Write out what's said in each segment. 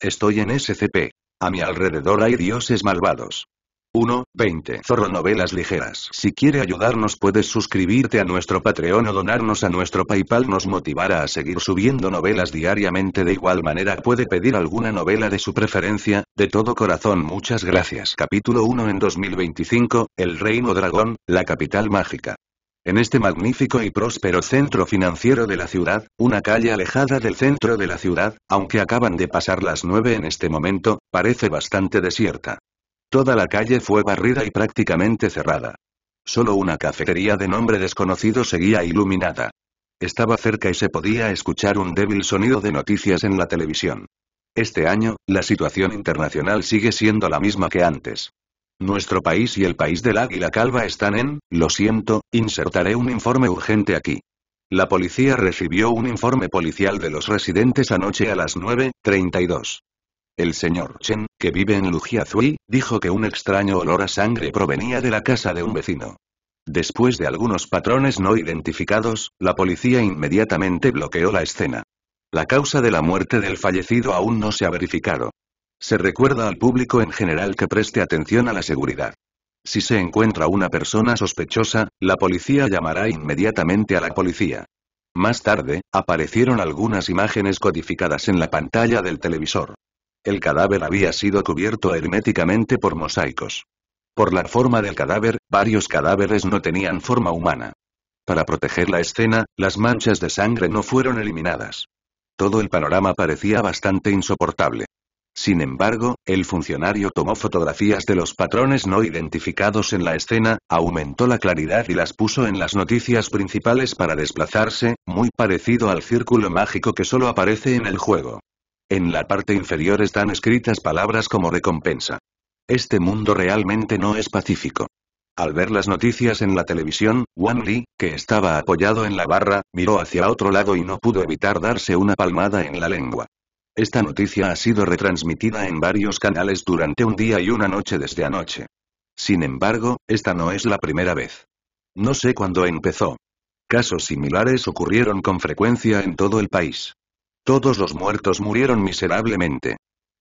Estoy en SCP. A mi alrededor hay dioses malvados. 120 20. Zorro Novelas Ligeras. Si quiere ayudarnos puedes suscribirte a nuestro Patreon o donarnos a nuestro Paypal nos motivará a seguir subiendo novelas diariamente de igual manera puede pedir alguna novela de su preferencia, de todo corazón muchas gracias. Capítulo 1 en 2025, El Reino Dragón, la capital mágica. En este magnífico y próspero centro financiero de la ciudad, una calle alejada del centro de la ciudad, aunque acaban de pasar las nueve en este momento, parece bastante desierta. Toda la calle fue barrida y prácticamente cerrada. Solo una cafetería de nombre desconocido seguía iluminada. Estaba cerca y se podía escuchar un débil sonido de noticias en la televisión. Este año, la situación internacional sigue siendo la misma que antes. Nuestro país y el país del águila calva están en, lo siento, insertaré un informe urgente aquí. La policía recibió un informe policial de los residentes anoche a las 9.32. El señor Chen, que vive en Lujiazui, dijo que un extraño olor a sangre provenía de la casa de un vecino. Después de algunos patrones no identificados, la policía inmediatamente bloqueó la escena. La causa de la muerte del fallecido aún no se ha verificado. Se recuerda al público en general que preste atención a la seguridad. Si se encuentra una persona sospechosa, la policía llamará inmediatamente a la policía. Más tarde, aparecieron algunas imágenes codificadas en la pantalla del televisor. El cadáver había sido cubierto herméticamente por mosaicos. Por la forma del cadáver, varios cadáveres no tenían forma humana. Para proteger la escena, las manchas de sangre no fueron eliminadas. Todo el panorama parecía bastante insoportable. Sin embargo, el funcionario tomó fotografías de los patrones no identificados en la escena, aumentó la claridad y las puso en las noticias principales para desplazarse, muy parecido al círculo mágico que solo aparece en el juego. En la parte inferior están escritas palabras como recompensa. Este mundo realmente no es pacífico. Al ver las noticias en la televisión, Wang Li, que estaba apoyado en la barra, miró hacia otro lado y no pudo evitar darse una palmada en la lengua. Esta noticia ha sido retransmitida en varios canales durante un día y una noche desde anoche. Sin embargo, esta no es la primera vez. No sé cuándo empezó. Casos similares ocurrieron con frecuencia en todo el país. Todos los muertos murieron miserablemente.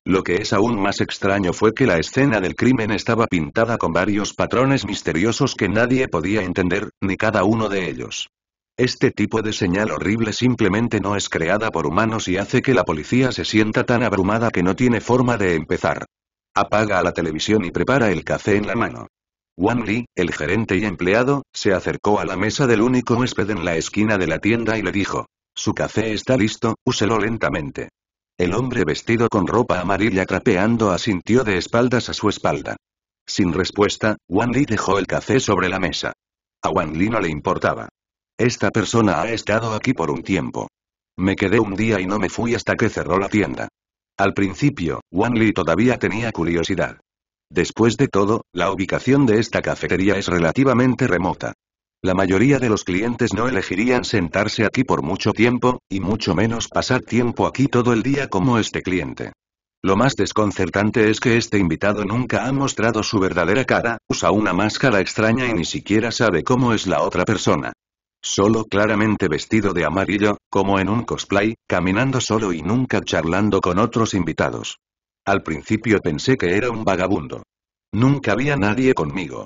Lo que es aún más extraño fue que la escena del crimen estaba pintada con varios patrones misteriosos que nadie podía entender, ni cada uno de ellos. Este tipo de señal horrible simplemente no es creada por humanos y hace que la policía se sienta tan abrumada que no tiene forma de empezar. Apaga la televisión y prepara el café en la mano. Wang Li, el gerente y empleado, se acercó a la mesa del único huésped en la esquina de la tienda y le dijo. Su café está listo, úselo lentamente. El hombre vestido con ropa amarilla trapeando asintió de espaldas a su espalda. Sin respuesta, Wang Li dejó el café sobre la mesa. A Wang Li no le importaba. Esta persona ha estado aquí por un tiempo. Me quedé un día y no me fui hasta que cerró la tienda. Al principio, Wan todavía tenía curiosidad. Después de todo, la ubicación de esta cafetería es relativamente remota. La mayoría de los clientes no elegirían sentarse aquí por mucho tiempo, y mucho menos pasar tiempo aquí todo el día como este cliente. Lo más desconcertante es que este invitado nunca ha mostrado su verdadera cara, usa una máscara extraña y ni siquiera sabe cómo es la otra persona solo claramente vestido de amarillo, como en un cosplay, caminando solo y nunca charlando con otros invitados. Al principio pensé que era un vagabundo. Nunca había nadie conmigo.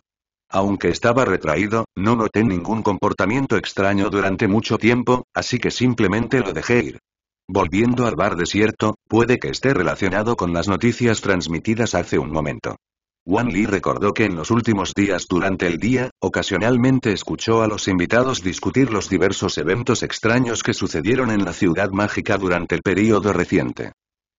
Aunque estaba retraído, no noté ningún comportamiento extraño durante mucho tiempo, así que simplemente lo dejé ir. Volviendo al bar desierto, puede que esté relacionado con las noticias transmitidas hace un momento. Wan Li recordó que en los últimos días durante el día, ocasionalmente escuchó a los invitados discutir los diversos eventos extraños que sucedieron en la ciudad mágica durante el período reciente.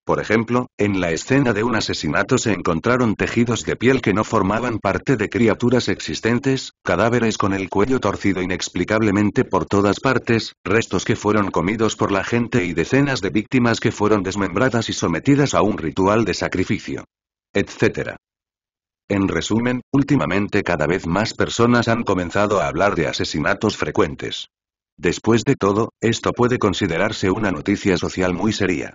Por ejemplo, en la escena de un asesinato se encontraron tejidos de piel que no formaban parte de criaturas existentes, cadáveres con el cuello torcido inexplicablemente por todas partes, restos que fueron comidos por la gente y decenas de víctimas que fueron desmembradas y sometidas a un ritual de sacrificio. Etcétera. En resumen, últimamente cada vez más personas han comenzado a hablar de asesinatos frecuentes. Después de todo, esto puede considerarse una noticia social muy seria.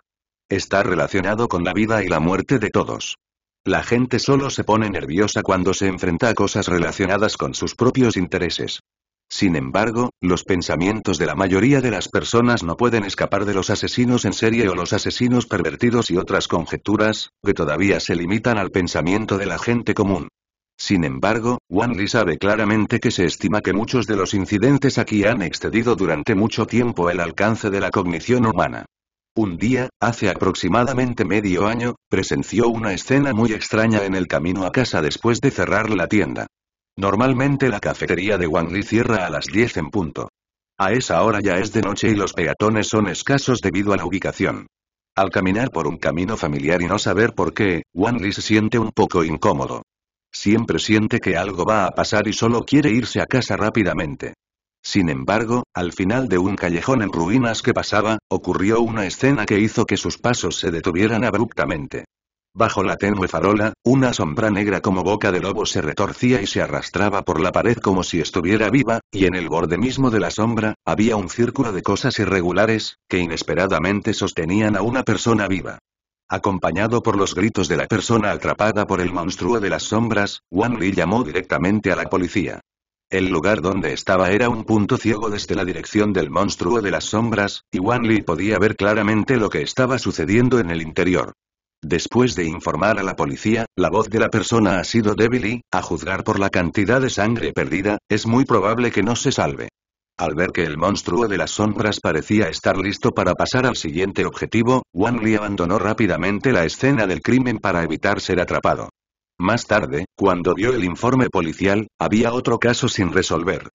Está relacionado con la vida y la muerte de todos. La gente solo se pone nerviosa cuando se enfrenta a cosas relacionadas con sus propios intereses. Sin embargo, los pensamientos de la mayoría de las personas no pueden escapar de los asesinos en serie o los asesinos pervertidos y otras conjeturas, que todavía se limitan al pensamiento de la gente común. Sin embargo, Wan sabe claramente que se estima que muchos de los incidentes aquí han excedido durante mucho tiempo el alcance de la cognición humana. Un día, hace aproximadamente medio año, presenció una escena muy extraña en el camino a casa después de cerrar la tienda. Normalmente la cafetería de Li cierra a las 10 en punto. A esa hora ya es de noche y los peatones son escasos debido a la ubicación. Al caminar por un camino familiar y no saber por qué, Wangli se siente un poco incómodo. Siempre siente que algo va a pasar y solo quiere irse a casa rápidamente. Sin embargo, al final de un callejón en ruinas que pasaba, ocurrió una escena que hizo que sus pasos se detuvieran abruptamente. Bajo la tenue farola, una sombra negra como boca de lobo se retorcía y se arrastraba por la pared como si estuviera viva, y en el borde mismo de la sombra, había un círculo de cosas irregulares, que inesperadamente sostenían a una persona viva. Acompañado por los gritos de la persona atrapada por el monstruo de las sombras, Wan Li llamó directamente a la policía. El lugar donde estaba era un punto ciego desde la dirección del monstruo de las sombras, y Wan Li podía ver claramente lo que estaba sucediendo en el interior. Después de informar a la policía, la voz de la persona ha sido débil y, a juzgar por la cantidad de sangre perdida, es muy probable que no se salve. Al ver que el monstruo de las sombras parecía estar listo para pasar al siguiente objetivo, Wang Li abandonó rápidamente la escena del crimen para evitar ser atrapado. Más tarde, cuando vio el informe policial, había otro caso sin resolver.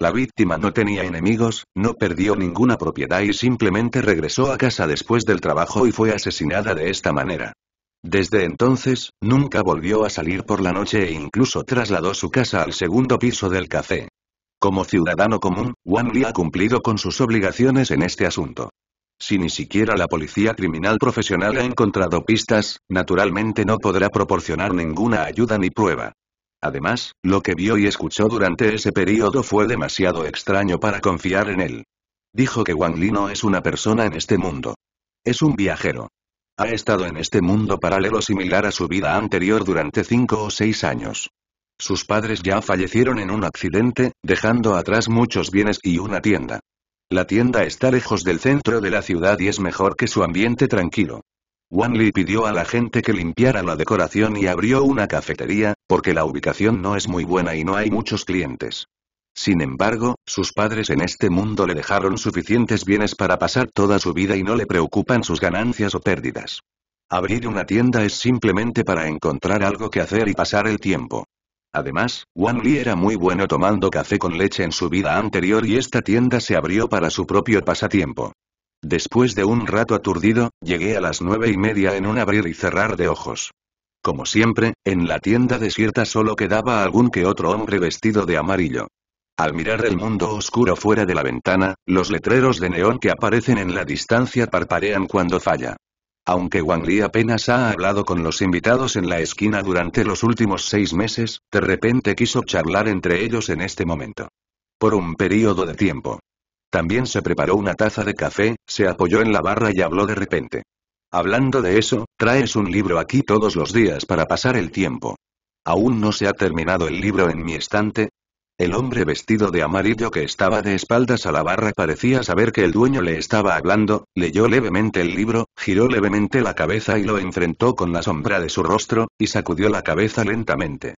La víctima no tenía enemigos, no perdió ninguna propiedad y simplemente regresó a casa después del trabajo y fue asesinada de esta manera. Desde entonces, nunca volvió a salir por la noche e incluso trasladó su casa al segundo piso del café. Como ciudadano común, Wang Li ha cumplido con sus obligaciones en este asunto. Si ni siquiera la policía criminal profesional ha encontrado pistas, naturalmente no podrá proporcionar ninguna ayuda ni prueba. Además, lo que vio y escuchó durante ese periodo fue demasiado extraño para confiar en él. Dijo que Wang Li no es una persona en este mundo. Es un viajero. Ha estado en este mundo paralelo similar a su vida anterior durante cinco o seis años. Sus padres ya fallecieron en un accidente, dejando atrás muchos bienes y una tienda. La tienda está lejos del centro de la ciudad y es mejor que su ambiente tranquilo. Wan Li pidió a la gente que limpiara la decoración y abrió una cafetería, porque la ubicación no es muy buena y no hay muchos clientes. Sin embargo, sus padres en este mundo le dejaron suficientes bienes para pasar toda su vida y no le preocupan sus ganancias o pérdidas. Abrir una tienda es simplemente para encontrar algo que hacer y pasar el tiempo. Además, Wan Li era muy bueno tomando café con leche en su vida anterior y esta tienda se abrió para su propio pasatiempo. Después de un rato aturdido, llegué a las nueve y media en un abrir y cerrar de ojos. Como siempre, en la tienda desierta solo quedaba algún que otro hombre vestido de amarillo. Al mirar el mundo oscuro fuera de la ventana, los letreros de neón que aparecen en la distancia parpadean cuando falla. Aunque Wang Li apenas ha hablado con los invitados en la esquina durante los últimos seis meses, de repente quiso charlar entre ellos en este momento. Por un periodo de tiempo, también se preparó una taza de café, se apoyó en la barra y habló de repente. Hablando de eso, traes un libro aquí todos los días para pasar el tiempo. ¿Aún no se ha terminado el libro en mi estante? El hombre vestido de amarillo que estaba de espaldas a la barra parecía saber que el dueño le estaba hablando, leyó levemente el libro, giró levemente la cabeza y lo enfrentó con la sombra de su rostro, y sacudió la cabeza lentamente.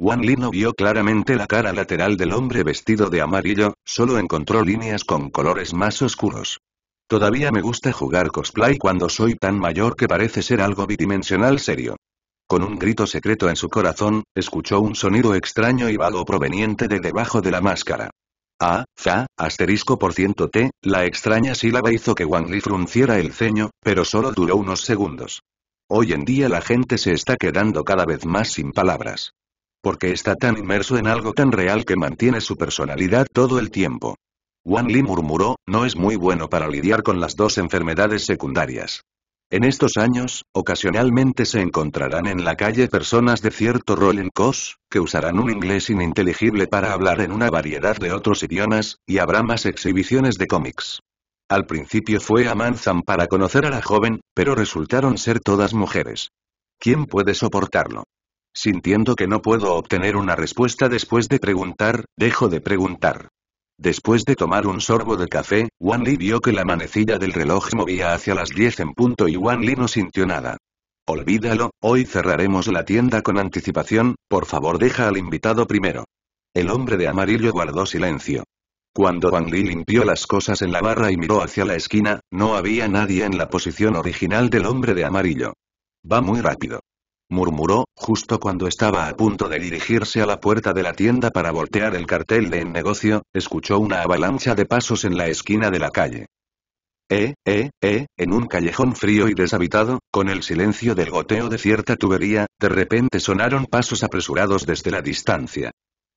Wang Li no vio claramente la cara lateral del hombre vestido de amarillo, solo encontró líneas con colores más oscuros. Todavía me gusta jugar cosplay cuando soy tan mayor que parece ser algo bidimensional serio. Con un grito secreto en su corazón, escuchó un sonido extraño y vago proveniente de debajo de la máscara. A, za, asterisco por ciento T, la extraña sílaba hizo que Wang Li frunciera el ceño, pero solo duró unos segundos. Hoy en día la gente se está quedando cada vez más sin palabras. Porque está tan inmerso en algo tan real que mantiene su personalidad todo el tiempo. Wan Li murmuró, no es muy bueno para lidiar con las dos enfermedades secundarias. En estos años, ocasionalmente se encontrarán en la calle personas de cierto rol en COS, que usarán un inglés ininteligible para hablar en una variedad de otros idiomas, y habrá más exhibiciones de cómics. Al principio fue a Manzan para conocer a la joven, pero resultaron ser todas mujeres. ¿Quién puede soportarlo? Sintiendo que no puedo obtener una respuesta después de preguntar, dejo de preguntar. Después de tomar un sorbo de café, Wan Li vio que la manecilla del reloj movía hacia las 10 en punto y Wan Li no sintió nada. Olvídalo, hoy cerraremos la tienda con anticipación, por favor deja al invitado primero. El hombre de amarillo guardó silencio. Cuando Wan Li limpió las cosas en la barra y miró hacia la esquina, no había nadie en la posición original del hombre de amarillo. Va muy rápido murmuró, justo cuando estaba a punto de dirigirse a la puerta de la tienda para voltear el cartel de negocio, escuchó una avalancha de pasos en la esquina de la calle. Eh, eh, eh, en un callejón frío y deshabitado, con el silencio del goteo de cierta tubería, de repente sonaron pasos apresurados desde la distancia.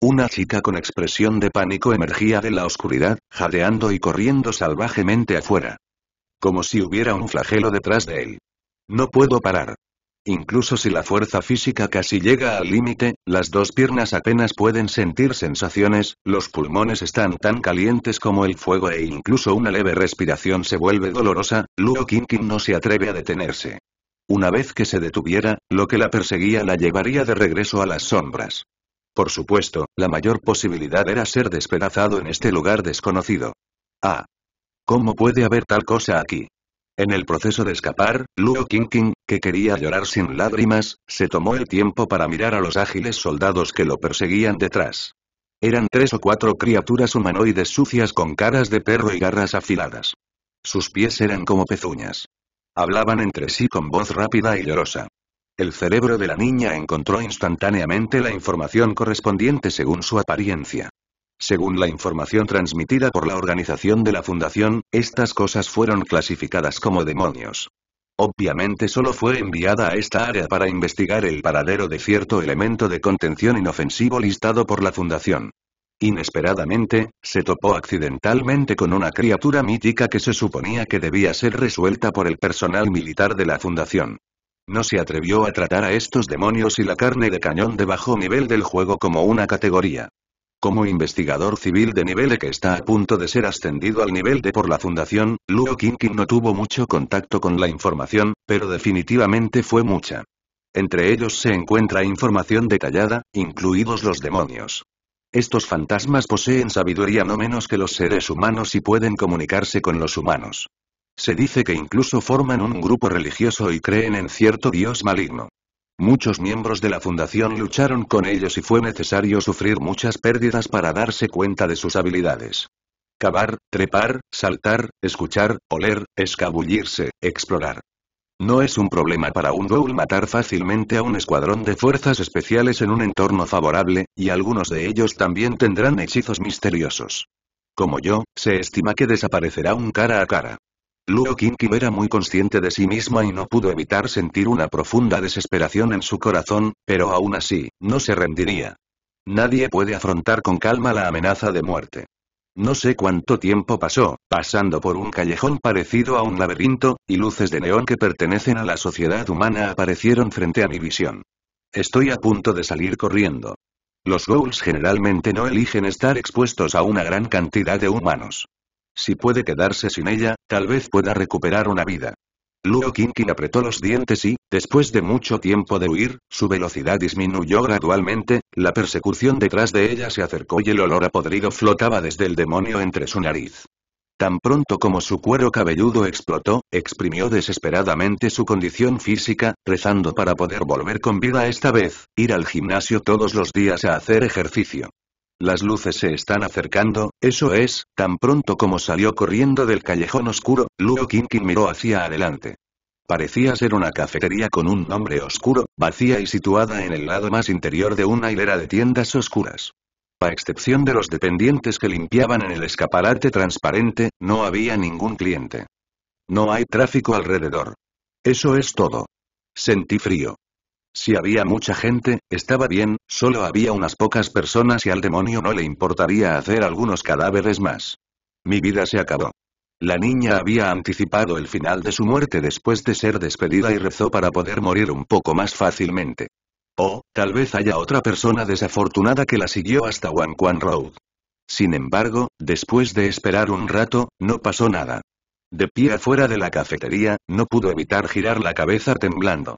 Una chica con expresión de pánico emergía de la oscuridad, jadeando y corriendo salvajemente afuera. Como si hubiera un flagelo detrás de él. No puedo parar. Incluso si la fuerza física casi llega al límite, las dos piernas apenas pueden sentir sensaciones, los pulmones están tan calientes como el fuego e incluso una leve respiración se vuelve dolorosa, Luo Qingqing no se atreve a detenerse. Una vez que se detuviera, lo que la perseguía la llevaría de regreso a las sombras. Por supuesto, la mayor posibilidad era ser despedazado en este lugar desconocido. Ah. ¿Cómo puede haber tal cosa aquí? En el proceso de escapar, Luo Qingqing, que quería llorar sin lágrimas, se tomó el tiempo para mirar a los ágiles soldados que lo perseguían detrás. Eran tres o cuatro criaturas humanoides sucias con caras de perro y garras afiladas. Sus pies eran como pezuñas. Hablaban entre sí con voz rápida y llorosa. El cerebro de la niña encontró instantáneamente la información correspondiente según su apariencia. Según la información transmitida por la organización de la fundación, estas cosas fueron clasificadas como demonios. Obviamente solo fue enviada a esta área para investigar el paradero de cierto elemento de contención inofensivo listado por la fundación. Inesperadamente, se topó accidentalmente con una criatura mítica que se suponía que debía ser resuelta por el personal militar de la fundación. No se atrevió a tratar a estos demonios y la carne de cañón de bajo nivel del juego como una categoría. Como investigador civil de nivel que está a punto de ser ascendido al nivel D por la Fundación, Luo Kinkin no tuvo mucho contacto con la información, pero definitivamente fue mucha. Entre ellos se encuentra información detallada, incluidos los demonios. Estos fantasmas poseen sabiduría no menos que los seres humanos y pueden comunicarse con los humanos. Se dice que incluso forman un grupo religioso y creen en cierto dios maligno. Muchos miembros de la fundación lucharon con ellos y fue necesario sufrir muchas pérdidas para darse cuenta de sus habilidades. Cavar, trepar, saltar, escuchar, oler, escabullirse, explorar. No es un problema para un Ghoul matar fácilmente a un escuadrón de fuerzas especiales en un entorno favorable, y algunos de ellos también tendrán hechizos misteriosos. Como yo, se estima que desaparecerá un cara a cara. Luo Qingqing era muy consciente de sí misma y no pudo evitar sentir una profunda desesperación en su corazón, pero aún así, no se rendiría. Nadie puede afrontar con calma la amenaza de muerte. No sé cuánto tiempo pasó, pasando por un callejón parecido a un laberinto, y luces de neón que pertenecen a la sociedad humana aparecieron frente a mi visión. Estoy a punto de salir corriendo. Los ghouls generalmente no eligen estar expuestos a una gran cantidad de humanos. Si puede quedarse sin ella, Tal vez pueda recuperar una vida. Luo Kinkin apretó los dientes y, después de mucho tiempo de huir, su velocidad disminuyó gradualmente, la persecución detrás de ella se acercó y el olor a podrido flotaba desde el demonio entre su nariz. Tan pronto como su cuero cabelludo explotó, exprimió desesperadamente su condición física, rezando para poder volver con vida esta vez, ir al gimnasio todos los días a hacer ejercicio. Las luces se están acercando, eso es, tan pronto como salió corriendo del callejón oscuro, Luo Kinkin miró hacia adelante. Parecía ser una cafetería con un nombre oscuro, vacía y situada en el lado más interior de una hilera de tiendas oscuras. A excepción de los dependientes que limpiaban en el escaparate transparente, no había ningún cliente. No hay tráfico alrededor. Eso es todo. Sentí frío. Si había mucha gente, estaba bien, solo había unas pocas personas y al demonio no le importaría hacer algunos cadáveres más. Mi vida se acabó. La niña había anticipado el final de su muerte después de ser despedida y rezó para poder morir un poco más fácilmente. O, tal vez haya otra persona desafortunada que la siguió hasta Wan Quan Road. Sin embargo, después de esperar un rato, no pasó nada. De pie afuera de la cafetería, no pudo evitar girar la cabeza temblando.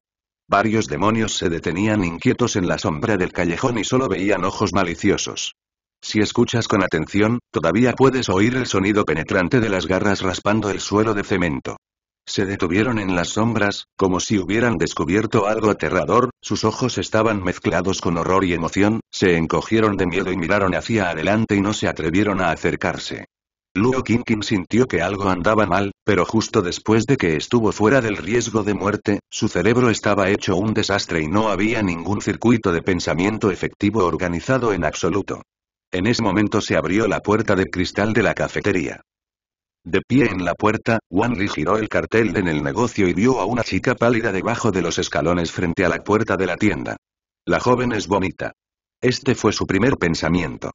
Varios demonios se detenían inquietos en la sombra del callejón y solo veían ojos maliciosos. Si escuchas con atención, todavía puedes oír el sonido penetrante de las garras raspando el suelo de cemento. Se detuvieron en las sombras, como si hubieran descubierto algo aterrador, sus ojos estaban mezclados con horror y emoción, se encogieron de miedo y miraron hacia adelante y no se atrevieron a acercarse. Luo Qingqing sintió que algo andaba mal, pero justo después de que estuvo fuera del riesgo de muerte, su cerebro estaba hecho un desastre y no había ningún circuito de pensamiento efectivo organizado en absoluto. En ese momento se abrió la puerta de cristal de la cafetería. De pie en la puerta, Wang Li giró el cartel en el negocio y vio a una chica pálida debajo de los escalones frente a la puerta de la tienda. La joven es bonita. Este fue su primer pensamiento.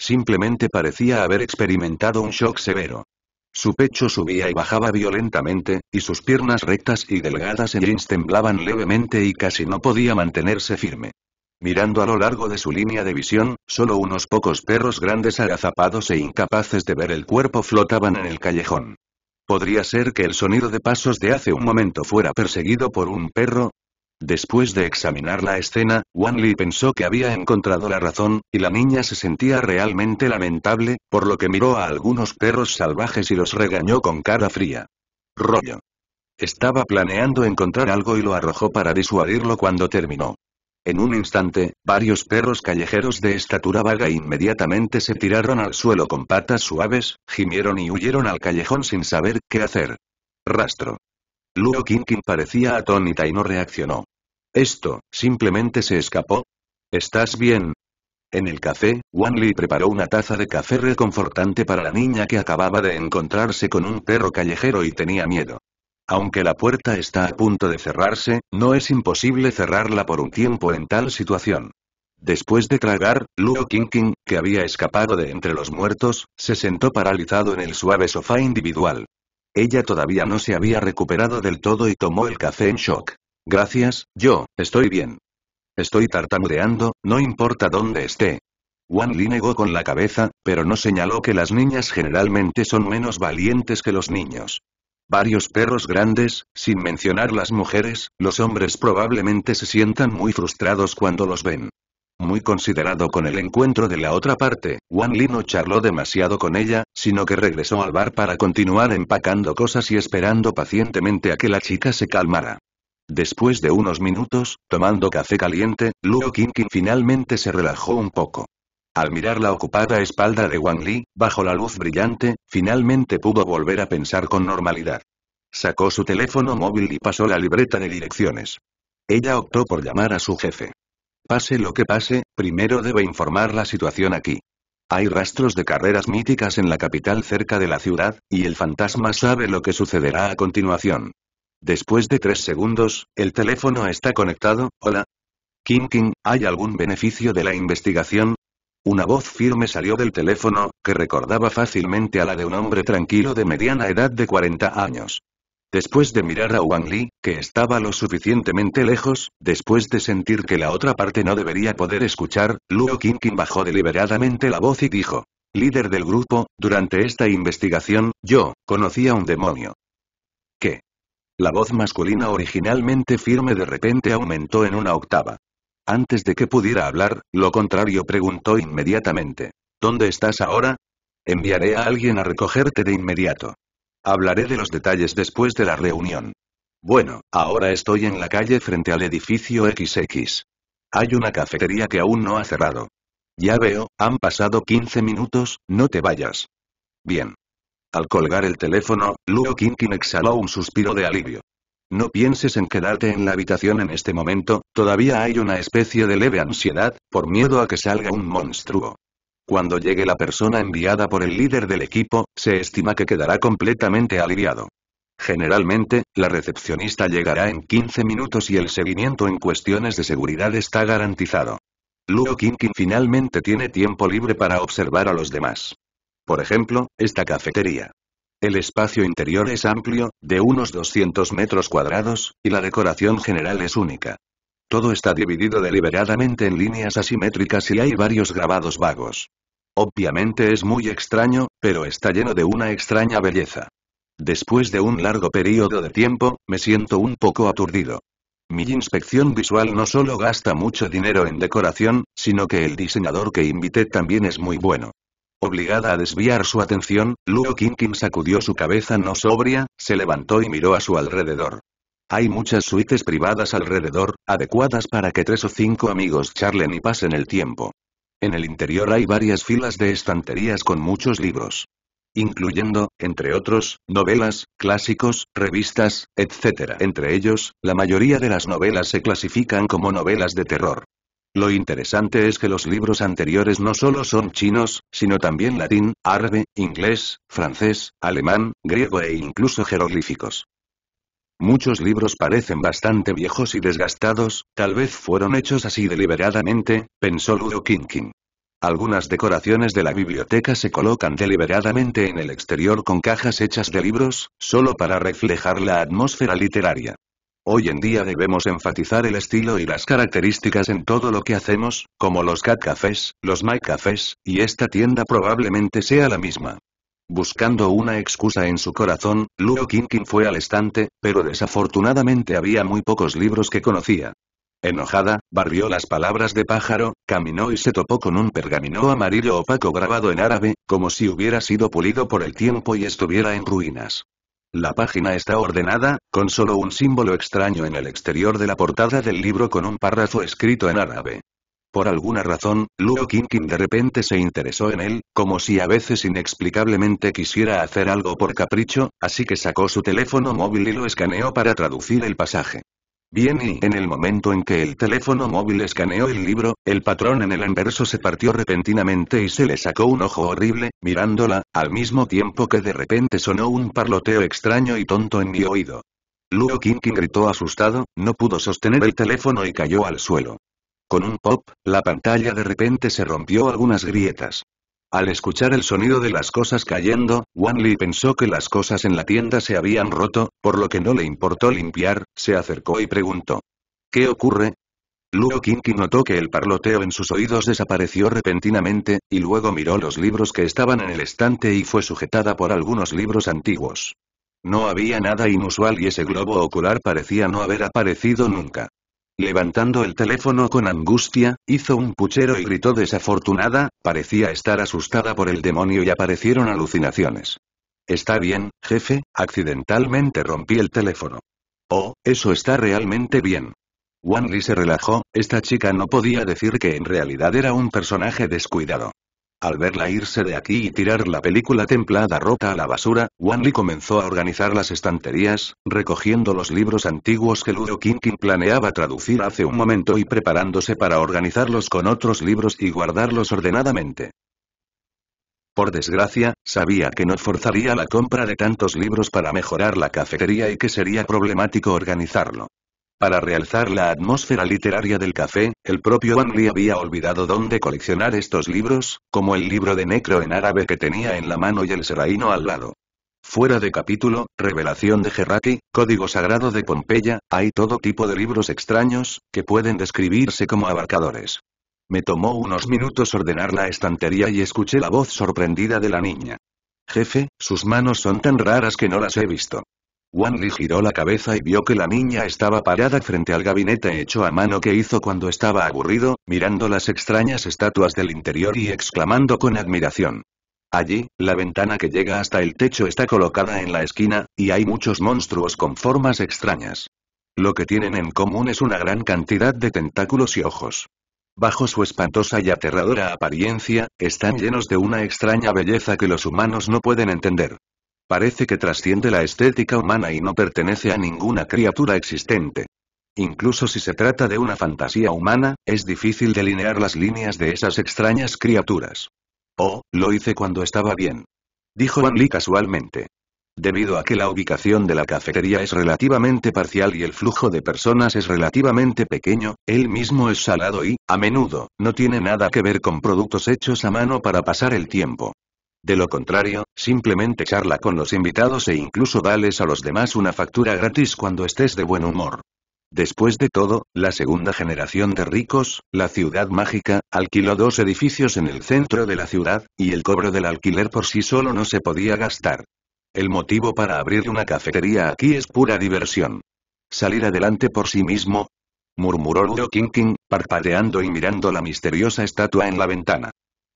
Simplemente parecía haber experimentado un shock severo. Su pecho subía y bajaba violentamente, y sus piernas rectas y delgadas en jeans temblaban levemente y casi no podía mantenerse firme. Mirando a lo largo de su línea de visión, solo unos pocos perros grandes agazapados e incapaces de ver el cuerpo flotaban en el callejón. Podría ser que el sonido de pasos de hace un momento fuera perseguido por un perro, Después de examinar la escena, Wan pensó que había encontrado la razón, y la niña se sentía realmente lamentable, por lo que miró a algunos perros salvajes y los regañó con cara fría. Rollo. Estaba planeando encontrar algo y lo arrojó para disuadirlo cuando terminó. En un instante, varios perros callejeros de estatura vaga inmediatamente se tiraron al suelo con patas suaves, gimieron y huyeron al callejón sin saber qué hacer. Rastro. Luo Kinkin parecía atónita y no reaccionó. ¿Esto, simplemente se escapó? ¿Estás bien? En el café, Wan Li preparó una taza de café reconfortante para la niña que acababa de encontrarse con un perro callejero y tenía miedo. Aunque la puerta está a punto de cerrarse, no es imposible cerrarla por un tiempo en tal situación. Después de tragar, Luo Qingqing, que había escapado de entre los muertos, se sentó paralizado en el suave sofá individual. Ella todavía no se había recuperado del todo y tomó el café en shock. Gracias, yo, estoy bien. Estoy tartamudeando, no importa dónde esté. Wan Li negó con la cabeza, pero no señaló que las niñas generalmente son menos valientes que los niños. Varios perros grandes, sin mencionar las mujeres, los hombres probablemente se sientan muy frustrados cuando los ven. Muy considerado con el encuentro de la otra parte, Wan Li no charló demasiado con ella, sino que regresó al bar para continuar empacando cosas y esperando pacientemente a que la chica se calmara. Después de unos minutos, tomando café caliente, Luo Qingqing finalmente se relajó un poco. Al mirar la ocupada espalda de Wang Li, bajo la luz brillante, finalmente pudo volver a pensar con normalidad. Sacó su teléfono móvil y pasó la libreta de direcciones. Ella optó por llamar a su jefe. Pase lo que pase, primero debe informar la situación aquí. Hay rastros de carreras míticas en la capital cerca de la ciudad, y el fantasma sabe lo que sucederá a continuación. Después de tres segundos, el teléfono está conectado, hola. King King, ¿hay algún beneficio de la investigación? Una voz firme salió del teléfono, que recordaba fácilmente a la de un hombre tranquilo de mediana edad de 40 años. Después de mirar a Wang Li, que estaba lo suficientemente lejos, después de sentir que la otra parte no debería poder escuchar, Luo Qingqing bajó deliberadamente la voz y dijo. Líder del grupo, durante esta investigación, yo, conocí a un demonio. La voz masculina originalmente firme de repente aumentó en una octava. Antes de que pudiera hablar, lo contrario preguntó inmediatamente. ¿Dónde estás ahora? Enviaré a alguien a recogerte de inmediato. Hablaré de los detalles después de la reunión. Bueno, ahora estoy en la calle frente al edificio XX. Hay una cafetería que aún no ha cerrado. Ya veo, han pasado 15 minutos, no te vayas. Bien. Al colgar el teléfono, Luo Kinkin exhaló un suspiro de alivio. No pienses en quedarte en la habitación en este momento, todavía hay una especie de leve ansiedad, por miedo a que salga un monstruo. Cuando llegue la persona enviada por el líder del equipo, se estima que quedará completamente aliviado. Generalmente, la recepcionista llegará en 15 minutos y el seguimiento en cuestiones de seguridad está garantizado. Luo Kinkin finalmente tiene tiempo libre para observar a los demás por ejemplo, esta cafetería. El espacio interior es amplio, de unos 200 metros cuadrados, y la decoración general es única. Todo está dividido deliberadamente en líneas asimétricas y hay varios grabados vagos. Obviamente es muy extraño, pero está lleno de una extraña belleza. Después de un largo periodo de tiempo, me siento un poco aturdido. Mi inspección visual no solo gasta mucho dinero en decoración, sino que el diseñador que invité también es muy bueno. Obligada a desviar su atención, Luo Qingqing sacudió su cabeza no sobria, se levantó y miró a su alrededor. Hay muchas suites privadas alrededor, adecuadas para que tres o cinco amigos charlen y pasen el tiempo. En el interior hay varias filas de estanterías con muchos libros. Incluyendo, entre otros, novelas, clásicos, revistas, etc. Entre ellos, la mayoría de las novelas se clasifican como novelas de terror. Lo interesante es que los libros anteriores no solo son chinos, sino también latín, árabe, inglés, francés, alemán, griego e incluso jeroglíficos. Muchos libros parecen bastante viejos y desgastados, tal vez fueron hechos así deliberadamente, pensó Ludo Kinkin. Algunas decoraciones de la biblioteca se colocan deliberadamente en el exterior con cajas hechas de libros, solo para reflejar la atmósfera literaria. Hoy en día debemos enfatizar el estilo y las características en todo lo que hacemos, como los cat cafés, los my cafés, y esta tienda probablemente sea la misma. Buscando una excusa en su corazón, Luo Kinkin fue al estante, pero desafortunadamente había muy pocos libros que conocía. Enojada, barrió las palabras de pájaro, caminó y se topó con un pergamino amarillo opaco grabado en árabe, como si hubiera sido pulido por el tiempo y estuviera en ruinas. La página está ordenada, con solo un símbolo extraño en el exterior de la portada del libro con un párrafo escrito en árabe. Por alguna razón, Luo King de repente se interesó en él, como si a veces inexplicablemente quisiera hacer algo por capricho, así que sacó su teléfono móvil y lo escaneó para traducir el pasaje. Bien y en el momento en que el teléfono móvil escaneó el libro, el patrón en el anverso se partió repentinamente y se le sacó un ojo horrible, mirándola, al mismo tiempo que de repente sonó un parloteo extraño y tonto en mi oído. Luo Kinkin gritó asustado, no pudo sostener el teléfono y cayó al suelo. Con un pop, la pantalla de repente se rompió algunas grietas. Al escuchar el sonido de las cosas cayendo, Wan pensó que las cosas en la tienda se habían roto, por lo que no le importó limpiar, se acercó y preguntó. ¿Qué ocurre? Luo Kinky notó que el parloteo en sus oídos desapareció repentinamente, y luego miró los libros que estaban en el estante y fue sujetada por algunos libros antiguos. No había nada inusual y ese globo ocular parecía no haber aparecido nunca. Levantando el teléfono con angustia, hizo un puchero y gritó desafortunada, parecía estar asustada por el demonio y aparecieron alucinaciones. Está bien, jefe, accidentalmente rompí el teléfono. Oh, eso está realmente bien. Wan Lee se relajó, esta chica no podía decir que en realidad era un personaje descuidado. Al verla irse de aquí y tirar la película templada rota a la basura, Wanli comenzó a organizar las estanterías, recogiendo los libros antiguos que Ludo Kinkin planeaba traducir hace un momento y preparándose para organizarlos con otros libros y guardarlos ordenadamente. Por desgracia, sabía que no forzaría la compra de tantos libros para mejorar la cafetería y que sería problemático organizarlo. Para realzar la atmósfera literaria del café, el propio Henry había olvidado dónde coleccionar estos libros, como el libro de Necro en árabe que tenía en la mano y el seraíno al lado. Fuera de capítulo, Revelación de Gerraki, Código Sagrado de Pompeya, hay todo tipo de libros extraños, que pueden describirse como abarcadores. Me tomó unos minutos ordenar la estantería y escuché la voz sorprendida de la niña. Jefe, sus manos son tan raras que no las he visto. Wang giró la cabeza y vio que la niña estaba parada frente al gabinete hecho a mano que hizo cuando estaba aburrido, mirando las extrañas estatuas del interior y exclamando con admiración. Allí, la ventana que llega hasta el techo está colocada en la esquina, y hay muchos monstruos con formas extrañas. Lo que tienen en común es una gran cantidad de tentáculos y ojos. Bajo su espantosa y aterradora apariencia, están llenos de una extraña belleza que los humanos no pueden entender. Parece que trasciende la estética humana y no pertenece a ninguna criatura existente. Incluso si se trata de una fantasía humana, es difícil delinear las líneas de esas extrañas criaturas. Oh, lo hice cuando estaba bien. Dijo Anli casualmente. Debido a que la ubicación de la cafetería es relativamente parcial y el flujo de personas es relativamente pequeño, él mismo es salado y, a menudo, no tiene nada que ver con productos hechos a mano para pasar el tiempo. De lo contrario, simplemente charla con los invitados e incluso dales a los demás una factura gratis cuando estés de buen humor. Después de todo, la segunda generación de ricos, la ciudad mágica, alquiló dos edificios en el centro de la ciudad, y el cobro del alquiler por sí solo no se podía gastar. El motivo para abrir una cafetería aquí es pura diversión. Salir adelante por sí mismo, murmuró Ludo King, parpadeando y mirando la misteriosa estatua en la ventana.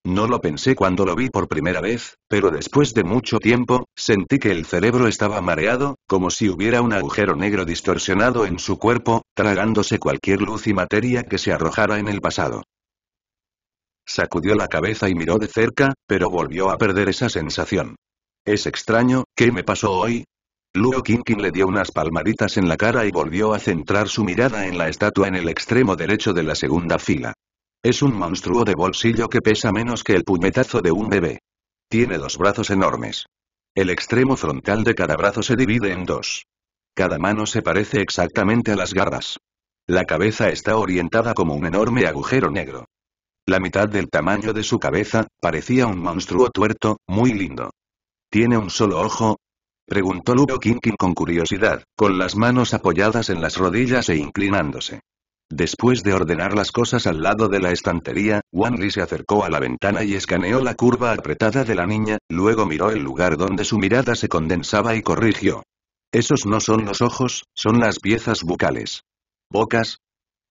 No lo pensé cuando lo vi por primera vez, pero después de mucho tiempo, sentí que el cerebro estaba mareado, como si hubiera un agujero negro distorsionado en su cuerpo, tragándose cualquier luz y materia que se arrojara en el pasado. Sacudió la cabeza y miró de cerca, pero volvió a perder esa sensación. Es extraño, ¿qué me pasó hoy? Luo Kinkin le dio unas palmaditas en la cara y volvió a centrar su mirada en la estatua en el extremo derecho de la segunda fila. Es un monstruo de bolsillo que pesa menos que el puñetazo de un bebé. Tiene dos brazos enormes. El extremo frontal de cada brazo se divide en dos. Cada mano se parece exactamente a las garras. La cabeza está orientada como un enorme agujero negro. La mitad del tamaño de su cabeza, parecía un monstruo tuerto, muy lindo. ¿Tiene un solo ojo? Preguntó Ludo Kinkin con curiosidad, con las manos apoyadas en las rodillas e inclinándose. Después de ordenar las cosas al lado de la estantería, Wan se acercó a la ventana y escaneó la curva apretada de la niña, luego miró el lugar donde su mirada se condensaba y corrigió. Esos no son los ojos, son las piezas bucales. ¿Bocas?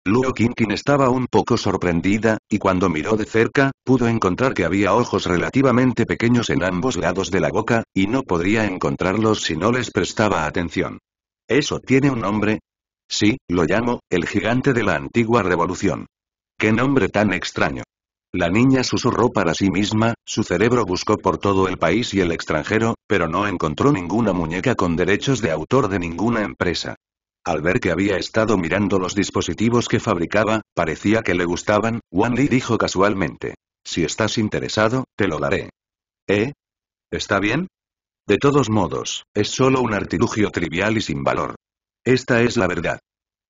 Luo Qingqing estaba un poco sorprendida, y cuando miró de cerca, pudo encontrar que había ojos relativamente pequeños en ambos lados de la boca, y no podría encontrarlos si no les prestaba atención. ¿Eso tiene un nombre? Sí, lo llamo, el gigante de la antigua revolución. ¡Qué nombre tan extraño! La niña susurró para sí misma, su cerebro buscó por todo el país y el extranjero, pero no encontró ninguna muñeca con derechos de autor de ninguna empresa. Al ver que había estado mirando los dispositivos que fabricaba, parecía que le gustaban, Wan dijo casualmente. Si estás interesado, te lo daré. ¿Eh? ¿Está bien? De todos modos, es solo un artilugio trivial y sin valor. Esta es la verdad.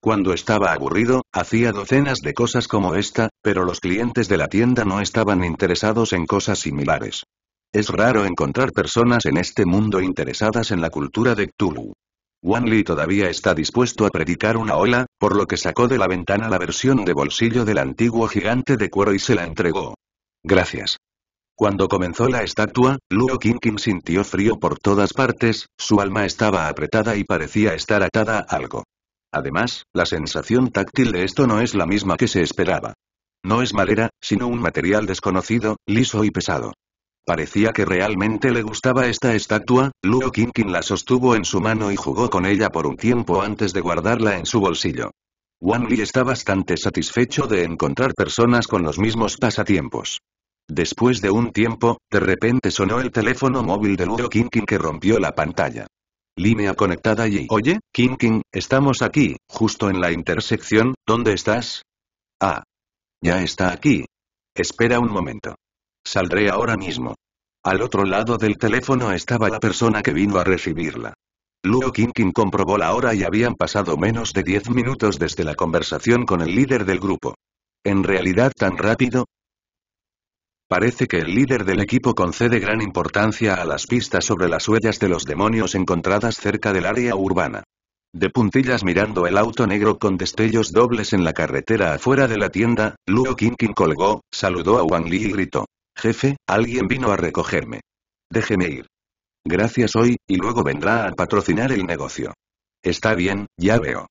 Cuando estaba aburrido, hacía docenas de cosas como esta, pero los clientes de la tienda no estaban interesados en cosas similares. Es raro encontrar personas en este mundo interesadas en la cultura de Cthulhu. Wanli todavía está dispuesto a predicar una ola, por lo que sacó de la ventana la versión de bolsillo del antiguo gigante de cuero y se la entregó. Gracias. Cuando comenzó la estatua, Luo Qingqing sintió frío por todas partes, su alma estaba apretada y parecía estar atada a algo. Además, la sensación táctil de esto no es la misma que se esperaba. No es madera, sino un material desconocido, liso y pesado. Parecía que realmente le gustaba esta estatua, Luo Qingqing la sostuvo en su mano y jugó con ella por un tiempo antes de guardarla en su bolsillo. Wan Li está bastante satisfecho de encontrar personas con los mismos pasatiempos. Después de un tiempo, de repente sonó el teléfono móvil de Luo King que rompió la pantalla. Línea conectada y... Oye, King, estamos aquí, justo en la intersección, ¿dónde estás? Ah. Ya está aquí. Espera un momento. Saldré ahora mismo. Al otro lado del teléfono estaba la persona que vino a recibirla. Luo King comprobó la hora y habían pasado menos de 10 minutos desde la conversación con el líder del grupo. En realidad tan rápido, Parece que el líder del equipo concede gran importancia a las pistas sobre las huellas de los demonios encontradas cerca del área urbana. De puntillas mirando el auto negro con destellos dobles en la carretera afuera de la tienda, Luo King colgó, saludó a Wang Li y gritó. Jefe, alguien vino a recogerme. Déjeme ir. Gracias hoy, y luego vendrá a patrocinar el negocio. Está bien, ya veo.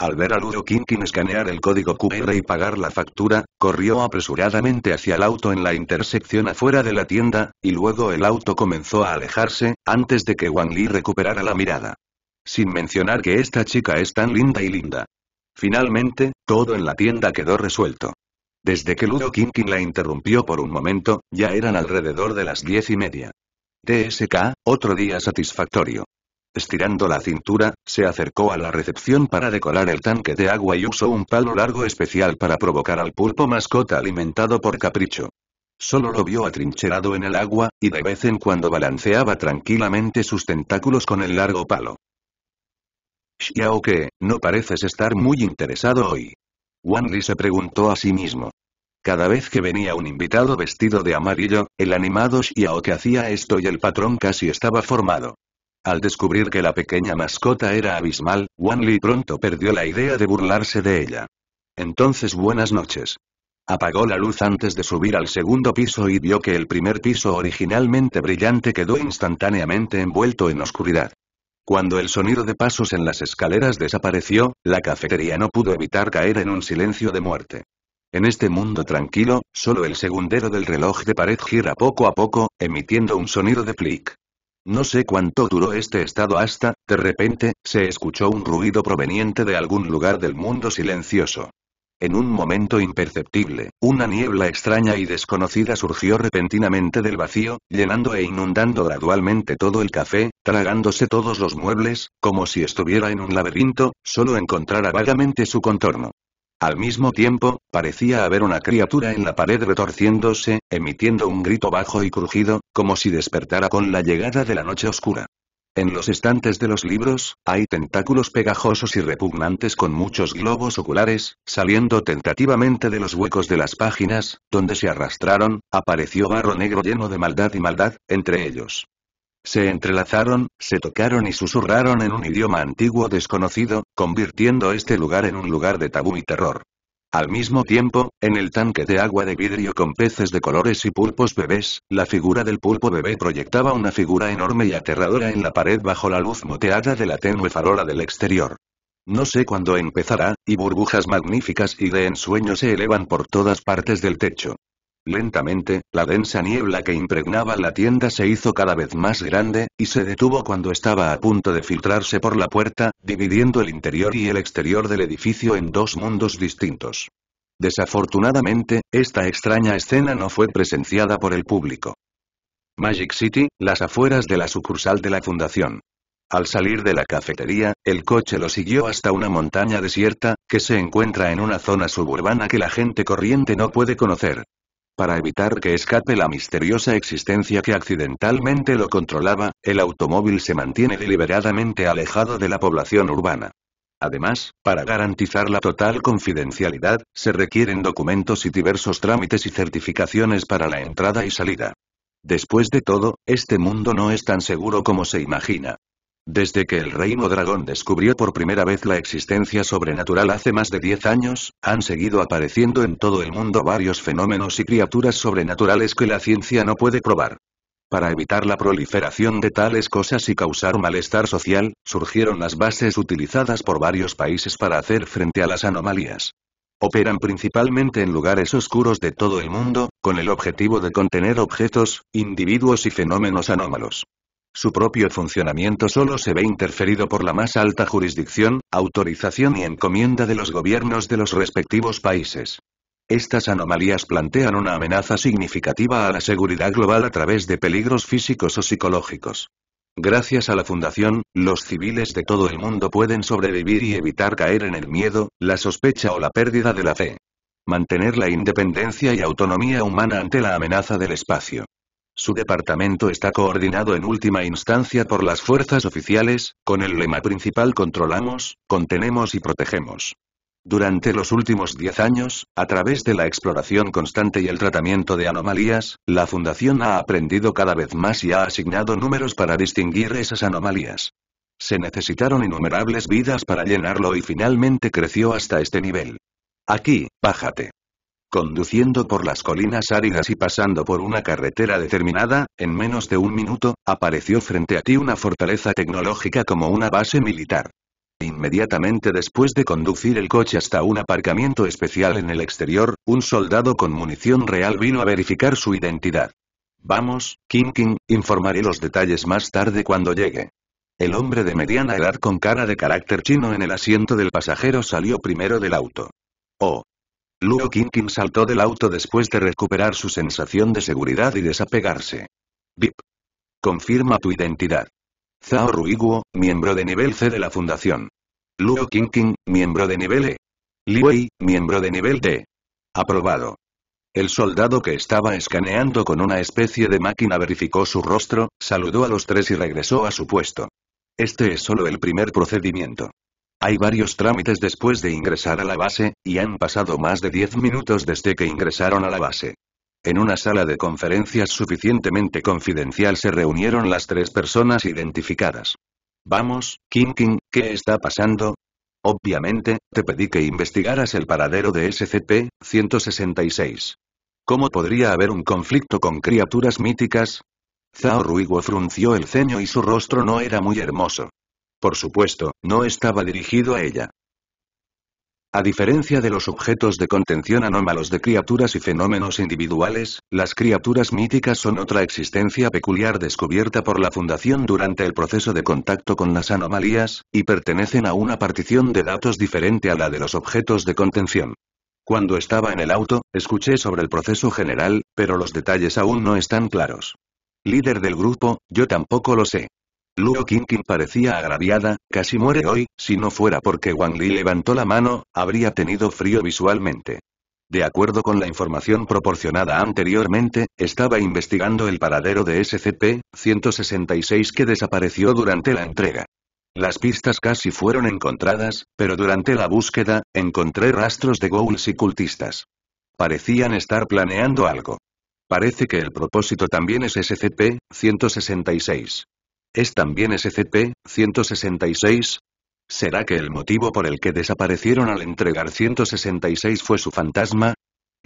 Al ver a Ludo Kinkin escanear el código QR y pagar la factura, corrió apresuradamente hacia el auto en la intersección afuera de la tienda, y luego el auto comenzó a alejarse, antes de que Wang Li recuperara la mirada. Sin mencionar que esta chica es tan linda y linda. Finalmente, todo en la tienda quedó resuelto. Desde que Ludo Kinkin la interrumpió por un momento, ya eran alrededor de las diez y media. TSK, otro día satisfactorio. Estirando la cintura, se acercó a la recepción para decorar el tanque de agua y usó un palo largo especial para provocar al pulpo mascota alimentado por capricho. Solo lo vio atrincherado en el agua, y de vez en cuando balanceaba tranquilamente sus tentáculos con el largo palo. Xiao que, no pareces estar muy interesado hoy. Wanli se preguntó a sí mismo. Cada vez que venía un invitado vestido de amarillo, el animado Xiao que hacía esto y el patrón casi estaba formado. Al descubrir que la pequeña mascota era abismal, Wanli pronto perdió la idea de burlarse de ella. Entonces buenas noches. Apagó la luz antes de subir al segundo piso y vio que el primer piso originalmente brillante quedó instantáneamente envuelto en oscuridad. Cuando el sonido de pasos en las escaleras desapareció, la cafetería no pudo evitar caer en un silencio de muerte. En este mundo tranquilo, solo el segundero del reloj de pared gira poco a poco, emitiendo un sonido de clic. No sé cuánto duró este estado hasta, de repente, se escuchó un ruido proveniente de algún lugar del mundo silencioso. En un momento imperceptible, una niebla extraña y desconocida surgió repentinamente del vacío, llenando e inundando gradualmente todo el café, tragándose todos los muebles, como si estuviera en un laberinto, solo encontrara vagamente su contorno. Al mismo tiempo, parecía haber una criatura en la pared retorciéndose, emitiendo un grito bajo y crujido, como si despertara con la llegada de la noche oscura. En los estantes de los libros, hay tentáculos pegajosos y repugnantes con muchos globos oculares, saliendo tentativamente de los huecos de las páginas, donde se arrastraron, apareció barro negro lleno de maldad y maldad, entre ellos. Se entrelazaron, se tocaron y susurraron en un idioma antiguo desconocido, convirtiendo este lugar en un lugar de tabú y terror. Al mismo tiempo, en el tanque de agua de vidrio con peces de colores y pulpos bebés, la figura del pulpo bebé proyectaba una figura enorme y aterradora en la pared bajo la luz moteada de la tenue farola del exterior. No sé cuándo empezará, y burbujas magníficas y de ensueño se elevan por todas partes del techo. Lentamente, la densa niebla que impregnaba la tienda se hizo cada vez más grande, y se detuvo cuando estaba a punto de filtrarse por la puerta, dividiendo el interior y el exterior del edificio en dos mundos distintos. Desafortunadamente, esta extraña escena no fue presenciada por el público. Magic City, las afueras de la sucursal de la fundación. Al salir de la cafetería, el coche lo siguió hasta una montaña desierta, que se encuentra en una zona suburbana que la gente corriente no puede conocer, para evitar que escape la misteriosa existencia que accidentalmente lo controlaba, el automóvil se mantiene deliberadamente alejado de la población urbana. Además, para garantizar la total confidencialidad, se requieren documentos y diversos trámites y certificaciones para la entrada y salida. Después de todo, este mundo no es tan seguro como se imagina. Desde que el reino dragón descubrió por primera vez la existencia sobrenatural hace más de 10 años, han seguido apareciendo en todo el mundo varios fenómenos y criaturas sobrenaturales que la ciencia no puede probar. Para evitar la proliferación de tales cosas y causar malestar social, surgieron las bases utilizadas por varios países para hacer frente a las anomalías. Operan principalmente en lugares oscuros de todo el mundo, con el objetivo de contener objetos, individuos y fenómenos anómalos su propio funcionamiento solo se ve interferido por la más alta jurisdicción, autorización y encomienda de los gobiernos de los respectivos países. Estas anomalías plantean una amenaza significativa a la seguridad global a través de peligros físicos o psicológicos. Gracias a la Fundación, los civiles de todo el mundo pueden sobrevivir y evitar caer en el miedo, la sospecha o la pérdida de la fe. Mantener la independencia y autonomía humana ante la amenaza del espacio. Su departamento está coordinado en última instancia por las fuerzas oficiales, con el lema principal controlamos, contenemos y protegemos. Durante los últimos 10 años, a través de la exploración constante y el tratamiento de anomalías, la Fundación ha aprendido cada vez más y ha asignado números para distinguir esas anomalías. Se necesitaron innumerables vidas para llenarlo y finalmente creció hasta este nivel. Aquí, bájate. Conduciendo por las colinas áridas y pasando por una carretera determinada, en menos de un minuto, apareció frente a ti una fortaleza tecnológica como una base militar. Inmediatamente después de conducir el coche hasta un aparcamiento especial en el exterior, un soldado con munición real vino a verificar su identidad. Vamos, King King, informaré los detalles más tarde cuando llegue. El hombre de mediana edad con cara de carácter chino en el asiento del pasajero salió primero del auto. Oh, King King saltó del auto después de recuperar su sensación de seguridad y desapegarse. Bip. Confirma tu identidad. Zhao Ruiguo, miembro de nivel C de la Fundación. Luo King, miembro de nivel E. Li Wei, miembro de nivel D. Aprobado. El soldado que estaba escaneando con una especie de máquina verificó su rostro, saludó a los tres y regresó a su puesto. Este es solo el primer procedimiento. Hay varios trámites después de ingresar a la base, y han pasado más de 10 minutos desde que ingresaron a la base. En una sala de conferencias suficientemente confidencial se reunieron las tres personas identificadas. Vamos, King King, ¿qué está pasando? Obviamente, te pedí que investigaras el paradero de SCP-166. ¿Cómo podría haber un conflicto con criaturas míticas? Zhao Ruiguo frunció el ceño y su rostro no era muy hermoso. Por supuesto, no estaba dirigido a ella. A diferencia de los objetos de contención anómalos de criaturas y fenómenos individuales, las criaturas míticas son otra existencia peculiar descubierta por la Fundación durante el proceso de contacto con las anomalías, y pertenecen a una partición de datos diferente a la de los objetos de contención. Cuando estaba en el auto, escuché sobre el proceso general, pero los detalles aún no están claros. Líder del grupo, yo tampoco lo sé. Luo Qingqing parecía agraviada, casi muere hoy, si no fuera porque Wang Li levantó la mano, habría tenido frío visualmente. De acuerdo con la información proporcionada anteriormente, estaba investigando el paradero de SCP-166 que desapareció durante la entrega. Las pistas casi fueron encontradas, pero durante la búsqueda, encontré rastros de ghouls y cultistas. Parecían estar planeando algo. Parece que el propósito también es SCP-166. ¿Es también SCP-166? ¿Será que el motivo por el que desaparecieron al entregar 166 fue su fantasma?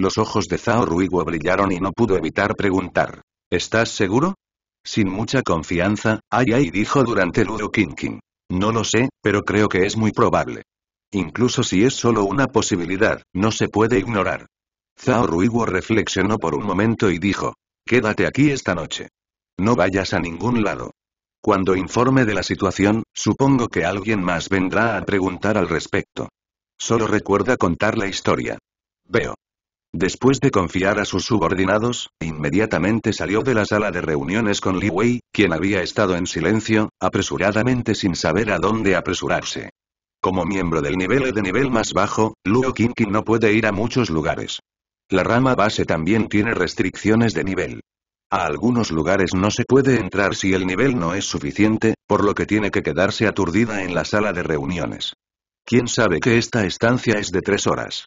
Los ojos de Zhao Ruigo brillaron y no pudo evitar preguntar. ¿Estás seguro? Sin mucha confianza, Ayai y dijo durante el king No lo sé, pero creo que es muy probable. Incluso si es solo una posibilidad, no se puede ignorar. Zhao Ruigo reflexionó por un momento y dijo. Quédate aquí esta noche. No vayas a ningún lado. Cuando informe de la situación, supongo que alguien más vendrá a preguntar al respecto. Solo recuerda contar la historia. Veo. Después de confiar a sus subordinados, inmediatamente salió de la sala de reuniones con Li Wei, quien había estado en silencio, apresuradamente sin saber a dónde apresurarse. Como miembro del nivel e de nivel más bajo, Luo Qingqing no puede ir a muchos lugares. La rama base también tiene restricciones de nivel. A algunos lugares no se puede entrar si el nivel no es suficiente, por lo que tiene que quedarse aturdida en la sala de reuniones. ¿Quién sabe que esta estancia es de tres horas?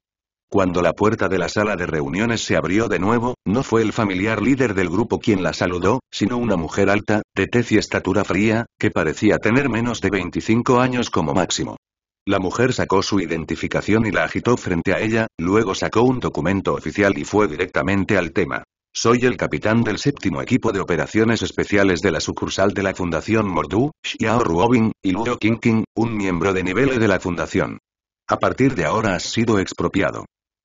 Cuando la puerta de la sala de reuniones se abrió de nuevo, no fue el familiar líder del grupo quien la saludó, sino una mujer alta, de tez y estatura fría, que parecía tener menos de 25 años como máximo. La mujer sacó su identificación y la agitó frente a ella, luego sacó un documento oficial y fue directamente al tema. Soy el capitán del séptimo equipo de operaciones especiales de la sucursal de la Fundación Mordu, Xiao Ruobin, y Luo Qingqing, un miembro de nivel e de la Fundación. A partir de ahora has sido expropiado.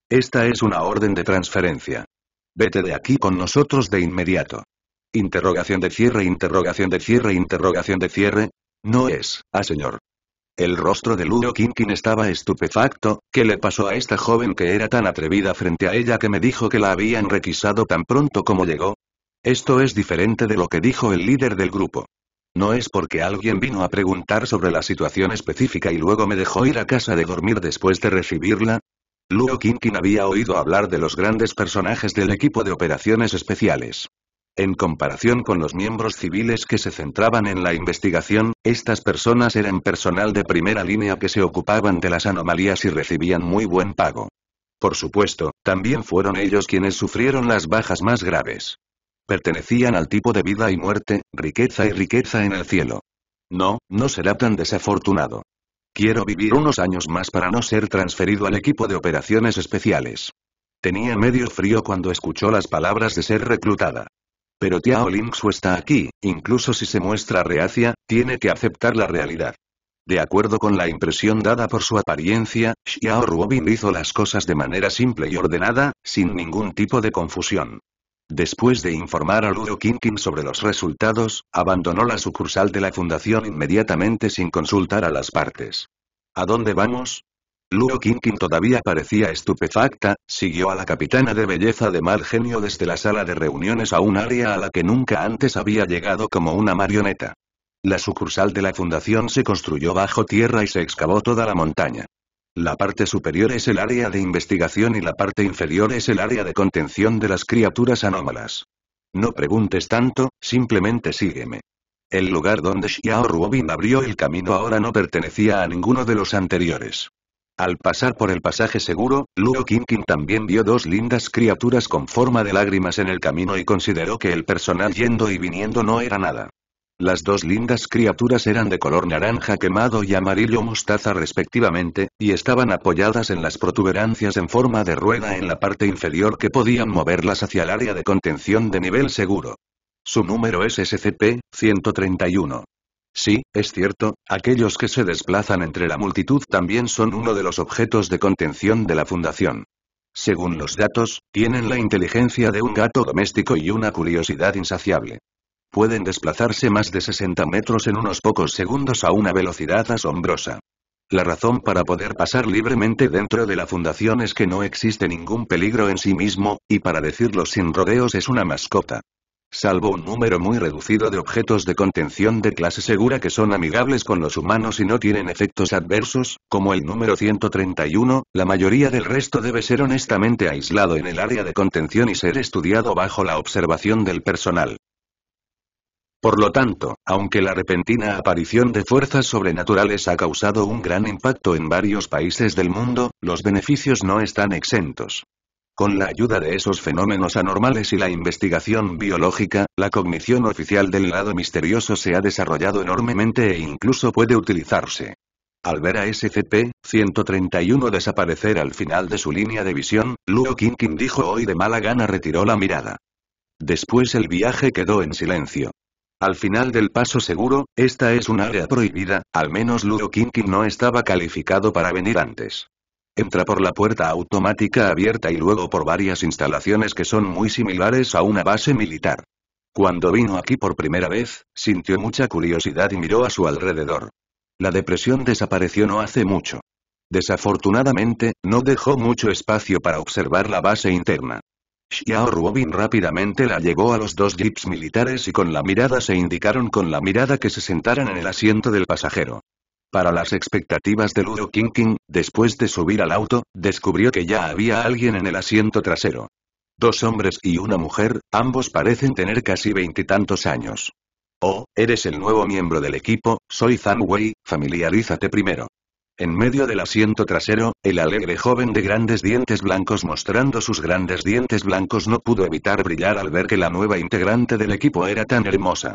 Esta es una orden de transferencia. Vete de aquí con nosotros de inmediato. Interrogación de cierre, interrogación de cierre, interrogación de cierre. No es, ah señor. El rostro de Luo Kinkin estaba estupefacto, ¿qué le pasó a esta joven que era tan atrevida frente a ella que me dijo que la habían requisado tan pronto como llegó? Esto es diferente de lo que dijo el líder del grupo. No es porque alguien vino a preguntar sobre la situación específica y luego me dejó ir a casa de dormir después de recibirla. Luo Kinkin había oído hablar de los grandes personajes del equipo de operaciones especiales. En comparación con los miembros civiles que se centraban en la investigación, estas personas eran personal de primera línea que se ocupaban de las anomalías y recibían muy buen pago. Por supuesto, también fueron ellos quienes sufrieron las bajas más graves. Pertenecían al tipo de vida y muerte, riqueza y riqueza en el cielo. No, no será tan desafortunado. Quiero vivir unos años más para no ser transferido al equipo de operaciones especiales. Tenía medio frío cuando escuchó las palabras de ser reclutada. Pero Tiao Lingxu está aquí, incluso si se muestra reacia, tiene que aceptar la realidad. De acuerdo con la impresión dada por su apariencia, Xiao Ruobin hizo las cosas de manera simple y ordenada, sin ningún tipo de confusión. Después de informar a Ludo Kinkin sobre los resultados, abandonó la sucursal de la fundación inmediatamente sin consultar a las partes. ¿A dónde vamos? Luo Qingqing todavía parecía estupefacta, siguió a la capitana de belleza de mal genio desde la sala de reuniones a un área a la que nunca antes había llegado como una marioneta. La sucursal de la fundación se construyó bajo tierra y se excavó toda la montaña. La parte superior es el área de investigación y la parte inferior es el área de contención de las criaturas anómalas. No preguntes tanto, simplemente sígueme. El lugar donde Xiao Ruobin abrió el camino ahora no pertenecía a ninguno de los anteriores. Al pasar por el pasaje seguro, Luo Kinkin también vio dos lindas criaturas con forma de lágrimas en el camino y consideró que el personal yendo y viniendo no era nada. Las dos lindas criaturas eran de color naranja quemado y amarillo mostaza respectivamente, y estaban apoyadas en las protuberancias en forma de rueda en la parte inferior que podían moverlas hacia el área de contención de nivel seguro. Su número es SCP-131. Sí, es cierto, aquellos que se desplazan entre la multitud también son uno de los objetos de contención de la Fundación. Según los datos, tienen la inteligencia de un gato doméstico y una curiosidad insaciable. Pueden desplazarse más de 60 metros en unos pocos segundos a una velocidad asombrosa. La razón para poder pasar libremente dentro de la fundación es que no existe ningún peligro en sí mismo, y para decirlo sin rodeos es una mascota. Salvo un número muy reducido de objetos de contención de clase segura que son amigables con los humanos y no tienen efectos adversos, como el número 131, la mayoría del resto debe ser honestamente aislado en el área de contención y ser estudiado bajo la observación del personal. Por lo tanto, aunque la repentina aparición de fuerzas sobrenaturales ha causado un gran impacto en varios países del mundo, los beneficios no están exentos. Con la ayuda de esos fenómenos anormales y la investigación biológica, la cognición oficial del lado misterioso se ha desarrollado enormemente e incluso puede utilizarse. Al ver a SCP-131 desaparecer al final de su línea de visión, Luo Kinkin dijo hoy de mala gana retiró la mirada. Después el viaje quedó en silencio. Al final del paso seguro, esta es un área prohibida, al menos Luo Kinkin no estaba calificado para venir antes. Entra por la puerta automática abierta y luego por varias instalaciones que son muy similares a una base militar. Cuando vino aquí por primera vez, sintió mucha curiosidad y miró a su alrededor. La depresión desapareció no hace mucho. Desafortunadamente, no dejó mucho espacio para observar la base interna. Xiao Ruobin rápidamente la llevó a los dos jeeps militares y con la mirada se indicaron con la mirada que se sentaran en el asiento del pasajero. Para las expectativas de Ludo King, después de subir al auto, descubrió que ya había alguien en el asiento trasero. Dos hombres y una mujer, ambos parecen tener casi veintitantos años. Oh, eres el nuevo miembro del equipo, soy Zhang Wei, familiarízate primero. En medio del asiento trasero, el alegre joven de grandes dientes blancos mostrando sus grandes dientes blancos no pudo evitar brillar al ver que la nueva integrante del equipo era tan hermosa.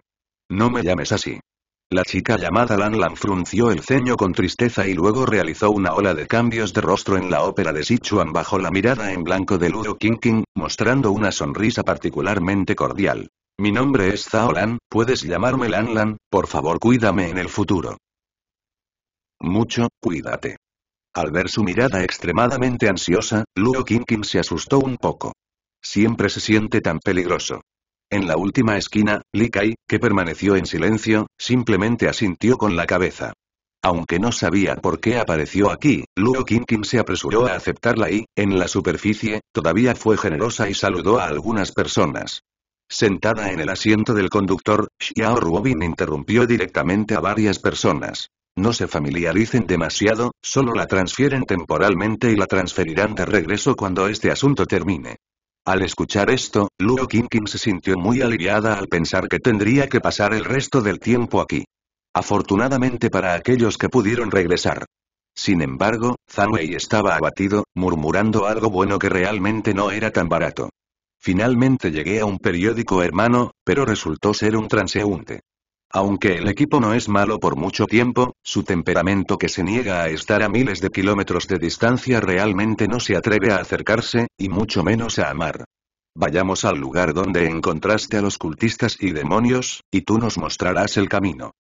No me llames así. La chica llamada Lan Lan frunció el ceño con tristeza y luego realizó una ola de cambios de rostro en la ópera de Sichuan bajo la mirada en blanco de Ludo King King, mostrando una sonrisa particularmente cordial. Mi nombre es Zhao Lan, puedes llamarme Lan Lan, por favor cuídame en el futuro. Mucho, cuídate. Al ver su mirada extremadamente ansiosa, Luo King se asustó un poco. Siempre se siente tan peligroso. En la última esquina, Li Kai, que permaneció en silencio, simplemente asintió con la cabeza. Aunque no sabía por qué apareció aquí, Luo Qingqing se apresuró a aceptarla y, en la superficie, todavía fue generosa y saludó a algunas personas. Sentada en el asiento del conductor, Xiao Ruobin interrumpió directamente a varias personas. No se familiaricen demasiado, solo la transfieren temporalmente y la transferirán de regreso cuando este asunto termine. Al escuchar esto, Luo Qingqing se sintió muy aliviada al pensar que tendría que pasar el resto del tiempo aquí. Afortunadamente para aquellos que pudieron regresar. Sin embargo, Zhang estaba abatido, murmurando algo bueno que realmente no era tan barato. Finalmente llegué a un periódico hermano, pero resultó ser un transeúnte. Aunque el equipo no es malo por mucho tiempo, su temperamento que se niega a estar a miles de kilómetros de distancia realmente no se atreve a acercarse, y mucho menos a amar. Vayamos al lugar donde encontraste a los cultistas y demonios, y tú nos mostrarás el camino.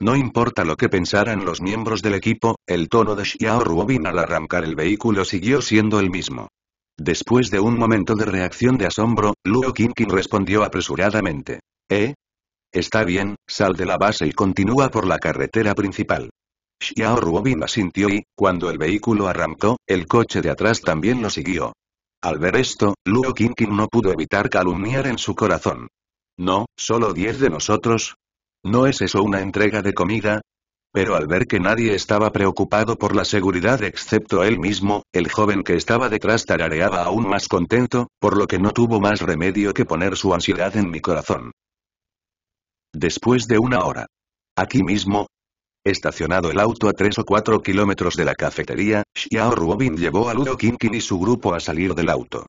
No importa lo que pensaran los miembros del equipo, el tono de Xiao Ruobin al arrancar el vehículo siguió siendo el mismo. Después de un momento de reacción de asombro, Luo Qingqing respondió apresuradamente. ¿Eh? Está bien, sal de la base y continúa por la carretera principal. Xiao Ruobin sintió y, cuando el vehículo arrancó, el coche de atrás también lo siguió. Al ver esto, Luo Qingqing no pudo evitar calumniar en su corazón. No, solo diez de nosotros. ¿No es eso una entrega de comida? Pero al ver que nadie estaba preocupado por la seguridad excepto él mismo, el joven que estaba detrás tarareaba aún más contento, por lo que no tuvo más remedio que poner su ansiedad en mi corazón. Después de una hora. Aquí mismo. Estacionado el auto a 3 o 4 kilómetros de la cafetería, Xiao Ruobin llevó a Ludo Kinkin y su grupo a salir del auto.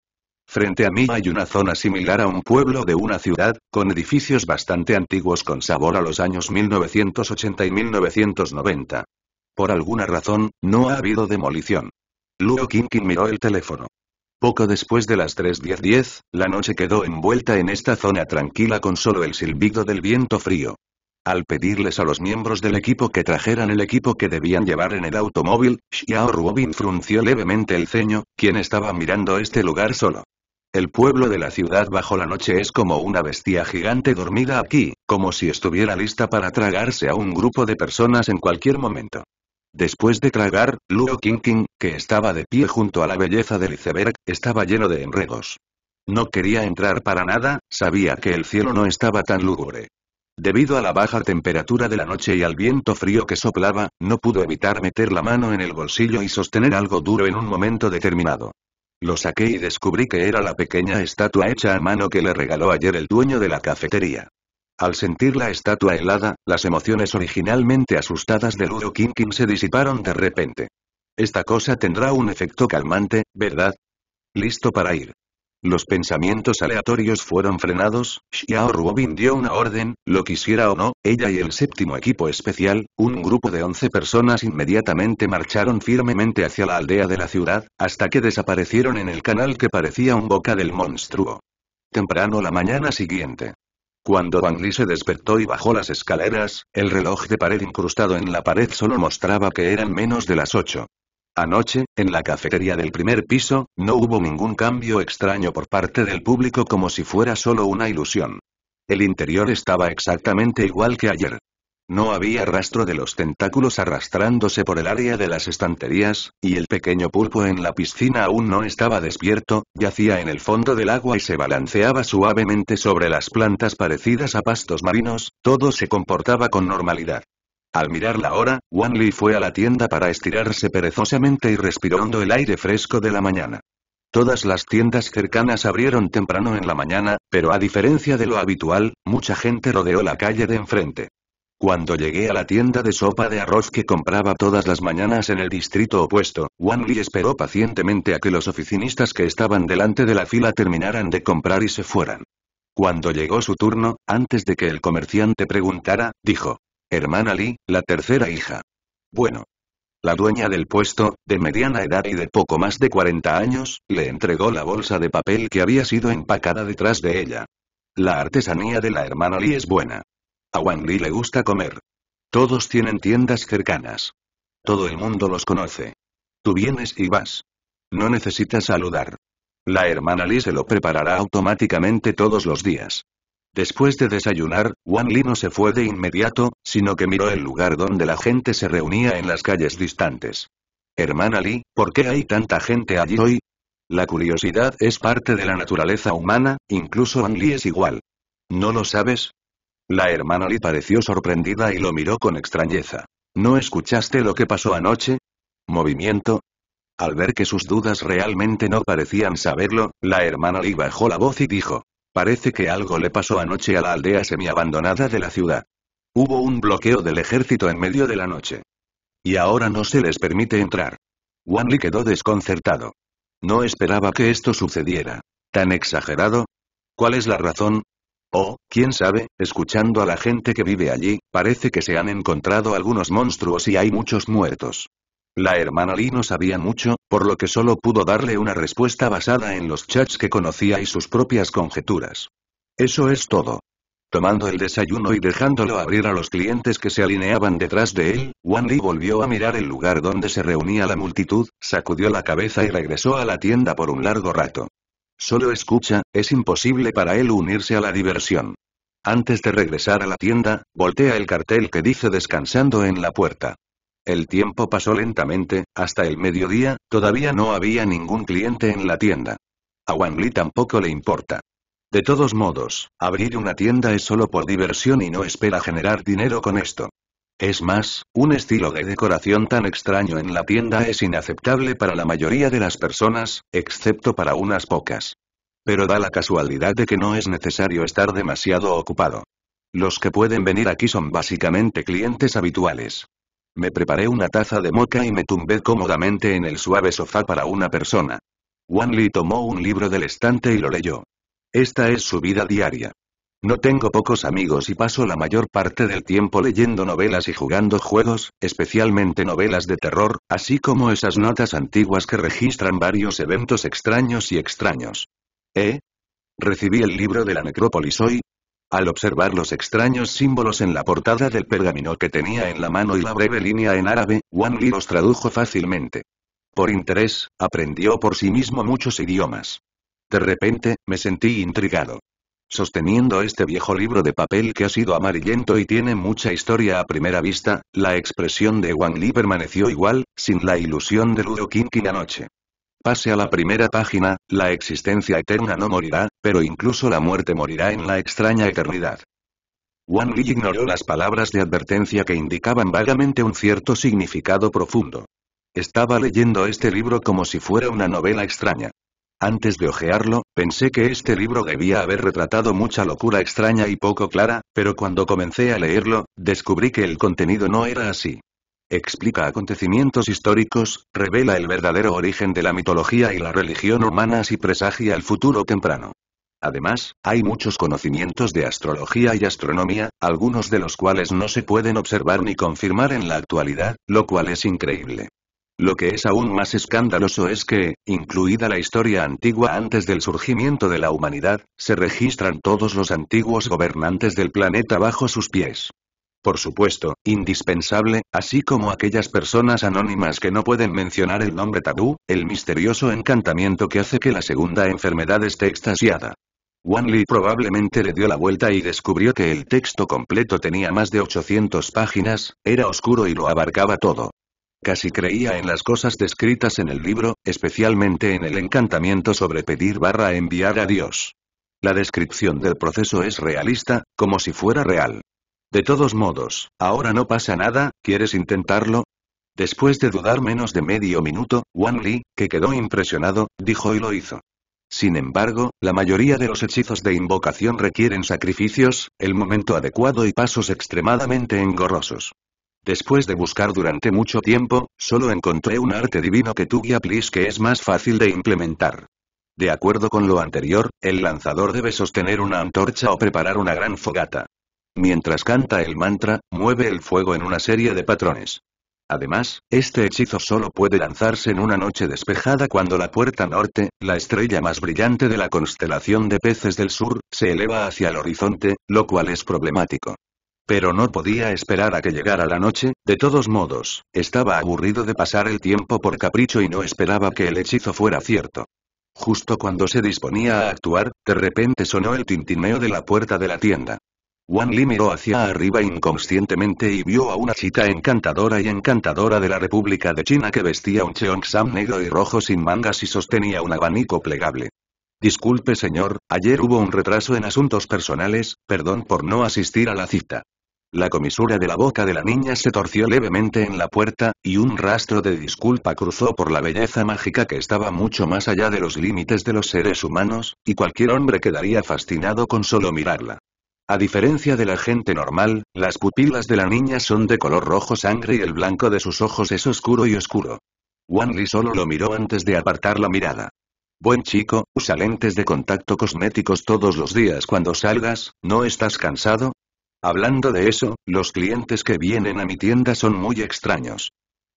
Frente a mí hay una zona similar a un pueblo de una ciudad, con edificios bastante antiguos con sabor a los años 1980 y 1990. Por alguna razón, no ha habido demolición. Luo Kinkin miró el teléfono. Poco después de las 3.10.10, la noche quedó envuelta en esta zona tranquila con solo el silbido del viento frío. Al pedirles a los miembros del equipo que trajeran el equipo que debían llevar en el automóvil, Xiao Ruobin frunció levemente el ceño, quien estaba mirando este lugar solo. El pueblo de la ciudad bajo la noche es como una bestia gigante dormida aquí, como si estuviera lista para tragarse a un grupo de personas en cualquier momento. Después de tragar, Luo Qingqing, que estaba de pie junto a la belleza del iceberg, estaba lleno de enredos. No quería entrar para nada, sabía que el cielo no estaba tan lúgubre. Debido a la baja temperatura de la noche y al viento frío que soplaba, no pudo evitar meter la mano en el bolsillo y sostener algo duro en un momento determinado. Lo saqué y descubrí que era la pequeña estatua hecha a mano que le regaló ayer el dueño de la cafetería. Al sentir la estatua helada, las emociones originalmente asustadas de Ludo Kinkin se disiparon de repente. Esta cosa tendrá un efecto calmante, ¿verdad? Listo para ir. Los pensamientos aleatorios fueron frenados, Xiao Ruobin dio una orden, lo quisiera o no, ella y el séptimo equipo especial, un grupo de 11 personas inmediatamente marcharon firmemente hacia la aldea de la ciudad, hasta que desaparecieron en el canal que parecía un boca del monstruo. Temprano la mañana siguiente. Cuando Wang Lee se despertó y bajó las escaleras, el reloj de pared incrustado en la pared solo mostraba que eran menos de las ocho. Anoche, en la cafetería del primer piso, no hubo ningún cambio extraño por parte del público como si fuera solo una ilusión. El interior estaba exactamente igual que ayer. No había rastro de los tentáculos arrastrándose por el área de las estanterías, y el pequeño pulpo en la piscina aún no estaba despierto, yacía en el fondo del agua y se balanceaba suavemente sobre las plantas parecidas a pastos marinos, todo se comportaba con normalidad. Al mirar la hora, Wan fue a la tienda para estirarse perezosamente y respirando el aire fresco de la mañana. Todas las tiendas cercanas abrieron temprano en la mañana, pero a diferencia de lo habitual, mucha gente rodeó la calle de enfrente. Cuando llegué a la tienda de sopa de arroz que compraba todas las mañanas en el distrito opuesto, Wan Li esperó pacientemente a que los oficinistas que estaban delante de la fila terminaran de comprar y se fueran. Cuando llegó su turno, antes de que el comerciante preguntara, dijo, Hermana Li, la tercera hija. Bueno. La dueña del puesto, de mediana edad y de poco más de 40 años, le entregó la bolsa de papel que había sido empacada detrás de ella. La artesanía de la hermana Li es buena. A Wang Li le gusta comer. Todos tienen tiendas cercanas. Todo el mundo los conoce. Tú vienes y vas. No necesitas saludar. La hermana Li se lo preparará automáticamente todos los días. Después de desayunar, Wang Li no se fue de inmediato, sino que miró el lugar donde la gente se reunía en las calles distantes. Hermana Li, ¿por qué hay tanta gente allí hoy? La curiosidad es parte de la naturaleza humana, incluso Wang Li es igual. ¿No lo sabes? La hermana Lee pareció sorprendida y lo miró con extrañeza. ¿No escuchaste lo que pasó anoche? ¿Movimiento? Al ver que sus dudas realmente no parecían saberlo, la hermana Lee bajó la voz y dijo. Parece que algo le pasó anoche a la aldea semiabandonada de la ciudad. Hubo un bloqueo del ejército en medio de la noche. Y ahora no se les permite entrar. Wan Lee quedó desconcertado. No esperaba que esto sucediera. ¿Tan exagerado? ¿Cuál es la razón? O, oh, quién sabe, escuchando a la gente que vive allí, parece que se han encontrado algunos monstruos y hay muchos muertos. La hermana Lee no sabía mucho, por lo que solo pudo darle una respuesta basada en los chats que conocía y sus propias conjeturas. Eso es todo. Tomando el desayuno y dejándolo abrir a los clientes que se alineaban detrás de él, Wan Lee volvió a mirar el lugar donde se reunía la multitud, sacudió la cabeza y regresó a la tienda por un largo rato. Solo escucha, es imposible para él unirse a la diversión. Antes de regresar a la tienda, voltea el cartel que dice descansando en la puerta. El tiempo pasó lentamente, hasta el mediodía, todavía no había ningún cliente en la tienda. A Wang Li tampoco le importa. De todos modos, abrir una tienda es solo por diversión y no espera generar dinero con esto. Es más, un estilo de decoración tan extraño en la tienda es inaceptable para la mayoría de las personas, excepto para unas pocas. Pero da la casualidad de que no es necesario estar demasiado ocupado. Los que pueden venir aquí son básicamente clientes habituales. Me preparé una taza de moca y me tumbé cómodamente en el suave sofá para una persona. Wanli tomó un libro del estante y lo leyó. Esta es su vida diaria. No tengo pocos amigos y paso la mayor parte del tiempo leyendo novelas y jugando juegos, especialmente novelas de terror, así como esas notas antiguas que registran varios eventos extraños y extraños. ¿Eh? Recibí el libro de la necrópolis hoy, al observar los extraños símbolos en la portada del pergamino que tenía en la mano y la breve línea en árabe, Wang Li los tradujo fácilmente. Por interés, aprendió por sí mismo muchos idiomas. De repente, me sentí intrigado. Sosteniendo este viejo libro de papel que ha sido amarillento y tiene mucha historia a primera vista, la expresión de Wang Li permaneció igual, sin la ilusión de Ludo Kinkin anoche. Pase a la primera página, la existencia eterna no morirá, pero incluso la muerte morirá en la extraña eternidad. Wang Li ignoró las palabras de advertencia que indicaban vagamente un cierto significado profundo. Estaba leyendo este libro como si fuera una novela extraña. Antes de ojearlo, pensé que este libro debía haber retratado mucha locura extraña y poco clara, pero cuando comencé a leerlo, descubrí que el contenido no era así. Explica acontecimientos históricos, revela el verdadero origen de la mitología y la religión humanas y presagia el futuro temprano. Además, hay muchos conocimientos de astrología y astronomía, algunos de los cuales no se pueden observar ni confirmar en la actualidad, lo cual es increíble. Lo que es aún más escandaloso es que, incluida la historia antigua antes del surgimiento de la humanidad, se registran todos los antiguos gobernantes del planeta bajo sus pies. Por supuesto, indispensable, así como aquellas personas anónimas que no pueden mencionar el nombre tabú, el misterioso encantamiento que hace que la segunda enfermedad esté extasiada. Wanli probablemente le dio la vuelta y descubrió que el texto completo tenía más de 800 páginas, era oscuro y lo abarcaba todo. Casi creía en las cosas descritas en el libro, especialmente en el encantamiento sobre pedir barra enviar a Dios. La descripción del proceso es realista, como si fuera real. De todos modos, ahora no pasa nada, ¿quieres intentarlo? Después de dudar menos de medio minuto, Wan Li, que quedó impresionado, dijo y lo hizo. Sin embargo, la mayoría de los hechizos de invocación requieren sacrificios, el momento adecuado y pasos extremadamente engorrosos. Después de buscar durante mucho tiempo, solo encontré un arte divino que tú Plis que es más fácil de implementar. De acuerdo con lo anterior, el lanzador debe sostener una antorcha o preparar una gran fogata. Mientras canta el mantra, mueve el fuego en una serie de patrones. Además, este hechizo solo puede lanzarse en una noche despejada cuando la puerta norte, la estrella más brillante de la constelación de peces del sur, se eleva hacia el horizonte, lo cual es problemático. Pero no podía esperar a que llegara la noche, de todos modos, estaba aburrido de pasar el tiempo por capricho y no esperaba que el hechizo fuera cierto. Justo cuando se disponía a actuar, de repente sonó el tintineo de la puerta de la tienda. Wang Li miró hacia arriba inconscientemente y vio a una chica encantadora y encantadora de la República de China que vestía un cheongsam negro y rojo sin mangas y sostenía un abanico plegable. Disculpe señor, ayer hubo un retraso en asuntos personales, perdón por no asistir a la cita. La comisura de la boca de la niña se torció levemente en la puerta, y un rastro de disculpa cruzó por la belleza mágica que estaba mucho más allá de los límites de los seres humanos, y cualquier hombre quedaría fascinado con solo mirarla. A diferencia de la gente normal, las pupilas de la niña son de color rojo sangre y el blanco de sus ojos es oscuro y oscuro. Wan Li solo lo miró antes de apartar la mirada. Buen chico, usa lentes de contacto cosméticos todos los días cuando salgas, ¿no estás cansado? Hablando de eso, los clientes que vienen a mi tienda son muy extraños.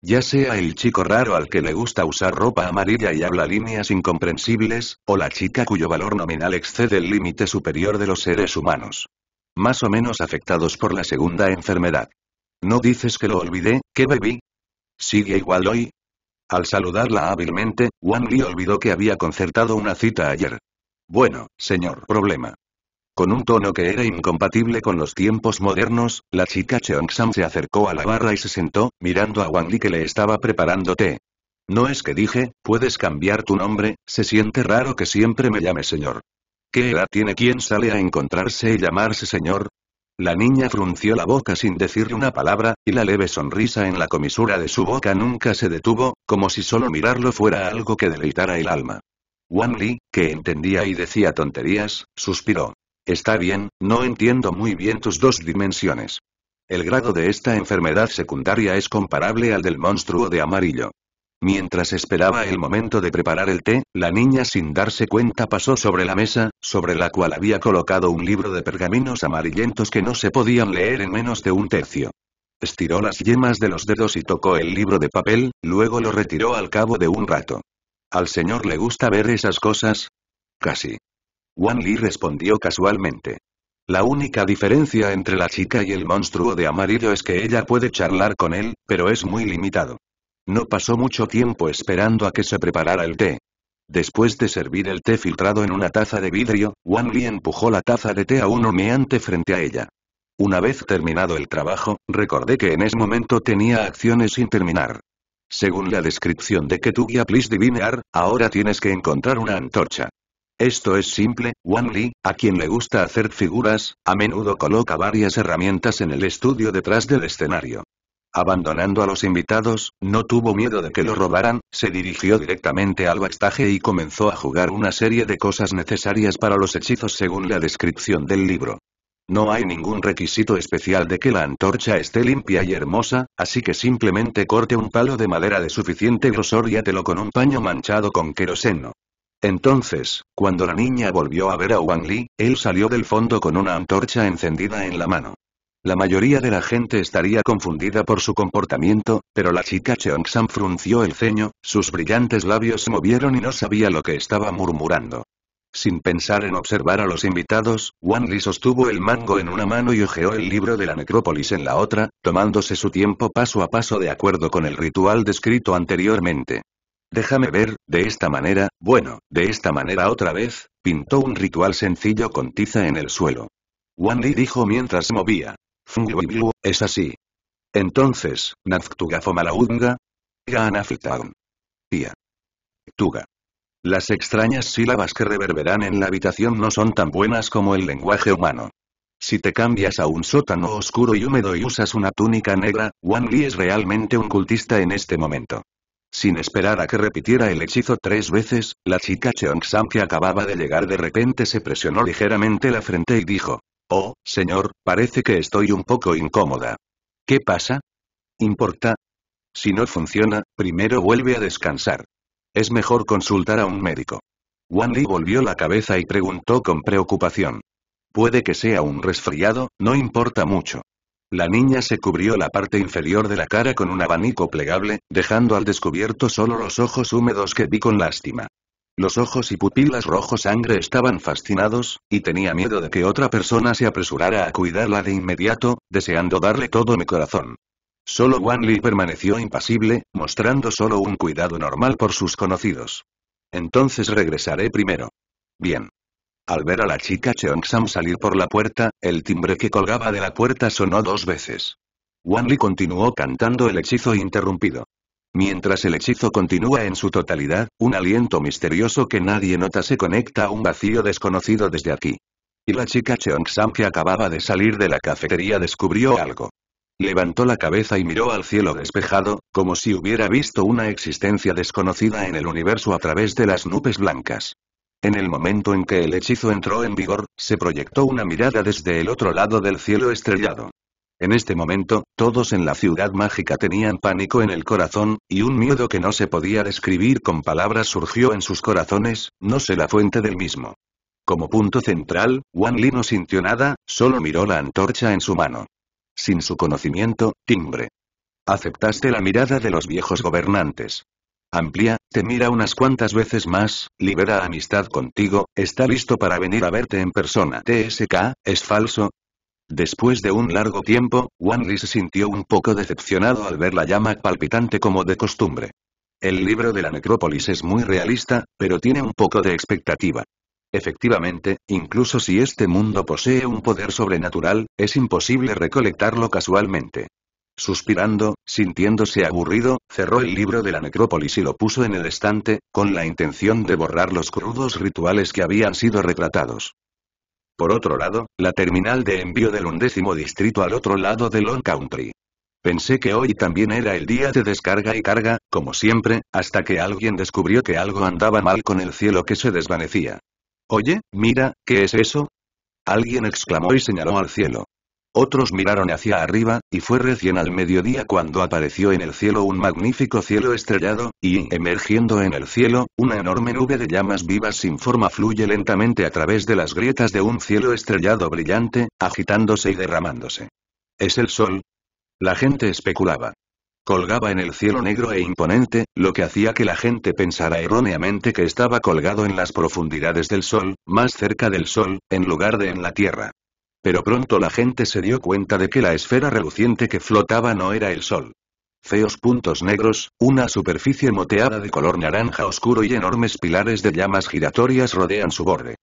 Ya sea el chico raro al que le gusta usar ropa amarilla y habla líneas incomprensibles, o la chica cuyo valor nominal excede el límite superior de los seres humanos. Más o menos afectados por la segunda enfermedad. ¿No dices que lo olvidé, que bebí? ¿Sigue igual hoy? Al saludarla hábilmente, Wang Li olvidó que había concertado una cita ayer. Bueno, señor problema. Con un tono que era incompatible con los tiempos modernos, la chica Sam se acercó a la barra y se sentó, mirando a Wang Li que le estaba preparando té. No es que dije, puedes cambiar tu nombre, se siente raro que siempre me llame señor. ¿Qué edad tiene quien sale a encontrarse y llamarse señor? La niña frunció la boca sin decir una palabra, y la leve sonrisa en la comisura de su boca nunca se detuvo, como si solo mirarlo fuera algo que deleitara el alma. Wang Li, que entendía y decía tonterías, suspiró. Está bien, no entiendo muy bien tus dos dimensiones. El grado de esta enfermedad secundaria es comparable al del monstruo de amarillo. Mientras esperaba el momento de preparar el té, la niña sin darse cuenta pasó sobre la mesa, sobre la cual había colocado un libro de pergaminos amarillentos que no se podían leer en menos de un tercio. Estiró las yemas de los dedos y tocó el libro de papel, luego lo retiró al cabo de un rato. ¿Al señor le gusta ver esas cosas? Casi. Wan Li respondió casualmente. La única diferencia entre la chica y el monstruo de amarillo es que ella puede charlar con él, pero es muy limitado. No pasó mucho tiempo esperando a que se preparara el té. Después de servir el té filtrado en una taza de vidrio, Wan Li empujó la taza de té a un humeante frente a ella. Una vez terminado el trabajo, recordé que en ese momento tenía acciones sin terminar. Según la descripción de Ketugia Please Divinear, ahora tienes que encontrar una antorcha. Esto es simple, Wan Li, a quien le gusta hacer figuras, a menudo coloca varias herramientas en el estudio detrás del escenario. Abandonando a los invitados, no tuvo miedo de que lo robaran, se dirigió directamente al bastaje y comenzó a jugar una serie de cosas necesarias para los hechizos según la descripción del libro. No hay ningún requisito especial de que la antorcha esté limpia y hermosa, así que simplemente corte un palo de madera de suficiente grosor y átelo con un paño manchado con queroseno. Entonces, cuando la niña volvió a ver a Wang Li, él salió del fondo con una antorcha encendida en la mano. La mayoría de la gente estaría confundida por su comportamiento, pero la chica Cheongsan frunció el ceño, sus brillantes labios se movieron y no sabía lo que estaba murmurando. Sin pensar en observar a los invitados, Wang Li sostuvo el mango en una mano y hojeó el libro de la necrópolis en la otra, tomándose su tiempo paso a paso de acuerdo con el ritual descrito anteriormente. Déjame ver, de esta manera, bueno, de esta manera otra vez, pintó un ritual sencillo con tiza en el suelo. Wan dijo mientras movía. es así. Entonces, Naftugafomalaunga. Gaanafitaun. Tía um. Tuga. Las extrañas sílabas que reverberan en la habitación no son tan buenas como el lenguaje humano. Si te cambias a un sótano oscuro y húmedo y usas una túnica negra, Wan es realmente un cultista en este momento. Sin esperar a que repitiera el hechizo tres veces, la chica Cheongsam que acababa de llegar de repente se presionó ligeramente la frente y dijo. Oh, señor, parece que estoy un poco incómoda. ¿Qué pasa? ¿Importa? Si no funciona, primero vuelve a descansar. Es mejor consultar a un médico. Wan Li volvió la cabeza y preguntó con preocupación. Puede que sea un resfriado, no importa mucho. La niña se cubrió la parte inferior de la cara con un abanico plegable, dejando al descubierto solo los ojos húmedos que vi con lástima. Los ojos y pupilas rojo sangre estaban fascinados, y tenía miedo de que otra persona se apresurara a cuidarla de inmediato, deseando darle todo mi corazón. Solo Wanli permaneció impasible, mostrando solo un cuidado normal por sus conocidos. Entonces regresaré primero. Bien. Al ver a la chica Sam salir por la puerta, el timbre que colgaba de la puerta sonó dos veces. Wanli continuó cantando el hechizo interrumpido. Mientras el hechizo continúa en su totalidad, un aliento misterioso que nadie nota se conecta a un vacío desconocido desde aquí. Y la chica Cheongsam que acababa de salir de la cafetería descubrió algo. Levantó la cabeza y miró al cielo despejado, como si hubiera visto una existencia desconocida en el universo a través de las nubes blancas. En el momento en que el hechizo entró en vigor, se proyectó una mirada desde el otro lado del cielo estrellado. En este momento, todos en la ciudad mágica tenían pánico en el corazón, y un miedo que no se podía describir con palabras surgió en sus corazones, no sé la fuente del mismo. Como punto central, Wan Li no sintió nada, solo miró la antorcha en su mano. Sin su conocimiento, timbre. Aceptaste la mirada de los viejos gobernantes. Amplía, te mira unas cuantas veces más, libera amistad contigo, está listo para venir a verte en persona. TSK, ¿es falso? Después de un largo tiempo, Wanli se sintió un poco decepcionado al ver la llama palpitante como de costumbre. El libro de la necrópolis es muy realista, pero tiene un poco de expectativa. Efectivamente, incluso si este mundo posee un poder sobrenatural, es imposible recolectarlo casualmente. Suspirando, sintiéndose aburrido, cerró el libro de la necrópolis y lo puso en el estante, con la intención de borrar los crudos rituales que habían sido retratados. Por otro lado, la terminal de envío del undécimo distrito al otro lado de Long Country. Pensé que hoy también era el día de descarga y carga, como siempre, hasta que alguien descubrió que algo andaba mal con el cielo que se desvanecía. Oye, mira, ¿qué es eso? Alguien exclamó y señaló al cielo. Otros miraron hacia arriba, y fue recién al mediodía cuando apareció en el cielo un magnífico cielo estrellado, y, emergiendo en el cielo, una enorme nube de llamas vivas sin forma fluye lentamente a través de las grietas de un cielo estrellado brillante, agitándose y derramándose. ¿Es el sol? La gente especulaba. Colgaba en el cielo negro e imponente, lo que hacía que la gente pensara erróneamente que estaba colgado en las profundidades del sol, más cerca del sol, en lugar de en la tierra. Pero pronto la gente se dio cuenta de que la esfera reluciente que flotaba no era el sol. Feos puntos negros, una superficie moteada de color naranja oscuro y enormes pilares de llamas giratorias rodean su borde.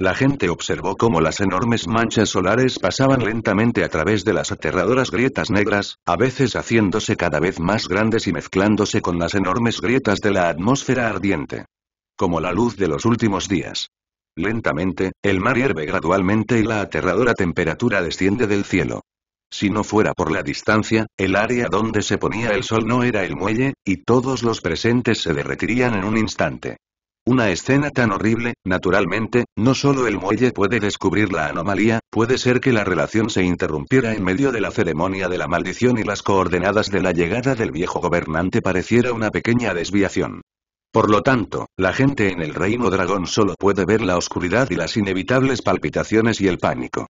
La gente observó cómo las enormes manchas solares pasaban lentamente a través de las aterradoras grietas negras, a veces haciéndose cada vez más grandes y mezclándose con las enormes grietas de la atmósfera ardiente. Como la luz de los últimos días. Lentamente, el mar hierve gradualmente y la aterradora temperatura desciende del cielo. Si no fuera por la distancia, el área donde se ponía el sol no era el muelle, y todos los presentes se derretirían en un instante. Una escena tan horrible, naturalmente, no solo el muelle puede descubrir la anomalía, puede ser que la relación se interrumpiera en medio de la ceremonia de la maldición y las coordenadas de la llegada del viejo gobernante pareciera una pequeña desviación. Por lo tanto, la gente en el reino dragón solo puede ver la oscuridad y las inevitables palpitaciones y el pánico.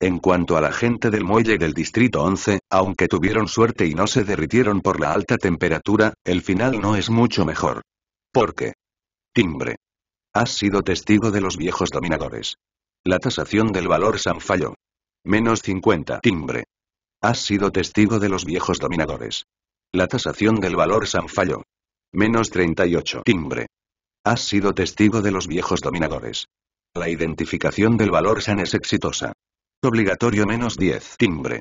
En cuanto a la gente del muelle del Distrito 11, aunque tuvieron suerte y no se derritieron por la alta temperatura, el final no es mucho mejor. ¿Por qué? Timbre. Has sido testigo de los viejos dominadores. La tasación del valor San falló. Menos 50. Timbre. Has sido testigo de los viejos dominadores. La tasación del valor San falló. Menos 38. Timbre. Has sido testigo de los viejos dominadores. La identificación del valor SAN es exitosa. Obligatorio menos 10. Timbre.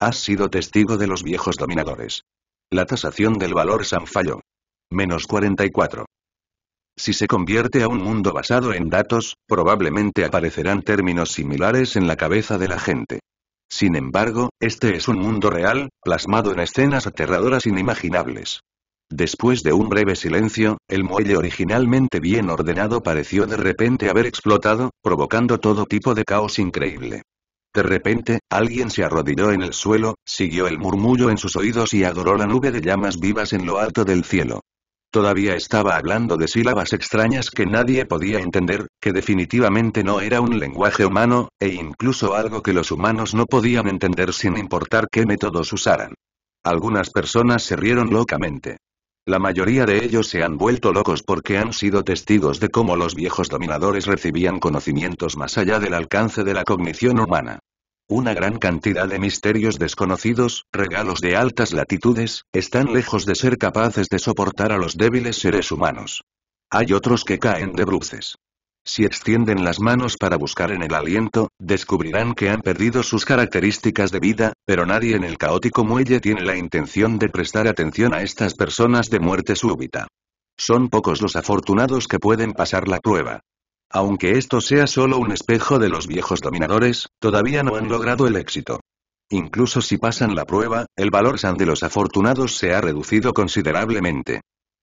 Has sido testigo de los viejos dominadores. La tasación del valor SAN falló. Menos 44. Si se convierte a un mundo basado en datos, probablemente aparecerán términos similares en la cabeza de la gente. Sin embargo, este es un mundo real, plasmado en escenas aterradoras e inimaginables. Después de un breve silencio, el muelle originalmente bien ordenado pareció de repente haber explotado, provocando todo tipo de caos increíble. De repente, alguien se arrodilló en el suelo, siguió el murmullo en sus oídos y adoró la nube de llamas vivas en lo alto del cielo. Todavía estaba hablando de sílabas extrañas que nadie podía entender, que definitivamente no era un lenguaje humano, e incluso algo que los humanos no podían entender sin importar qué métodos usaran. Algunas personas se rieron locamente. La mayoría de ellos se han vuelto locos porque han sido testigos de cómo los viejos dominadores recibían conocimientos más allá del alcance de la cognición humana. Una gran cantidad de misterios desconocidos, regalos de altas latitudes, están lejos de ser capaces de soportar a los débiles seres humanos. Hay otros que caen de bruces. Si extienden las manos para buscar en el aliento, descubrirán que han perdido sus características de vida, pero nadie en el caótico muelle tiene la intención de prestar atención a estas personas de muerte súbita. Son pocos los afortunados que pueden pasar la prueba. Aunque esto sea solo un espejo de los viejos dominadores, todavía no han logrado el éxito. Incluso si pasan la prueba, el valor san de los afortunados se ha reducido considerablemente.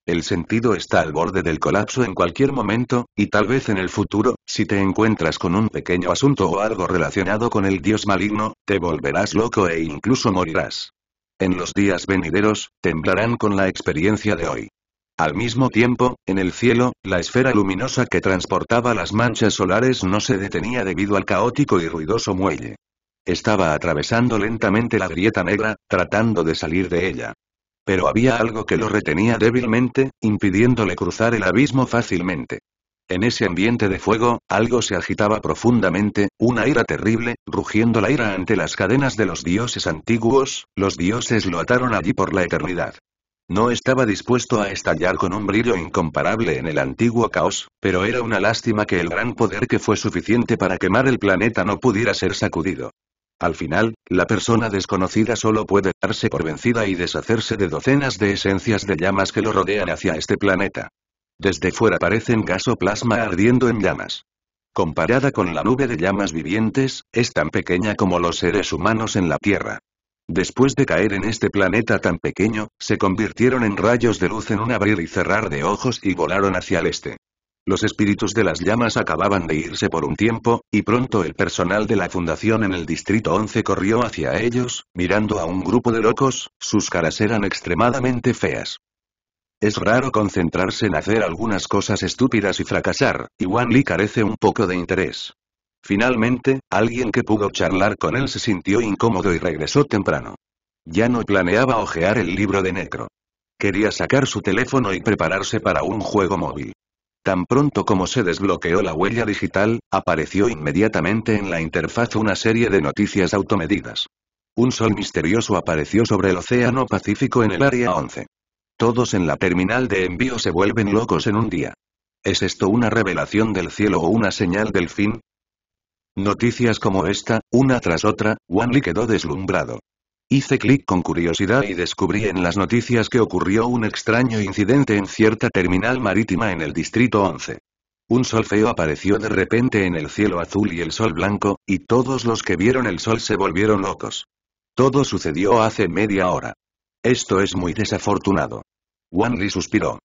El sentido está al borde del colapso en cualquier momento, y tal vez en el futuro, si te encuentras con un pequeño asunto o algo relacionado con el dios maligno, te volverás loco e incluso morirás. En los días venideros, temblarán con la experiencia de hoy. Al mismo tiempo, en el cielo, la esfera luminosa que transportaba las manchas solares no se detenía debido al caótico y ruidoso muelle. Estaba atravesando lentamente la grieta negra, tratando de salir de ella. Pero había algo que lo retenía débilmente, impidiéndole cruzar el abismo fácilmente. En ese ambiente de fuego, algo se agitaba profundamente, una ira terrible, rugiendo la ira ante las cadenas de los dioses antiguos, los dioses lo ataron allí por la eternidad. No estaba dispuesto a estallar con un brillo incomparable en el antiguo caos, pero era una lástima que el gran poder que fue suficiente para quemar el planeta no pudiera ser sacudido. Al final, la persona desconocida solo puede darse por vencida y deshacerse de docenas de esencias de llamas que lo rodean hacia este planeta. Desde fuera parecen gasoplasma ardiendo en llamas. Comparada con la nube de llamas vivientes, es tan pequeña como los seres humanos en la Tierra. Después de caer en este planeta tan pequeño, se convirtieron en rayos de luz en un abrir y cerrar de ojos y volaron hacia el este. Los espíritus de las llamas acababan de irse por un tiempo, y pronto el personal de la fundación en el Distrito 11 corrió hacia ellos, mirando a un grupo de locos, sus caras eran extremadamente feas. Es raro concentrarse en hacer algunas cosas estúpidas y fracasar, y Wan Li carece un poco de interés. Finalmente, alguien que pudo charlar con él se sintió incómodo y regresó temprano. Ya no planeaba hojear el libro de Necro. Quería sacar su teléfono y prepararse para un juego móvil. Tan pronto como se desbloqueó la huella digital, apareció inmediatamente en la interfaz una serie de noticias automedidas. Un sol misterioso apareció sobre el Océano Pacífico en el Área 11. Todos en la terminal de envío se vuelven locos en un día. ¿Es esto una revelación del cielo o una señal del fin? Noticias como esta, una tras otra, Wanli quedó deslumbrado. Hice clic con curiosidad y descubrí en las noticias que ocurrió un extraño incidente en cierta terminal marítima en el Distrito 11. Un sol feo apareció de repente en el cielo azul y el sol blanco, y todos los que vieron el sol se volvieron locos. Todo sucedió hace media hora. Esto es muy desafortunado. Wan suspiró.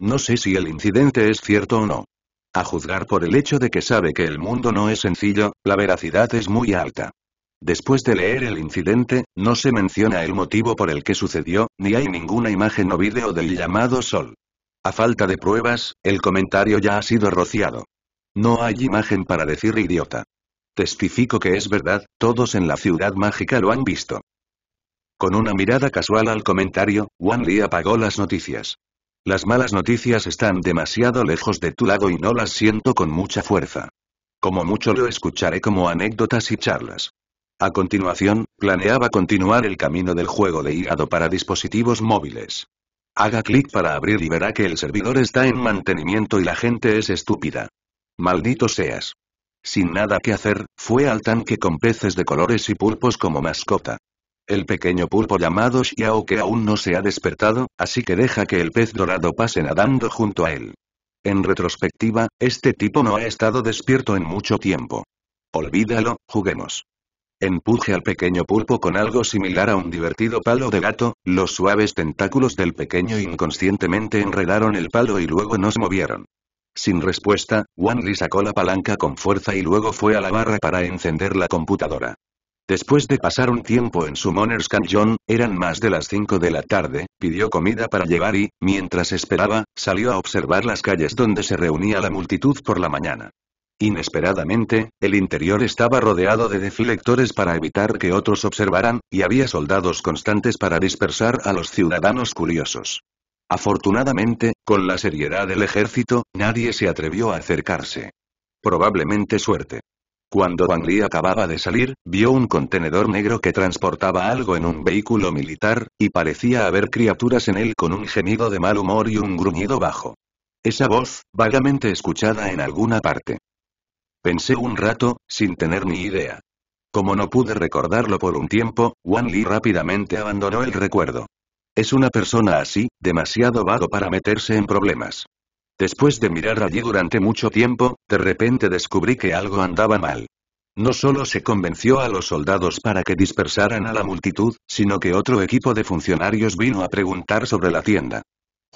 No sé si el incidente es cierto o no. A juzgar por el hecho de que sabe que el mundo no es sencillo, la veracidad es muy alta. Después de leer el incidente, no se menciona el motivo por el que sucedió, ni hay ninguna imagen o vídeo del llamado Sol. A falta de pruebas, el comentario ya ha sido rociado. No hay imagen para decir idiota. Testifico que es verdad, todos en la ciudad mágica lo han visto. Con una mirada casual al comentario, Wan Li apagó las noticias. Las malas noticias están demasiado lejos de tu lado y no las siento con mucha fuerza. Como mucho lo escucharé como anécdotas y charlas. A continuación, planeaba continuar el camino del juego de hígado para dispositivos móviles. Haga clic para abrir y verá que el servidor está en mantenimiento y la gente es estúpida. Maldito seas. Sin nada que hacer, fue al tanque con peces de colores y pulpos como mascota. El pequeño pulpo llamado Xiao que aún no se ha despertado, así que deja que el pez dorado pase nadando junto a él. En retrospectiva, este tipo no ha estado despierto en mucho tiempo. Olvídalo, juguemos. Empuje al pequeño pulpo con algo similar a un divertido palo de gato, los suaves tentáculos del pequeño inconscientemente enredaron el palo y luego nos movieron. Sin respuesta, Wan sacó la palanca con fuerza y luego fue a la barra para encender la computadora. Después de pasar un tiempo en Summoner's Canyon, eran más de las 5 de la tarde, pidió comida para llevar y, mientras esperaba, salió a observar las calles donde se reunía la multitud por la mañana. Inesperadamente, el interior estaba rodeado de deflectores para evitar que otros observaran, y había soldados constantes para dispersar a los ciudadanos curiosos. Afortunadamente, con la seriedad del ejército, nadie se atrevió a acercarse. Probablemente suerte. Cuando Wang acababa de salir, vio un contenedor negro que transportaba algo en un vehículo militar, y parecía haber criaturas en él con un gemido de mal humor y un gruñido bajo. Esa voz, vagamente escuchada en alguna parte. Pensé un rato, sin tener ni idea. Como no pude recordarlo por un tiempo, Wan Li rápidamente abandonó el recuerdo. Es una persona así, demasiado vago para meterse en problemas. Después de mirar allí durante mucho tiempo, de repente descubrí que algo andaba mal. No solo se convenció a los soldados para que dispersaran a la multitud, sino que otro equipo de funcionarios vino a preguntar sobre la tienda.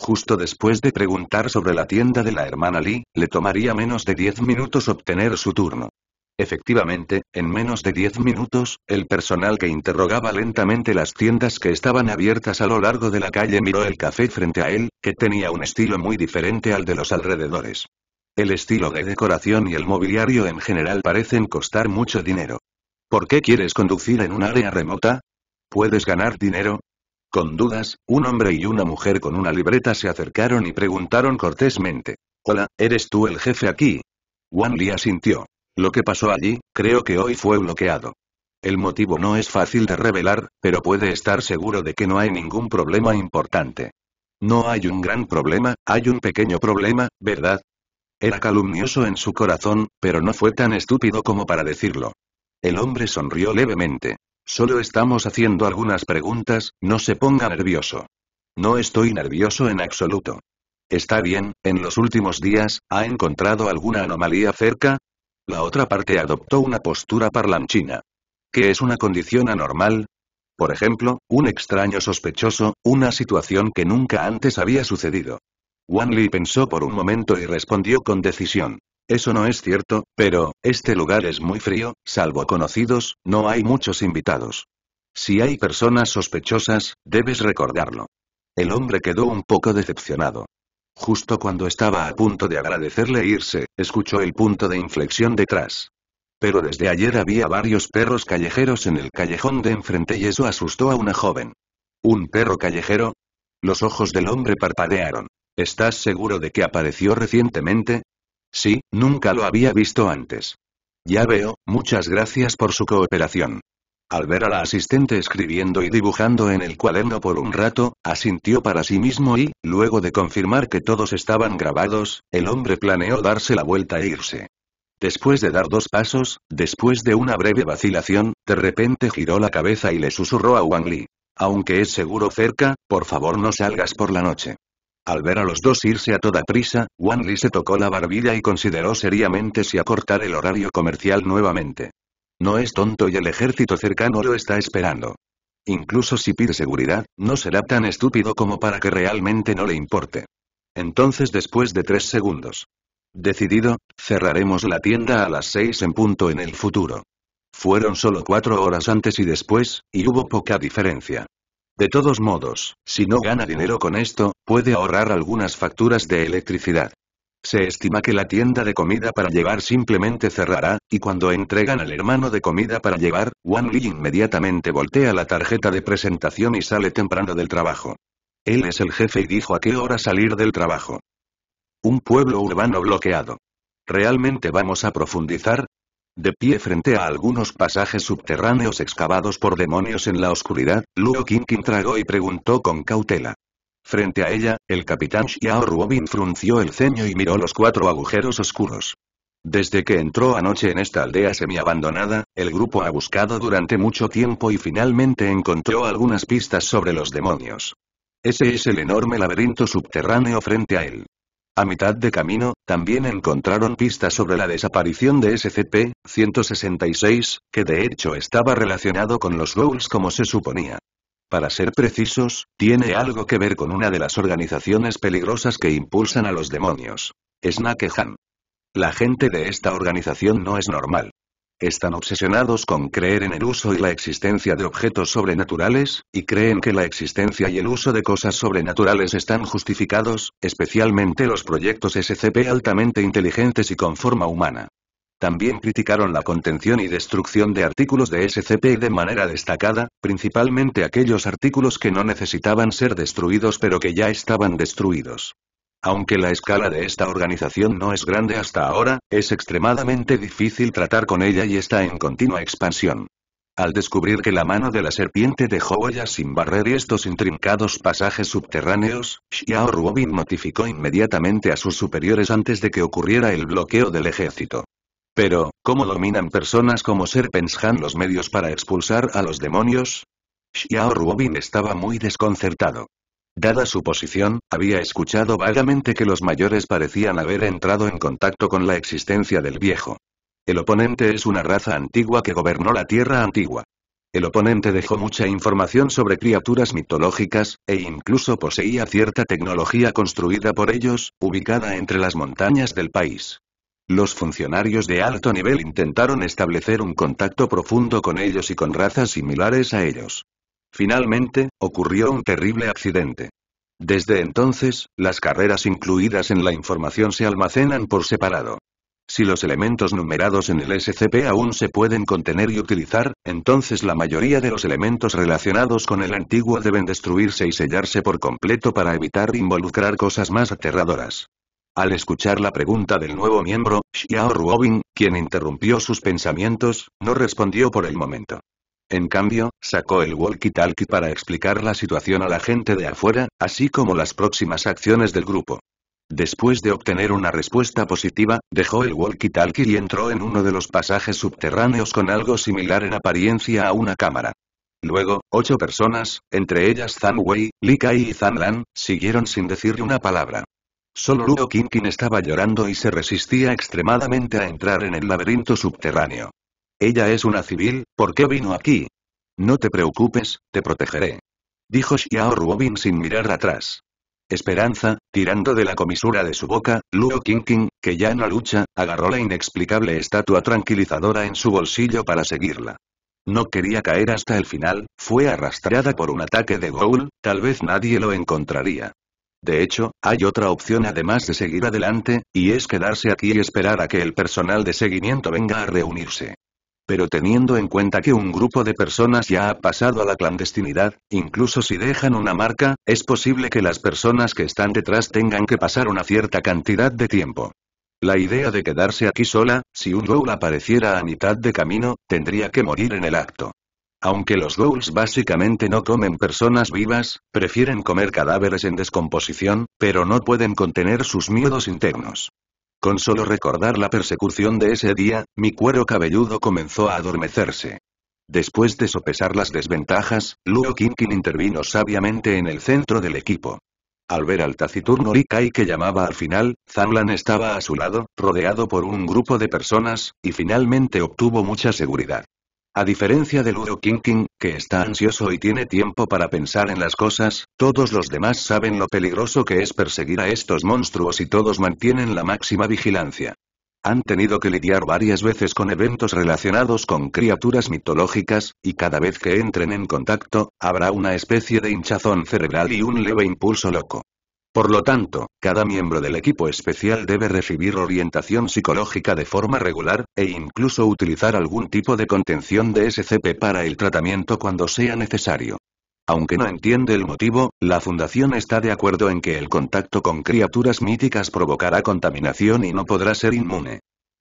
Justo después de preguntar sobre la tienda de la hermana Lee, le tomaría menos de 10 minutos obtener su turno. Efectivamente, en menos de 10 minutos, el personal que interrogaba lentamente las tiendas que estaban abiertas a lo largo de la calle miró el café frente a él, que tenía un estilo muy diferente al de los alrededores. El estilo de decoración y el mobiliario en general parecen costar mucho dinero. ¿Por qué quieres conducir en un área remota? Puedes ganar dinero, con dudas, un hombre y una mujer con una libreta se acercaron y preguntaron cortésmente. Hola, ¿eres tú el jefe aquí? Wan Li asintió. Lo que pasó allí, creo que hoy fue bloqueado. El motivo no es fácil de revelar, pero puede estar seguro de que no hay ningún problema importante. No hay un gran problema, hay un pequeño problema, ¿verdad? Era calumnioso en su corazón, pero no fue tan estúpido como para decirlo. El hombre sonrió levemente. Solo estamos haciendo algunas preguntas, no se ponga nervioso. No estoy nervioso en absoluto. Está bien, en los últimos días, ¿ha encontrado alguna anomalía cerca? La otra parte adoptó una postura parlanchina. ¿Qué es una condición anormal? Por ejemplo, un extraño sospechoso, una situación que nunca antes había sucedido. Wanli pensó por un momento y respondió con decisión. Eso no es cierto, pero, este lugar es muy frío, salvo conocidos, no hay muchos invitados. Si hay personas sospechosas, debes recordarlo. El hombre quedó un poco decepcionado. Justo cuando estaba a punto de agradecerle irse, escuchó el punto de inflexión detrás. Pero desde ayer había varios perros callejeros en el callejón de enfrente y eso asustó a una joven. ¿Un perro callejero? Los ojos del hombre parpadearon. ¿Estás seguro de que apareció recientemente? Sí, nunca lo había visto antes. Ya veo, muchas gracias por su cooperación. Al ver a la asistente escribiendo y dibujando en el cuaderno por un rato, asintió para sí mismo y, luego de confirmar que todos estaban grabados, el hombre planeó darse la vuelta e irse. Después de dar dos pasos, después de una breve vacilación, de repente giró la cabeza y le susurró a Wang Li. Aunque es seguro cerca, por favor no salgas por la noche. Al ver a los dos irse a toda prisa, Wanli se tocó la barbilla y consideró seriamente si acortar el horario comercial nuevamente. No es tonto y el ejército cercano lo está esperando. Incluso si pide seguridad, no será tan estúpido como para que realmente no le importe. Entonces después de tres segundos. Decidido, cerraremos la tienda a las seis en punto en el futuro. Fueron solo cuatro horas antes y después, y hubo poca diferencia. De todos modos, si no gana dinero con esto, puede ahorrar algunas facturas de electricidad. Se estima que la tienda de comida para llevar simplemente cerrará, y cuando entregan al hermano de comida para llevar, Wan Li inmediatamente voltea la tarjeta de presentación y sale temprano del trabajo. Él es el jefe y dijo a qué hora salir del trabajo. Un pueblo urbano bloqueado. ¿Realmente vamos a profundizar? De pie frente a algunos pasajes subterráneos excavados por demonios en la oscuridad, Luo King tragó y preguntó con cautela. Frente a ella, el capitán Xiao Ruobin frunció el ceño y miró los cuatro agujeros oscuros. Desde que entró anoche en esta aldea semi-abandonada, el grupo ha buscado durante mucho tiempo y finalmente encontró algunas pistas sobre los demonios. Ese es el enorme laberinto subterráneo frente a él. A mitad de camino, también encontraron pistas sobre la desaparición de SCP-166, que de hecho estaba relacionado con los Ghouls como se suponía. Para ser precisos, tiene algo que ver con una de las organizaciones peligrosas que impulsan a los demonios. Han. La gente de esta organización no es normal. Están obsesionados con creer en el uso y la existencia de objetos sobrenaturales, y creen que la existencia y el uso de cosas sobrenaturales están justificados, especialmente los proyectos SCP altamente inteligentes y con forma humana. También criticaron la contención y destrucción de artículos de SCP de manera destacada, principalmente aquellos artículos que no necesitaban ser destruidos pero que ya estaban destruidos. Aunque la escala de esta organización no es grande hasta ahora, es extremadamente difícil tratar con ella y está en continua expansión. Al descubrir que la mano de la serpiente dejó huellas sin barrer y estos intrincados pasajes subterráneos, Xiao Ruobin notificó inmediatamente a sus superiores antes de que ocurriera el bloqueo del ejército. Pero, ¿cómo dominan personas como Serpents Han los medios para expulsar a los demonios? Xiao Ruobin estaba muy desconcertado. Dada su posición, había escuchado vagamente que los mayores parecían haber entrado en contacto con la existencia del viejo. El oponente es una raza antigua que gobernó la Tierra antigua. El oponente dejó mucha información sobre criaturas mitológicas, e incluso poseía cierta tecnología construida por ellos, ubicada entre las montañas del país. Los funcionarios de alto nivel intentaron establecer un contacto profundo con ellos y con razas similares a ellos. Finalmente, ocurrió un terrible accidente. Desde entonces, las carreras incluidas en la información se almacenan por separado. Si los elementos numerados en el SCP aún se pueden contener y utilizar, entonces la mayoría de los elementos relacionados con el antiguo deben destruirse y sellarse por completo para evitar involucrar cosas más aterradoras. Al escuchar la pregunta del nuevo miembro, Xiao Ruobin, quien interrumpió sus pensamientos, no respondió por el momento. En cambio, sacó el walkie-talkie para explicar la situación a la gente de afuera, así como las próximas acciones del grupo. Después de obtener una respuesta positiva, dejó el walkie-talkie y entró en uno de los pasajes subterráneos con algo similar en apariencia a una cámara. Luego, ocho personas, entre ellas Zhang Wei, Li Kai y Zhang Lan, siguieron sin decir una palabra. Solo Luo Qingqing estaba llorando y se resistía extremadamente a entrar en el laberinto subterráneo. Ella es una civil, ¿por qué vino aquí? No te preocupes, te protegeré. Dijo Xiao Ruobin sin mirar atrás. Esperanza, tirando de la comisura de su boca, Luo Qingqing, que ya no lucha, agarró la inexplicable estatua tranquilizadora en su bolsillo para seguirla. No quería caer hasta el final, fue arrastrada por un ataque de Goul, tal vez nadie lo encontraría. De hecho, hay otra opción además de seguir adelante, y es quedarse aquí y esperar a que el personal de seguimiento venga a reunirse pero teniendo en cuenta que un grupo de personas ya ha pasado a la clandestinidad, incluso si dejan una marca, es posible que las personas que están detrás tengan que pasar una cierta cantidad de tiempo. La idea de quedarse aquí sola, si un ghoul apareciera a mitad de camino, tendría que morir en el acto. Aunque los ghouls básicamente no comen personas vivas, prefieren comer cadáveres en descomposición, pero no pueden contener sus miedos internos. Con solo recordar la persecución de ese día, mi cuero cabelludo comenzó a adormecerse. Después de sopesar las desventajas, Luo Kinkin intervino sabiamente en el centro del equipo. Al ver al taciturno Rikai que llamaba al final, Zanlan estaba a su lado, rodeado por un grupo de personas, y finalmente obtuvo mucha seguridad. A diferencia de Ludo King, que está ansioso y tiene tiempo para pensar en las cosas, todos los demás saben lo peligroso que es perseguir a estos monstruos y todos mantienen la máxima vigilancia. Han tenido que lidiar varias veces con eventos relacionados con criaturas mitológicas, y cada vez que entren en contacto, habrá una especie de hinchazón cerebral y un leve impulso loco. Por lo tanto, cada miembro del equipo especial debe recibir orientación psicológica de forma regular, e incluso utilizar algún tipo de contención de SCP para el tratamiento cuando sea necesario. Aunque no entiende el motivo, la Fundación está de acuerdo en que el contacto con criaturas míticas provocará contaminación y no podrá ser inmune.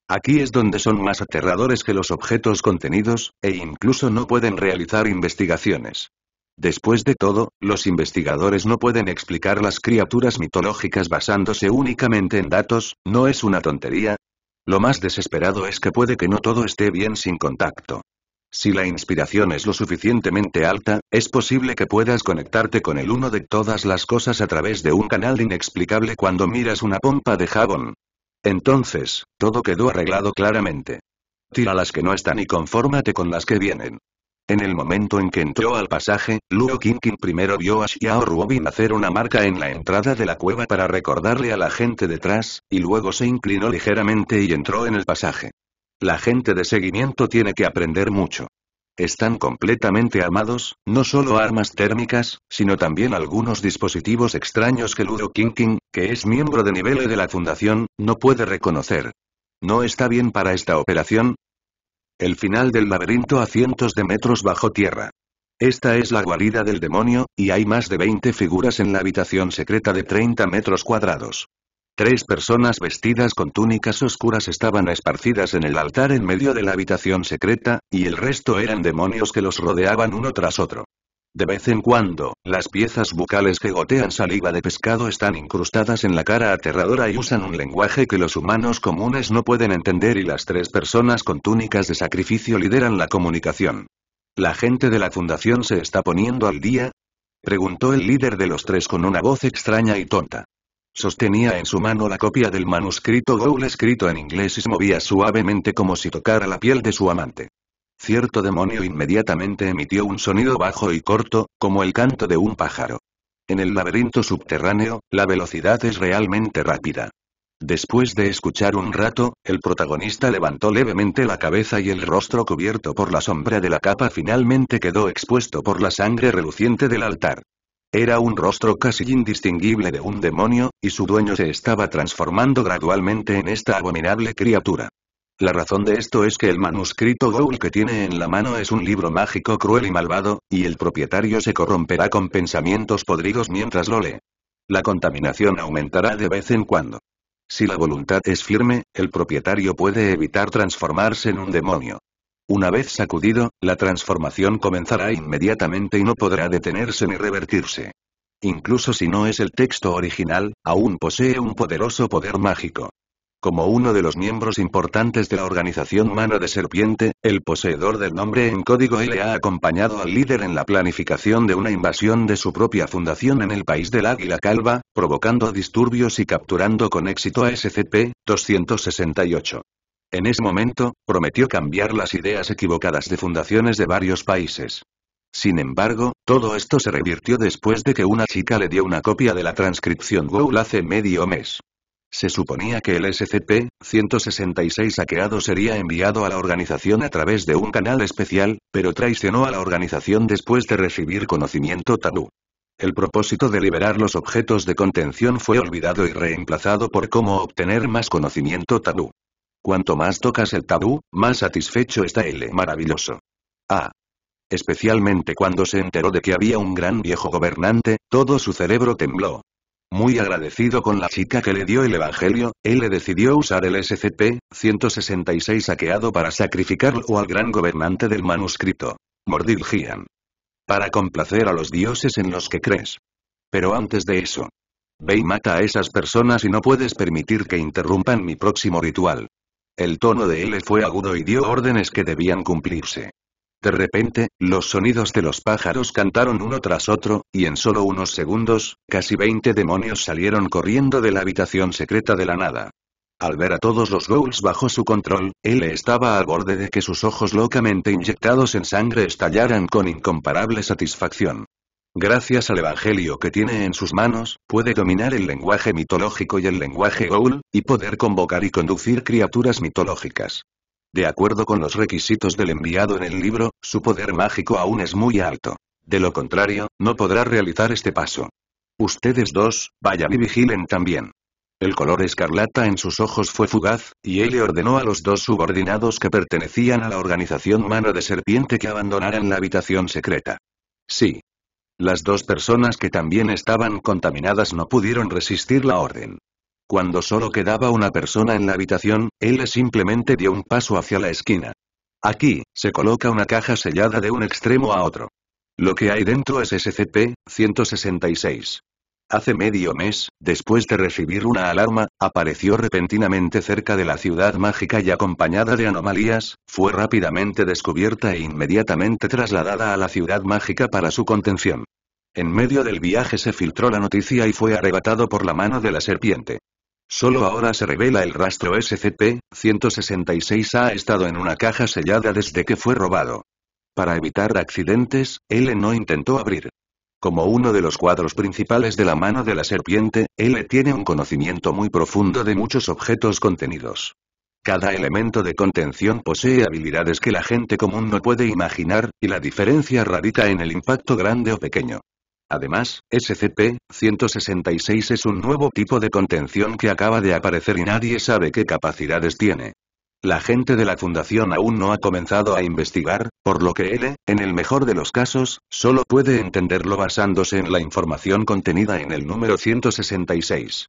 Aquí es donde son más aterradores que los objetos contenidos, e incluso no pueden realizar investigaciones. Después de todo, los investigadores no pueden explicar las criaturas mitológicas basándose únicamente en datos, ¿no es una tontería? Lo más desesperado es que puede que no todo esté bien sin contacto. Si la inspiración es lo suficientemente alta, es posible que puedas conectarte con el uno de todas las cosas a través de un canal inexplicable cuando miras una pompa de jabón. Entonces, todo quedó arreglado claramente. Tira las que no están y confórmate con las que vienen. En el momento en que entró al pasaje, King King primero vio a Xiao Ruobin hacer una marca en la entrada de la cueva para recordarle a la gente detrás, y luego se inclinó ligeramente y entró en el pasaje. La gente de seguimiento tiene que aprender mucho. Están completamente armados, no solo armas térmicas, sino también algunos dispositivos extraños que Ludo King, que es miembro de nivel e de la fundación, no puede reconocer. No está bien para esta operación, el final del laberinto a cientos de metros bajo tierra. Esta es la guarida del demonio, y hay más de 20 figuras en la habitación secreta de 30 metros cuadrados. Tres personas vestidas con túnicas oscuras estaban esparcidas en el altar en medio de la habitación secreta, y el resto eran demonios que los rodeaban uno tras otro. De vez en cuando, las piezas bucales que gotean saliva de pescado están incrustadas en la cara aterradora y usan un lenguaje que los humanos comunes no pueden entender y las tres personas con túnicas de sacrificio lideran la comunicación. ¿La gente de la fundación se está poniendo al día? Preguntó el líder de los tres con una voz extraña y tonta. Sostenía en su mano la copia del manuscrito Gould escrito en inglés y se movía suavemente como si tocara la piel de su amante. Cierto demonio inmediatamente emitió un sonido bajo y corto, como el canto de un pájaro. En el laberinto subterráneo, la velocidad es realmente rápida. Después de escuchar un rato, el protagonista levantó levemente la cabeza y el rostro cubierto por la sombra de la capa finalmente quedó expuesto por la sangre reluciente del altar. Era un rostro casi indistinguible de un demonio, y su dueño se estaba transformando gradualmente en esta abominable criatura. La razón de esto es que el manuscrito Goul que tiene en la mano es un libro mágico cruel y malvado, y el propietario se corromperá con pensamientos podridos mientras lo lee. La contaminación aumentará de vez en cuando. Si la voluntad es firme, el propietario puede evitar transformarse en un demonio. Una vez sacudido, la transformación comenzará inmediatamente y no podrá detenerse ni revertirse. Incluso si no es el texto original, aún posee un poderoso poder mágico. Como uno de los miembros importantes de la organización Humana de Serpiente, el poseedor del nombre en código L ha acompañado al líder en la planificación de una invasión de su propia fundación en el país del Águila Calva, provocando disturbios y capturando con éxito a SCP-268. En ese momento, prometió cambiar las ideas equivocadas de fundaciones de varios países. Sin embargo, todo esto se revirtió después de que una chica le dio una copia de la transcripción Google hace medio mes. Se suponía que el SCP-166 saqueado sería enviado a la organización a través de un canal especial, pero traicionó a la organización después de recibir conocimiento tabú. El propósito de liberar los objetos de contención fue olvidado y reemplazado por cómo obtener más conocimiento tabú. Cuanto más tocas el tabú, más satisfecho está el maravilloso. Ah. Especialmente cuando se enteró de que había un gran viejo gobernante, todo su cerebro tembló. Muy agradecido con la chica que le dio el Evangelio, él decidió usar el SCP-166 saqueado para sacrificarlo al gran gobernante del manuscrito. Gian. Para complacer a los dioses en los que crees. Pero antes de eso. Ve y mata a esas personas y no puedes permitir que interrumpan mi próximo ritual. El tono de él fue agudo y dio órdenes que debían cumplirse. De repente, los sonidos de los pájaros cantaron uno tras otro, y en solo unos segundos, casi veinte demonios salieron corriendo de la habitación secreta de la nada. Al ver a todos los ghouls bajo su control, él estaba al borde de que sus ojos locamente inyectados en sangre estallaran con incomparable satisfacción. Gracias al evangelio que tiene en sus manos, puede dominar el lenguaje mitológico y el lenguaje ghoul, y poder convocar y conducir criaturas mitológicas. De acuerdo con los requisitos del enviado en el libro, su poder mágico aún es muy alto. De lo contrario, no podrá realizar este paso. Ustedes dos, vayan y vigilen también. El color escarlata en sus ojos fue fugaz, y él le ordenó a los dos subordinados que pertenecían a la organización Mano de Serpiente que abandonaran la habitación secreta. Sí. Las dos personas que también estaban contaminadas no pudieron resistir la orden. Cuando solo quedaba una persona en la habitación, él simplemente dio un paso hacia la esquina. Aquí, se coloca una caja sellada de un extremo a otro. Lo que hay dentro es SCP-166. Hace medio mes, después de recibir una alarma, apareció repentinamente cerca de la ciudad mágica y acompañada de anomalías, fue rápidamente descubierta e inmediatamente trasladada a la ciudad mágica para su contención. En medio del viaje se filtró la noticia y fue arrebatado por la mano de la serpiente. Solo ahora se revela el rastro SCP-166 ha estado en una caja sellada desde que fue robado. Para evitar accidentes, L no intentó abrir. Como uno de los cuadros principales de la mano de la serpiente, L tiene un conocimiento muy profundo de muchos objetos contenidos. Cada elemento de contención posee habilidades que la gente común no puede imaginar, y la diferencia radica en el impacto grande o pequeño. Además, SCP-166 es un nuevo tipo de contención que acaba de aparecer y nadie sabe qué capacidades tiene. La gente de la Fundación aún no ha comenzado a investigar, por lo que él, en el mejor de los casos, solo puede entenderlo basándose en la información contenida en el número 166.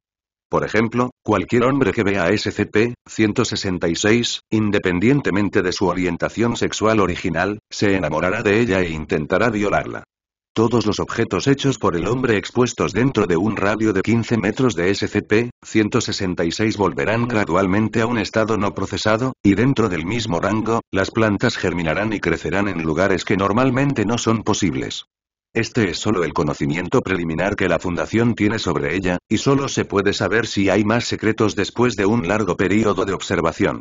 Por ejemplo, cualquier hombre que vea a SCP-166, independientemente de su orientación sexual original, se enamorará de ella e intentará violarla. Todos los objetos hechos por el hombre expuestos dentro de un radio de 15 metros de SCP-166 volverán gradualmente a un estado no procesado, y dentro del mismo rango, las plantas germinarán y crecerán en lugares que normalmente no son posibles. Este es solo el conocimiento preliminar que la Fundación tiene sobre ella, y solo se puede saber si hay más secretos después de un largo período de observación.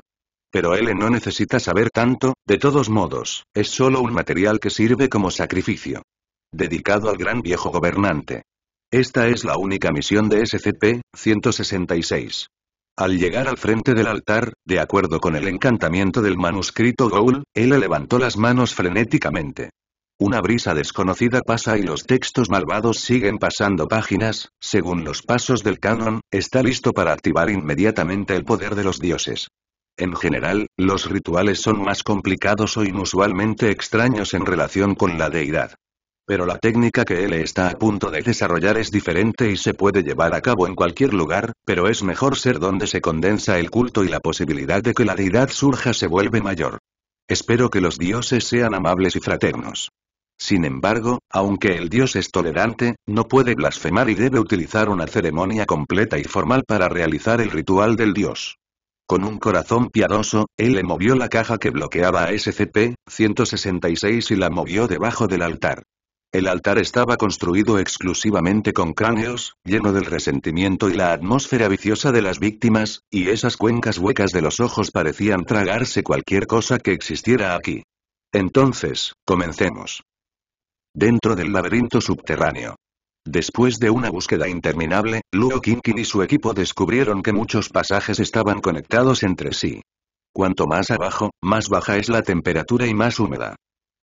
Pero él no necesita saber tanto, de todos modos, es solo un material que sirve como sacrificio dedicado al gran viejo gobernante. Esta es la única misión de SCP-166. Al llegar al frente del altar, de acuerdo con el encantamiento del manuscrito Goul, él levantó las manos frenéticamente. Una brisa desconocida pasa y los textos malvados siguen pasando páginas, según los pasos del canon, está listo para activar inmediatamente el poder de los dioses. En general, los rituales son más complicados o inusualmente extraños en relación con la deidad pero la técnica que él está a punto de desarrollar es diferente y se puede llevar a cabo en cualquier lugar, pero es mejor ser donde se condensa el culto y la posibilidad de que la deidad surja se vuelve mayor. Espero que los dioses sean amables y fraternos. Sin embargo, aunque el dios es tolerante, no puede blasfemar y debe utilizar una ceremonia completa y formal para realizar el ritual del dios. Con un corazón piadoso, él le movió la caja que bloqueaba a SCP-166 y la movió debajo del altar. El altar estaba construido exclusivamente con cráneos, lleno del resentimiento y la atmósfera viciosa de las víctimas, y esas cuencas huecas de los ojos parecían tragarse cualquier cosa que existiera aquí. Entonces, comencemos. Dentro del laberinto subterráneo. Después de una búsqueda interminable, Luo Kinkin y su equipo descubrieron que muchos pasajes estaban conectados entre sí. Cuanto más abajo, más baja es la temperatura y más húmeda.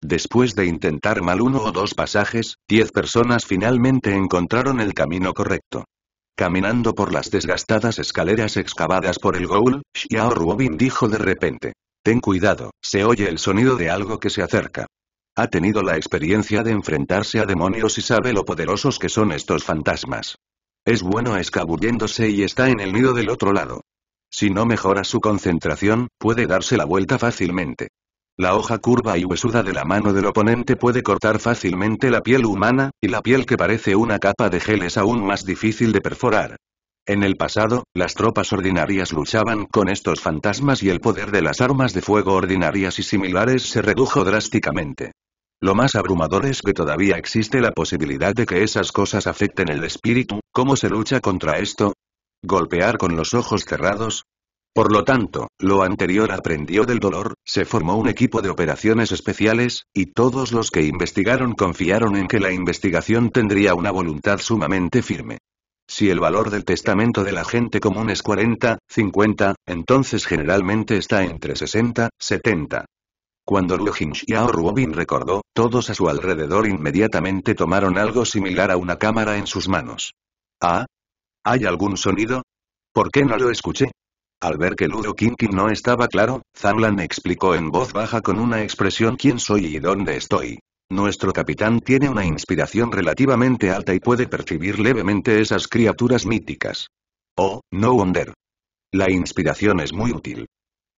Después de intentar mal uno o dos pasajes, diez personas finalmente encontraron el camino correcto. Caminando por las desgastadas escaleras excavadas por el Ghoul, Xiao Ruobin dijo de repente. Ten cuidado, se oye el sonido de algo que se acerca. Ha tenido la experiencia de enfrentarse a demonios y sabe lo poderosos que son estos fantasmas. Es bueno escabulléndose y está en el nido del otro lado. Si no mejora su concentración, puede darse la vuelta fácilmente. La hoja curva y huesuda de la mano del oponente puede cortar fácilmente la piel humana, y la piel que parece una capa de gel es aún más difícil de perforar. En el pasado, las tropas ordinarias luchaban con estos fantasmas y el poder de las armas de fuego ordinarias y similares se redujo drásticamente. Lo más abrumador es que todavía existe la posibilidad de que esas cosas afecten el espíritu, ¿cómo se lucha contra esto? Golpear con los ojos cerrados, por lo tanto, lo anterior aprendió del dolor, se formó un equipo de operaciones especiales, y todos los que investigaron confiaron en que la investigación tendría una voluntad sumamente firme. Si el valor del testamento de la gente común es 40, 50, entonces generalmente está entre 60, 70. Cuando Liu Xiao Ruobin recordó, todos a su alrededor inmediatamente tomaron algo similar a una cámara en sus manos. ¿Ah? ¿Hay algún sonido? ¿Por qué no lo escuché? Al ver que Ludo Kinkin no estaba claro, Zanlan explicó en voz baja con una expresión quién soy y dónde estoy. Nuestro capitán tiene una inspiración relativamente alta y puede percibir levemente esas criaturas míticas. Oh, no wonder. La inspiración es muy útil.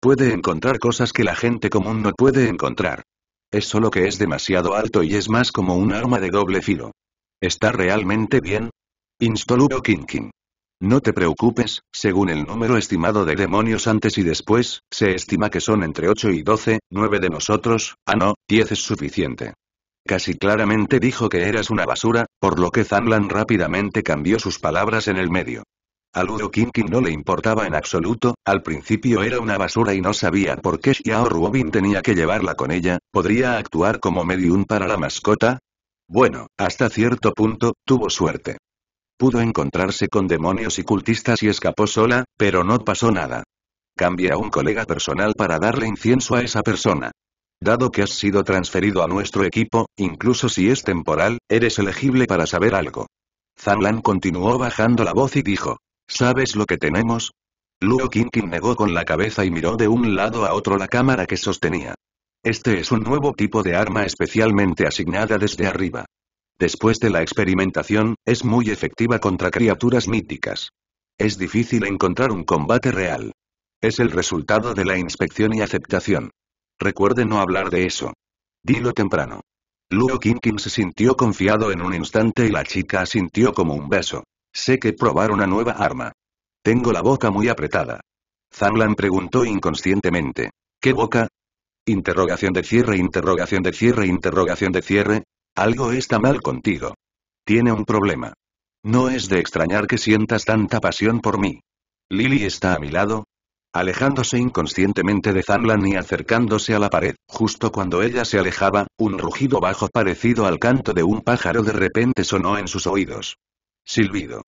Puede encontrar cosas que la gente común no puede encontrar. Es solo que es demasiado alto y es más como un arma de doble filo. ¿Está realmente bien? Instó Ludo Kinkin. No te preocupes, según el número estimado de demonios antes y después, se estima que son entre 8 y 12, 9 de nosotros, ah no, 10 es suficiente. Casi claramente dijo que eras una basura, por lo que Zanlan rápidamente cambió sus palabras en el medio. A Ludo Kinkin no le importaba en absoluto, al principio era una basura y no sabía por qué Xiao Ruobin tenía que llevarla con ella, ¿podría actuar como medium para la mascota? Bueno, hasta cierto punto, tuvo suerte. Pudo encontrarse con demonios y cultistas y escapó sola, pero no pasó nada. Cambia a un colega personal para darle incienso a esa persona. Dado que has sido transferido a nuestro equipo, incluso si es temporal, eres elegible para saber algo. Zanlan continuó bajando la voz y dijo, ¿sabes lo que tenemos? Luo Kinkin negó con la cabeza y miró de un lado a otro la cámara que sostenía. Este es un nuevo tipo de arma especialmente asignada desde arriba. Después de la experimentación, es muy efectiva contra criaturas míticas. Es difícil encontrar un combate real. Es el resultado de la inspección y aceptación. Recuerde no hablar de eso. Dilo temprano. Luo Kinkin se sintió confiado en un instante y la chica sintió como un beso. Sé que probar una nueva arma. Tengo la boca muy apretada. Zanlan preguntó inconscientemente. ¿Qué boca? Interrogación de cierre, interrogación de cierre, interrogación de cierre, algo está mal contigo. Tiene un problema. No es de extrañar que sientas tanta pasión por mí. Lily está a mi lado, alejándose inconscientemente de Zanlan y acercándose a la pared. Justo cuando ella se alejaba, un rugido bajo parecido al canto de un pájaro de repente sonó en sus oídos. Silbido.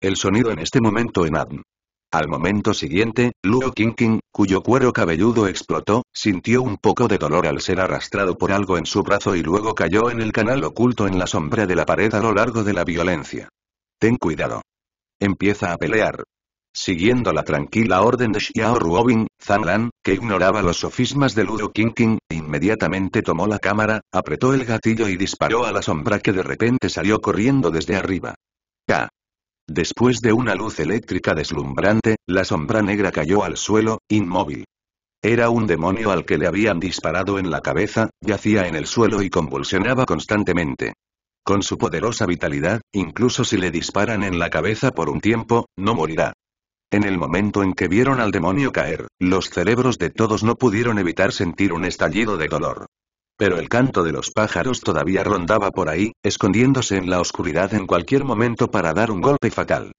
El sonido en este momento en Adn al momento siguiente, Luo Qingqing, cuyo cuero cabelludo explotó, sintió un poco de dolor al ser arrastrado por algo en su brazo y luego cayó en el canal oculto en la sombra de la pared a lo largo de la violencia. Ten cuidado. Empieza a pelear. Siguiendo la tranquila orden de Xiao Ruobin, Zhang Lan, que ignoraba los sofismas de Luo Qingqing, inmediatamente tomó la cámara, apretó el gatillo y disparó a la sombra que de repente salió corriendo desde arriba. ¡Ka! Después de una luz eléctrica deslumbrante, la sombra negra cayó al suelo, inmóvil. Era un demonio al que le habían disparado en la cabeza, yacía en el suelo y convulsionaba constantemente. Con su poderosa vitalidad, incluso si le disparan en la cabeza por un tiempo, no morirá. En el momento en que vieron al demonio caer, los cerebros de todos no pudieron evitar sentir un estallido de dolor. Pero el canto de los pájaros todavía rondaba por ahí, escondiéndose en la oscuridad en cualquier momento para dar un golpe fatal.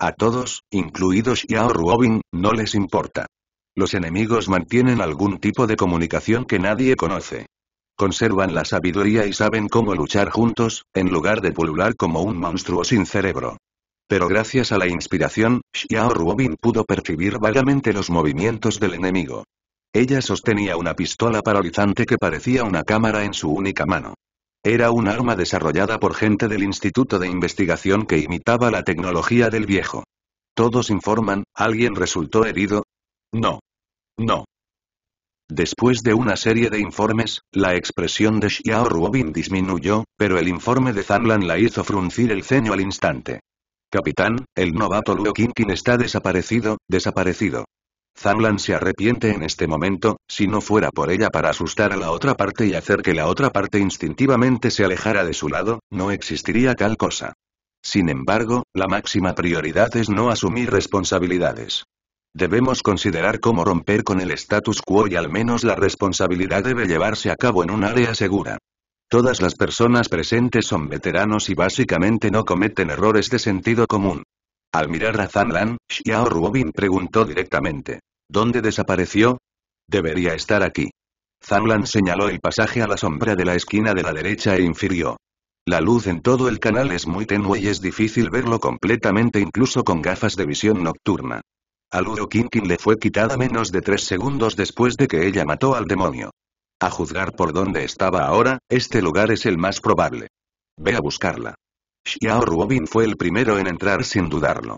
A todos, incluidos Xiao Ruobin, no les importa. Los enemigos mantienen algún tipo de comunicación que nadie conoce. Conservan la sabiduría y saben cómo luchar juntos, en lugar de pulular como un monstruo sin cerebro. Pero gracias a la inspiración, Xiao Ruobin pudo percibir vagamente los movimientos del enemigo. Ella sostenía una pistola paralizante que parecía una cámara en su única mano. Era un arma desarrollada por gente del Instituto de Investigación que imitaba la tecnología del viejo. Todos informan, ¿alguien resultó herido? No. No. Después de una serie de informes, la expresión de Xiao Ruobin disminuyó, pero el informe de Zanlan la hizo fruncir el ceño al instante. Capitán, el novato Luo Kinkin está desaparecido, desaparecido. Zamlan se arrepiente en este momento, si no fuera por ella para asustar a la otra parte y hacer que la otra parte instintivamente se alejara de su lado, no existiría tal cosa. Sin embargo, la máxima prioridad es no asumir responsabilidades. Debemos considerar cómo romper con el status quo y al menos la responsabilidad debe llevarse a cabo en un área segura. Todas las personas presentes son veteranos y básicamente no cometen errores de sentido común. Al mirar a Zanlan, Xiao Ruobin preguntó directamente. ¿Dónde desapareció? Debería estar aquí. Zanlan señaló el pasaje a la sombra de la esquina de la derecha e infirió. La luz en todo el canal es muy tenue y es difícil verlo completamente incluso con gafas de visión nocturna. A Luo Kinkin le fue quitada menos de tres segundos después de que ella mató al demonio. A juzgar por dónde estaba ahora, este lugar es el más probable. Ve a buscarla. Xiao Ruobin fue el primero en entrar sin dudarlo.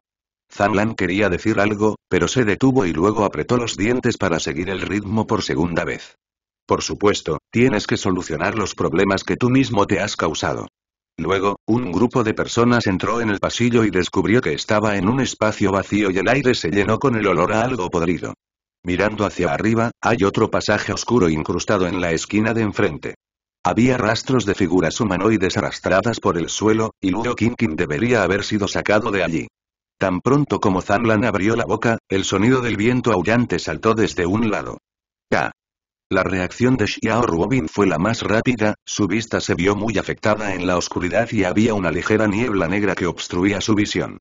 Lan quería decir algo, pero se detuvo y luego apretó los dientes para seguir el ritmo por segunda vez. Por supuesto, tienes que solucionar los problemas que tú mismo te has causado. Luego, un grupo de personas entró en el pasillo y descubrió que estaba en un espacio vacío y el aire se llenó con el olor a algo podrido. Mirando hacia arriba, hay otro pasaje oscuro incrustado en la esquina de enfrente. Había rastros de figuras humanoides arrastradas por el suelo, y Luo Kinkin debería haber sido sacado de allí. Tan pronto como Zanlan abrió la boca, el sonido del viento aullante saltó desde un lado. ¡Ka! La reacción de Xiao Ruobin fue la más rápida, su vista se vio muy afectada en la oscuridad y había una ligera niebla negra que obstruía su visión.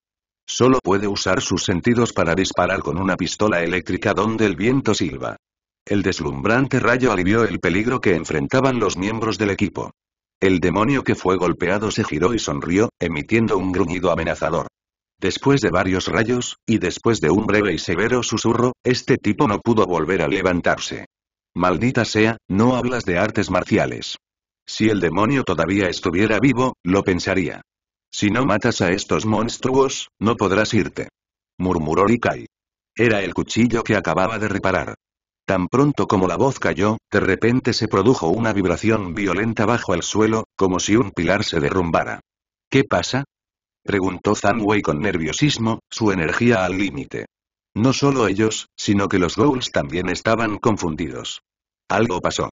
Solo puede usar sus sentidos para disparar con una pistola eléctrica donde el viento silba. El deslumbrante rayo alivió el peligro que enfrentaban los miembros del equipo. El demonio que fue golpeado se giró y sonrió, emitiendo un gruñido amenazador. Después de varios rayos, y después de un breve y severo susurro, este tipo no pudo volver a levantarse. Maldita sea, no hablas de artes marciales. Si el demonio todavía estuviera vivo, lo pensaría. Si no matas a estos monstruos, no podrás irte. Murmuró Rikai. Era el cuchillo que acababa de reparar. Tan pronto como la voz cayó, de repente se produjo una vibración violenta bajo el suelo, como si un pilar se derrumbara. ¿Qué pasa? preguntó Wei con nerviosismo, su energía al límite. No solo ellos, sino que los ghouls también estaban confundidos. Algo pasó.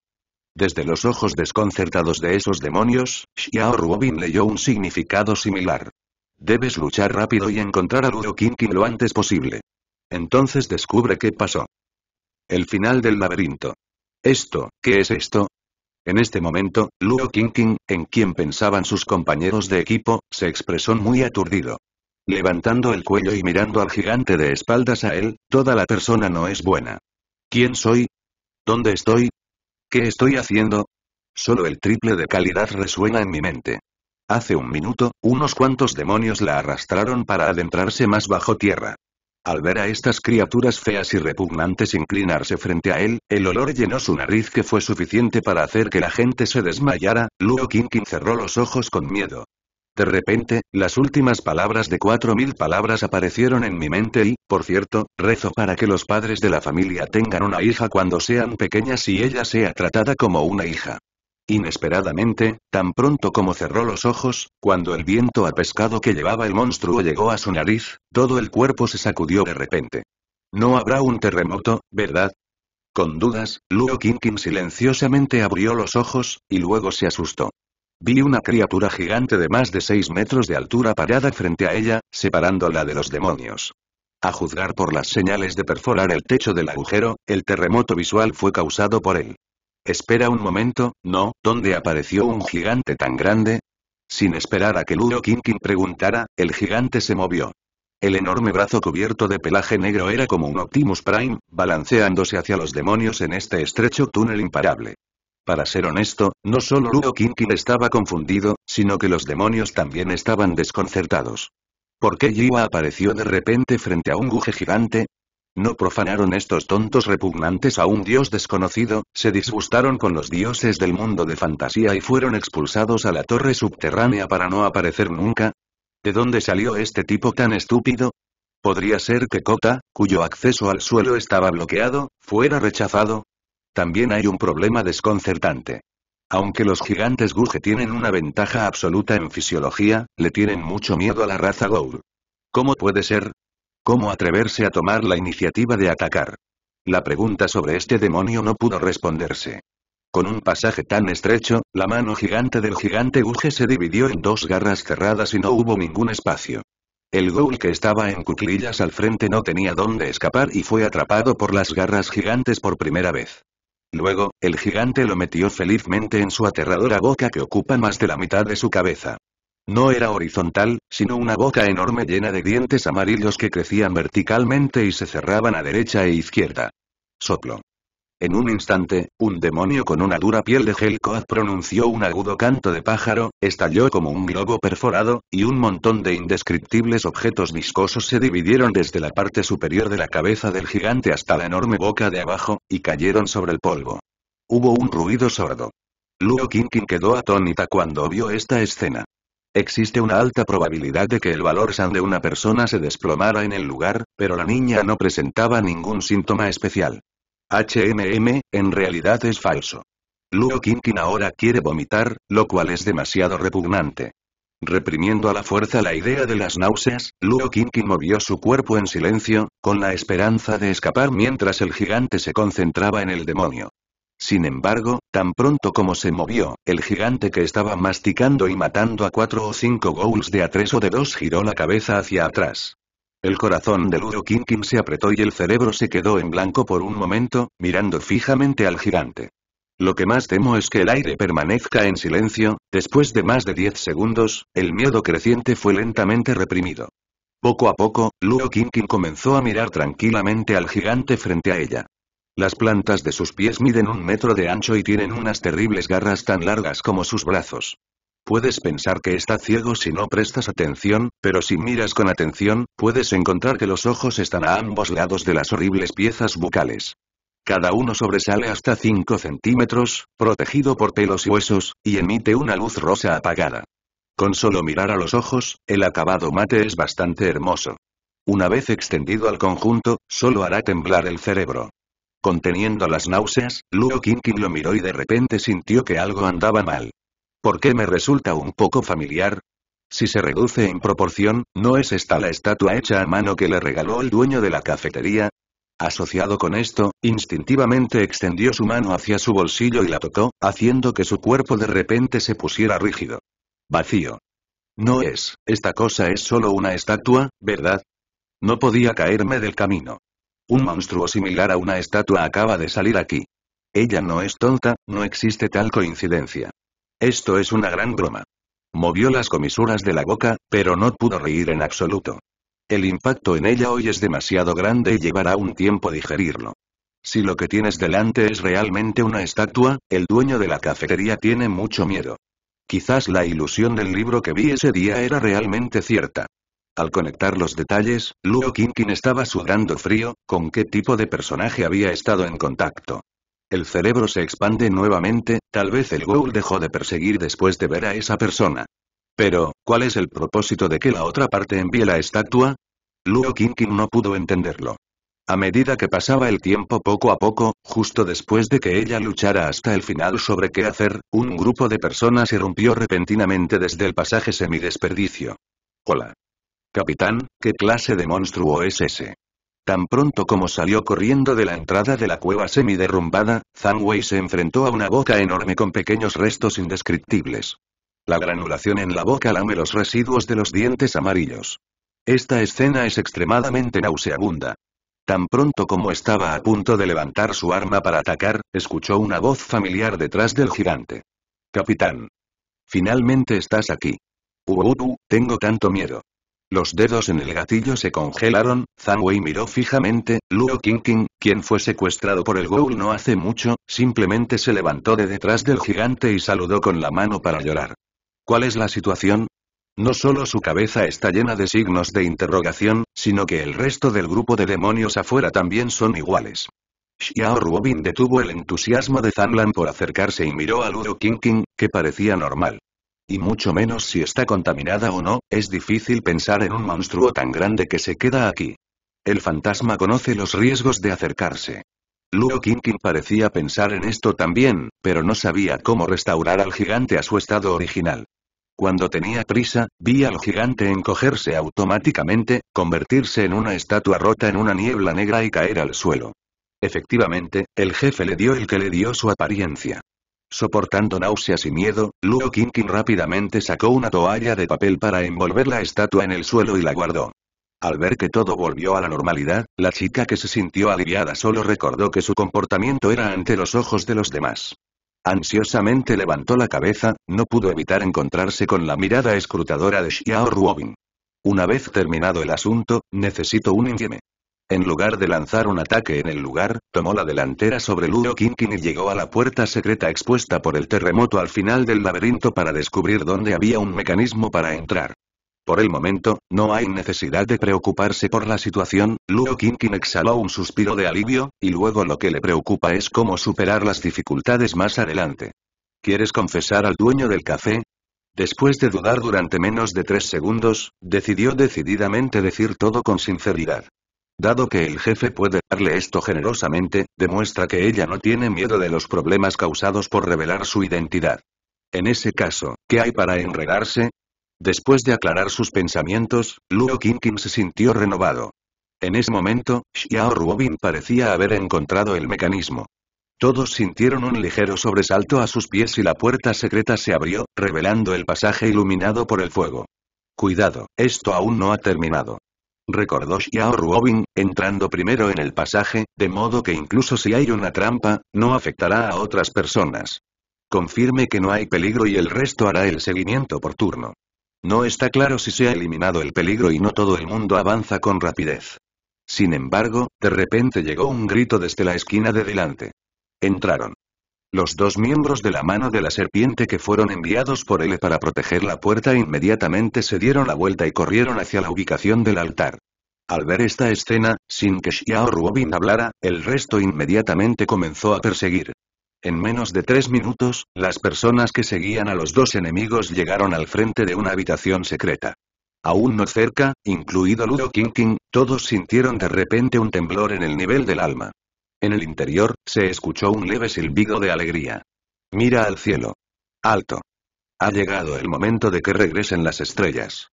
Desde los ojos desconcertados de esos demonios, Xiao Robin leyó un significado similar. Debes luchar rápido y encontrar a Ludo Kinkin lo antes posible. Entonces descubre qué pasó. El final del laberinto. ¿Esto, qué es esto? En este momento, Luo Qingqing, en quien pensaban sus compañeros de equipo, se expresó muy aturdido. Levantando el cuello y mirando al gigante de espaldas a él, toda la persona no es buena. ¿Quién soy? ¿Dónde estoy? ¿Qué estoy haciendo? Solo el triple de calidad resuena en mi mente. Hace un minuto, unos cuantos demonios la arrastraron para adentrarse más bajo tierra. Al ver a estas criaturas feas y repugnantes inclinarse frente a él, el olor llenó su nariz que fue suficiente para hacer que la gente se desmayara, Luo Kinkin cerró los ojos con miedo. De repente, las últimas palabras de cuatro mil palabras aparecieron en mi mente y, por cierto, rezo para que los padres de la familia tengan una hija cuando sean pequeñas y ella sea tratada como una hija. Inesperadamente, tan pronto como cerró los ojos, cuando el viento a pescado que llevaba el monstruo llegó a su nariz, todo el cuerpo se sacudió de repente. No habrá un terremoto, ¿verdad? Con dudas, Luo Kinkin silenciosamente abrió los ojos, y luego se asustó. Vi una criatura gigante de más de 6 metros de altura parada frente a ella, separándola de los demonios. A juzgar por las señales de perforar el techo del agujero, el terremoto visual fue causado por él. Espera un momento, no, ¿dónde apareció un gigante tan grande? Sin esperar a que Ludo Kinkin preguntara, el gigante se movió. El enorme brazo cubierto de pelaje negro era como un Optimus Prime, balanceándose hacia los demonios en este estrecho túnel imparable. Para ser honesto, no solo Ludo Kinkin estaba confundido, sino que los demonios también estaban desconcertados. ¿Por qué Jiwa apareció de repente frente a un guje gigante? No profanaron estos tontos repugnantes a un dios desconocido, se disgustaron con los dioses del mundo de fantasía y fueron expulsados a la torre subterránea para no aparecer nunca. ¿De dónde salió este tipo tan estúpido? ¿Podría ser que Kota, cuyo acceso al suelo estaba bloqueado, fuera rechazado? También hay un problema desconcertante. Aunque los gigantes Guge tienen una ventaja absoluta en fisiología, le tienen mucho miedo a la raza Goul. ¿Cómo puede ser? ¿Cómo atreverse a tomar la iniciativa de atacar? La pregunta sobre este demonio no pudo responderse. Con un pasaje tan estrecho, la mano gigante del gigante Uge se dividió en dos garras cerradas y no hubo ningún espacio. El ghoul que estaba en cuclillas al frente no tenía dónde escapar y fue atrapado por las garras gigantes por primera vez. Luego, el gigante lo metió felizmente en su aterradora boca que ocupa más de la mitad de su cabeza. No era horizontal, sino una boca enorme llena de dientes amarillos que crecían verticalmente y se cerraban a derecha e izquierda. Soplo. En un instante, un demonio con una dura piel de Helcoat pronunció un agudo canto de pájaro, estalló como un globo perforado, y un montón de indescriptibles objetos viscosos se dividieron desde la parte superior de la cabeza del gigante hasta la enorme boca de abajo, y cayeron sobre el polvo. Hubo un ruido sordo. Luo King quedó atónita cuando vio esta escena. Existe una alta probabilidad de que el valor SAN de una persona se desplomara en el lugar, pero la niña no presentaba ningún síntoma especial. HMM, en realidad es falso. Luo Kinkin ahora quiere vomitar, lo cual es demasiado repugnante. Reprimiendo a la fuerza la idea de las náuseas, Luo Kinkin movió su cuerpo en silencio, con la esperanza de escapar mientras el gigante se concentraba en el demonio. Sin embargo, tan pronto como se movió, el gigante que estaba masticando y matando a cuatro o cinco ghouls de a tres o de dos giró la cabeza hacia atrás. El corazón de Ludo Kinkin se apretó y el cerebro se quedó en blanco por un momento, mirando fijamente al gigante. Lo que más temo es que el aire permanezca en silencio, después de más de 10 segundos, el miedo creciente fue lentamente reprimido. Poco a poco, Luo Kinkin comenzó a mirar tranquilamente al gigante frente a ella. Las plantas de sus pies miden un metro de ancho y tienen unas terribles garras tan largas como sus brazos. Puedes pensar que está ciego si no prestas atención, pero si miras con atención, puedes encontrar que los ojos están a ambos lados de las horribles piezas bucales. Cada uno sobresale hasta 5 centímetros, protegido por pelos y huesos, y emite una luz rosa apagada. Con solo mirar a los ojos, el acabado mate es bastante hermoso. Una vez extendido al conjunto, solo hará temblar el cerebro. Conteniendo las náuseas, Luo Kinky lo miró y de repente sintió que algo andaba mal. ¿Por qué me resulta un poco familiar? Si se reduce en proporción, ¿no es esta la estatua hecha a mano que le regaló el dueño de la cafetería? Asociado con esto, instintivamente extendió su mano hacia su bolsillo y la tocó, haciendo que su cuerpo de repente se pusiera rígido. Vacío. No es, esta cosa es solo una estatua, ¿verdad? No podía caerme del camino. Un monstruo similar a una estatua acaba de salir aquí. Ella no es tonta, no existe tal coincidencia. Esto es una gran broma. Movió las comisuras de la boca, pero no pudo reír en absoluto. El impacto en ella hoy es demasiado grande y llevará un tiempo digerirlo. Si lo que tienes delante es realmente una estatua, el dueño de la cafetería tiene mucho miedo. Quizás la ilusión del libro que vi ese día era realmente cierta. Al conectar los detalles, Luo Kinkin estaba sudando frío, ¿con qué tipo de personaje había estado en contacto? El cerebro se expande nuevamente, tal vez el Ghoul dejó de perseguir después de ver a esa persona. Pero, ¿cuál es el propósito de que la otra parte envíe la estatua? Luo Kinkin no pudo entenderlo. A medida que pasaba el tiempo poco a poco, justo después de que ella luchara hasta el final sobre qué hacer, un grupo de personas irrumpió repentinamente desde el pasaje semidesperdicio. Hola. Capitán, ¿qué clase de monstruo es ese? Tan pronto como salió corriendo de la entrada de la cueva semiderrumbada, Wei se enfrentó a una boca enorme con pequeños restos indescriptibles. La granulación en la boca lame los residuos de los dientes amarillos. Esta escena es extremadamente nauseabunda. Tan pronto como estaba a punto de levantar su arma para atacar, escuchó una voz familiar detrás del gigante. Capitán. Finalmente estás aquí. Uotu, tengo tanto miedo. Los dedos en el gatillo se congelaron, Zhang Wei miró fijamente, Luo Qingqing, quien fue secuestrado por el Ghoul no hace mucho, simplemente se levantó de detrás del gigante y saludó con la mano para llorar. ¿Cuál es la situación? No solo su cabeza está llena de signos de interrogación, sino que el resto del grupo de demonios afuera también son iguales. Xiao Ruobin detuvo el entusiasmo de Lan por acercarse y miró a Luo Qingqing, que parecía normal. Y mucho menos si está contaminada o no, es difícil pensar en un monstruo tan grande que se queda aquí. El fantasma conoce los riesgos de acercarse. Luo Kinkin parecía pensar en esto también, pero no sabía cómo restaurar al gigante a su estado original. Cuando tenía prisa, vi al gigante encogerse automáticamente, convertirse en una estatua rota en una niebla negra y caer al suelo. Efectivamente, el jefe le dio el que le dio su apariencia. Soportando náuseas y miedo, Luo Qingqing rápidamente sacó una toalla de papel para envolver la estatua en el suelo y la guardó. Al ver que todo volvió a la normalidad, la chica que se sintió aliviada solo recordó que su comportamiento era ante los ojos de los demás. Ansiosamente levantó la cabeza, no pudo evitar encontrarse con la mirada escrutadora de Xiao Ruobin. Una vez terminado el asunto, necesito un enjeme. En lugar de lanzar un ataque en el lugar, tomó la delantera sobre Luo Kinkin y llegó a la puerta secreta expuesta por el terremoto al final del laberinto para descubrir dónde había un mecanismo para entrar. Por el momento, no hay necesidad de preocuparse por la situación, Luo Kinkin exhaló un suspiro de alivio, y luego lo que le preocupa es cómo superar las dificultades más adelante. ¿Quieres confesar al dueño del café? Después de dudar durante menos de tres segundos, decidió decididamente decir todo con sinceridad. Dado que el jefe puede darle esto generosamente, demuestra que ella no tiene miedo de los problemas causados por revelar su identidad. En ese caso, ¿qué hay para enredarse? Después de aclarar sus pensamientos, Luo King se sintió renovado. En ese momento, Xiao Ruobin parecía haber encontrado el mecanismo. Todos sintieron un ligero sobresalto a sus pies y la puerta secreta se abrió, revelando el pasaje iluminado por el fuego. Cuidado, esto aún no ha terminado recordó Xiao Ruobin, entrando primero en el pasaje, de modo que incluso si hay una trampa, no afectará a otras personas. Confirme que no hay peligro y el resto hará el seguimiento por turno. No está claro si se ha eliminado el peligro y no todo el mundo avanza con rapidez. Sin embargo, de repente llegó un grito desde la esquina de delante. Entraron. Los dos miembros de la mano de la serpiente que fueron enviados por él para proteger la puerta inmediatamente se dieron la vuelta y corrieron hacia la ubicación del altar. Al ver esta escena, sin que Xiao Ruobin hablara, el resto inmediatamente comenzó a perseguir. En menos de tres minutos, las personas que seguían a los dos enemigos llegaron al frente de una habitación secreta. Aún no cerca, incluido Ludo King, King todos sintieron de repente un temblor en el nivel del alma. En el interior, se escuchó un leve silbido de alegría. Mira al cielo. Alto. Ha llegado el momento de que regresen las estrellas.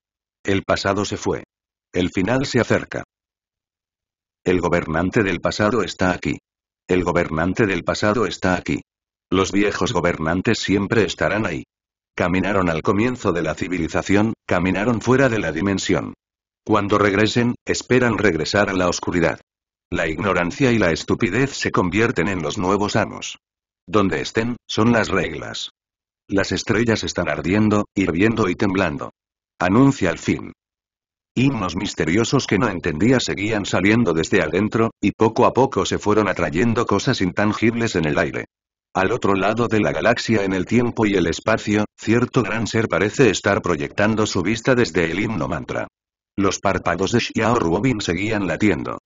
El pasado se fue. El final se acerca. El gobernante del pasado está aquí. El gobernante del pasado está aquí. Los viejos gobernantes siempre estarán ahí. Caminaron al comienzo de la civilización, caminaron fuera de la dimensión. Cuando regresen, esperan regresar a la oscuridad. La ignorancia y la estupidez se convierten en los nuevos amos. Donde estén, son las reglas. Las estrellas están ardiendo, hirviendo y temblando. Anuncia el fin. Himnos misteriosos que no entendía seguían saliendo desde adentro, y poco a poco se fueron atrayendo cosas intangibles en el aire. Al otro lado de la galaxia en el tiempo y el espacio, cierto gran ser parece estar proyectando su vista desde el himno mantra. Los párpados de Xiao Rubin seguían latiendo.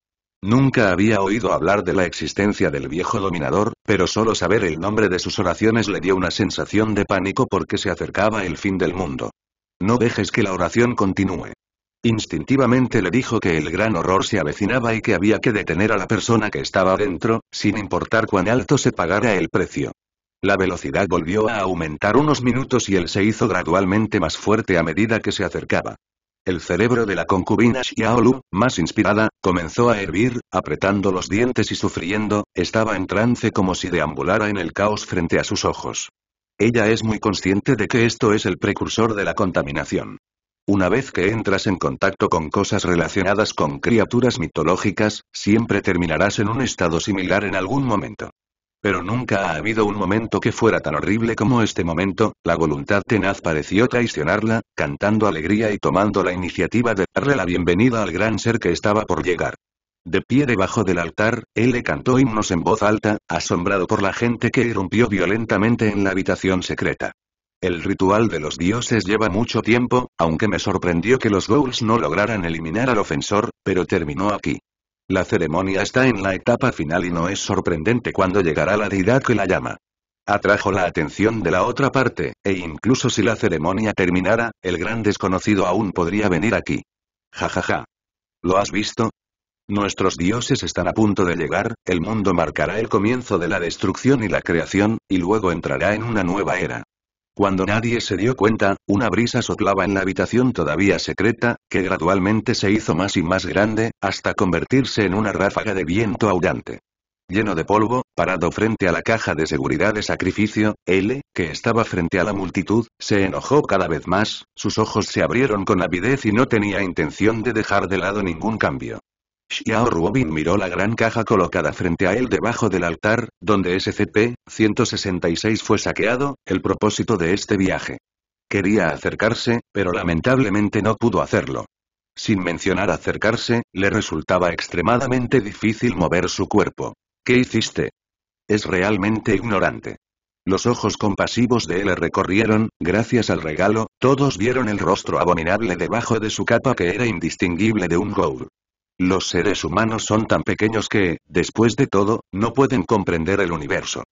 Nunca había oído hablar de la existencia del viejo dominador, pero solo saber el nombre de sus oraciones le dio una sensación de pánico porque se acercaba el fin del mundo. No dejes que la oración continúe. Instintivamente le dijo que el gran horror se avecinaba y que había que detener a la persona que estaba dentro, sin importar cuán alto se pagara el precio. La velocidad volvió a aumentar unos minutos y él se hizo gradualmente más fuerte a medida que se acercaba. El cerebro de la concubina Xiaolu, más inspirada, comenzó a hervir, apretando los dientes y sufriendo, estaba en trance como si deambulara en el caos frente a sus ojos. Ella es muy consciente de que esto es el precursor de la contaminación. Una vez que entras en contacto con cosas relacionadas con criaturas mitológicas, siempre terminarás en un estado similar en algún momento. Pero nunca ha habido un momento que fuera tan horrible como este momento, la voluntad tenaz pareció traicionarla, cantando alegría y tomando la iniciativa de darle la bienvenida al gran ser que estaba por llegar. De pie debajo del altar, él le cantó himnos en voz alta, asombrado por la gente que irrumpió violentamente en la habitación secreta. El ritual de los dioses lleva mucho tiempo, aunque me sorprendió que los Ghouls no lograran eliminar al ofensor, pero terminó aquí. La ceremonia está en la etapa final y no es sorprendente cuando llegará la deidad que la llama. Atrajo la atención de la otra parte, e incluso si la ceremonia terminara, el gran desconocido aún podría venir aquí. Ja ja ja. ¿Lo has visto? Nuestros dioses están a punto de llegar, el mundo marcará el comienzo de la destrucción y la creación, y luego entrará en una nueva era. Cuando nadie se dio cuenta, una brisa soplaba en la habitación todavía secreta, que gradualmente se hizo más y más grande, hasta convertirse en una ráfaga de viento audante. Lleno de polvo, parado frente a la caja de seguridad de sacrificio, L, que estaba frente a la multitud, se enojó cada vez más, sus ojos se abrieron con avidez y no tenía intención de dejar de lado ningún cambio. Xiao Ruobin miró la gran caja colocada frente a él debajo del altar, donde SCP-166 fue saqueado, el propósito de este viaje. Quería acercarse, pero lamentablemente no pudo hacerlo. Sin mencionar acercarse, le resultaba extremadamente difícil mover su cuerpo. ¿Qué hiciste? Es realmente ignorante. Los ojos compasivos de él recorrieron, gracias al regalo, todos vieron el rostro abominable debajo de su capa que era indistinguible de un ghoul. Los seres humanos son tan pequeños que, después de todo, no pueden comprender el universo.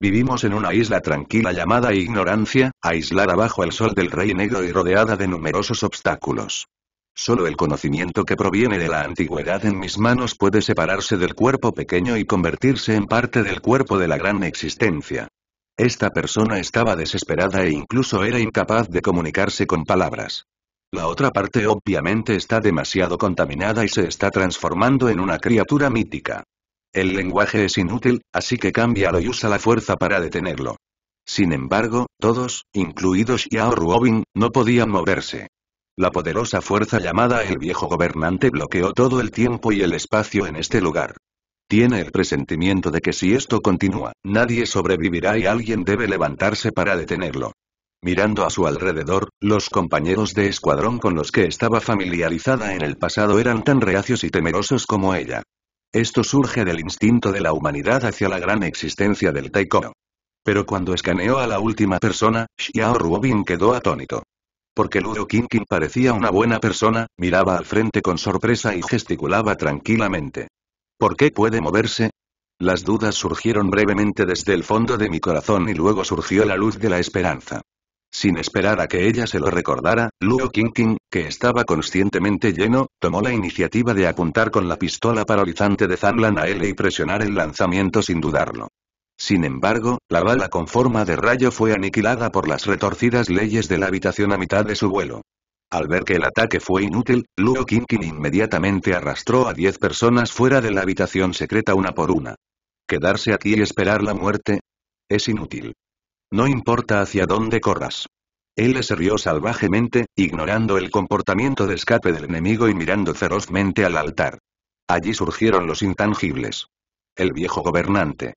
Vivimos en una isla tranquila llamada ignorancia, aislada bajo el sol del Rey Negro y rodeada de numerosos obstáculos. Solo el conocimiento que proviene de la antigüedad en mis manos puede separarse del cuerpo pequeño y convertirse en parte del cuerpo de la gran existencia. Esta persona estaba desesperada e incluso era incapaz de comunicarse con palabras. La otra parte obviamente está demasiado contaminada y se está transformando en una criatura mítica. El lenguaje es inútil, así que cámbialo y usa la fuerza para detenerlo. Sin embargo, todos, incluidos Yao Ruobin, no podían moverse. La poderosa fuerza llamada el viejo gobernante bloqueó todo el tiempo y el espacio en este lugar. Tiene el presentimiento de que si esto continúa, nadie sobrevivirá y alguien debe levantarse para detenerlo. Mirando a su alrededor, los compañeros de escuadrón con los que estaba familiarizada en el pasado eran tan reacios y temerosos como ella. Esto surge del instinto de la humanidad hacia la gran existencia del Taiko. Pero cuando escaneó a la última persona, Xiao Ruobin quedó atónito. Porque Ludo Kinkin parecía una buena persona, miraba al frente con sorpresa y gesticulaba tranquilamente. ¿Por qué puede moverse? Las dudas surgieron brevemente desde el fondo de mi corazón y luego surgió la luz de la esperanza. Sin esperar a que ella se lo recordara, Luo Qingqing, que estaba conscientemente lleno, tomó la iniciativa de apuntar con la pistola paralizante de Zanlan a él y presionar el lanzamiento sin dudarlo. Sin embargo, la bala con forma de rayo fue aniquilada por las retorcidas leyes de la habitación a mitad de su vuelo. Al ver que el ataque fue inútil, Luo Qingqing inmediatamente arrastró a diez personas fuera de la habitación secreta una por una. ¿Quedarse aquí y esperar la muerte? Es inútil. No importa hacia dónde corras. Él se rió salvajemente, ignorando el comportamiento de escape del enemigo y mirando ferozmente al altar. Allí surgieron los intangibles. El viejo gobernante.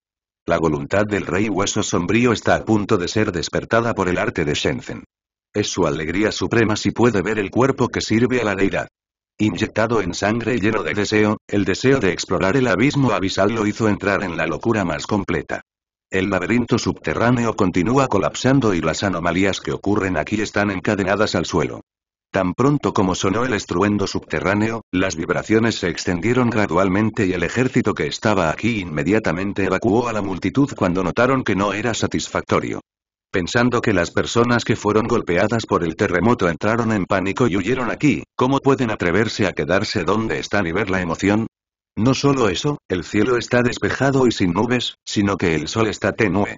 La voluntad del rey hueso sombrío está a punto de ser despertada por el arte de Shenzhen. Es su alegría suprema si puede ver el cuerpo que sirve a la deidad. Inyectado en sangre y lleno de deseo, el deseo de explorar el abismo abisal lo hizo entrar en la locura más completa. El laberinto subterráneo continúa colapsando y las anomalías que ocurren aquí están encadenadas al suelo. Tan pronto como sonó el estruendo subterráneo, las vibraciones se extendieron gradualmente y el ejército que estaba aquí inmediatamente evacuó a la multitud cuando notaron que no era satisfactorio. Pensando que las personas que fueron golpeadas por el terremoto entraron en pánico y huyeron aquí, ¿cómo pueden atreverse a quedarse donde están y ver la emoción? No solo eso, el cielo está despejado y sin nubes, sino que el sol está tenue.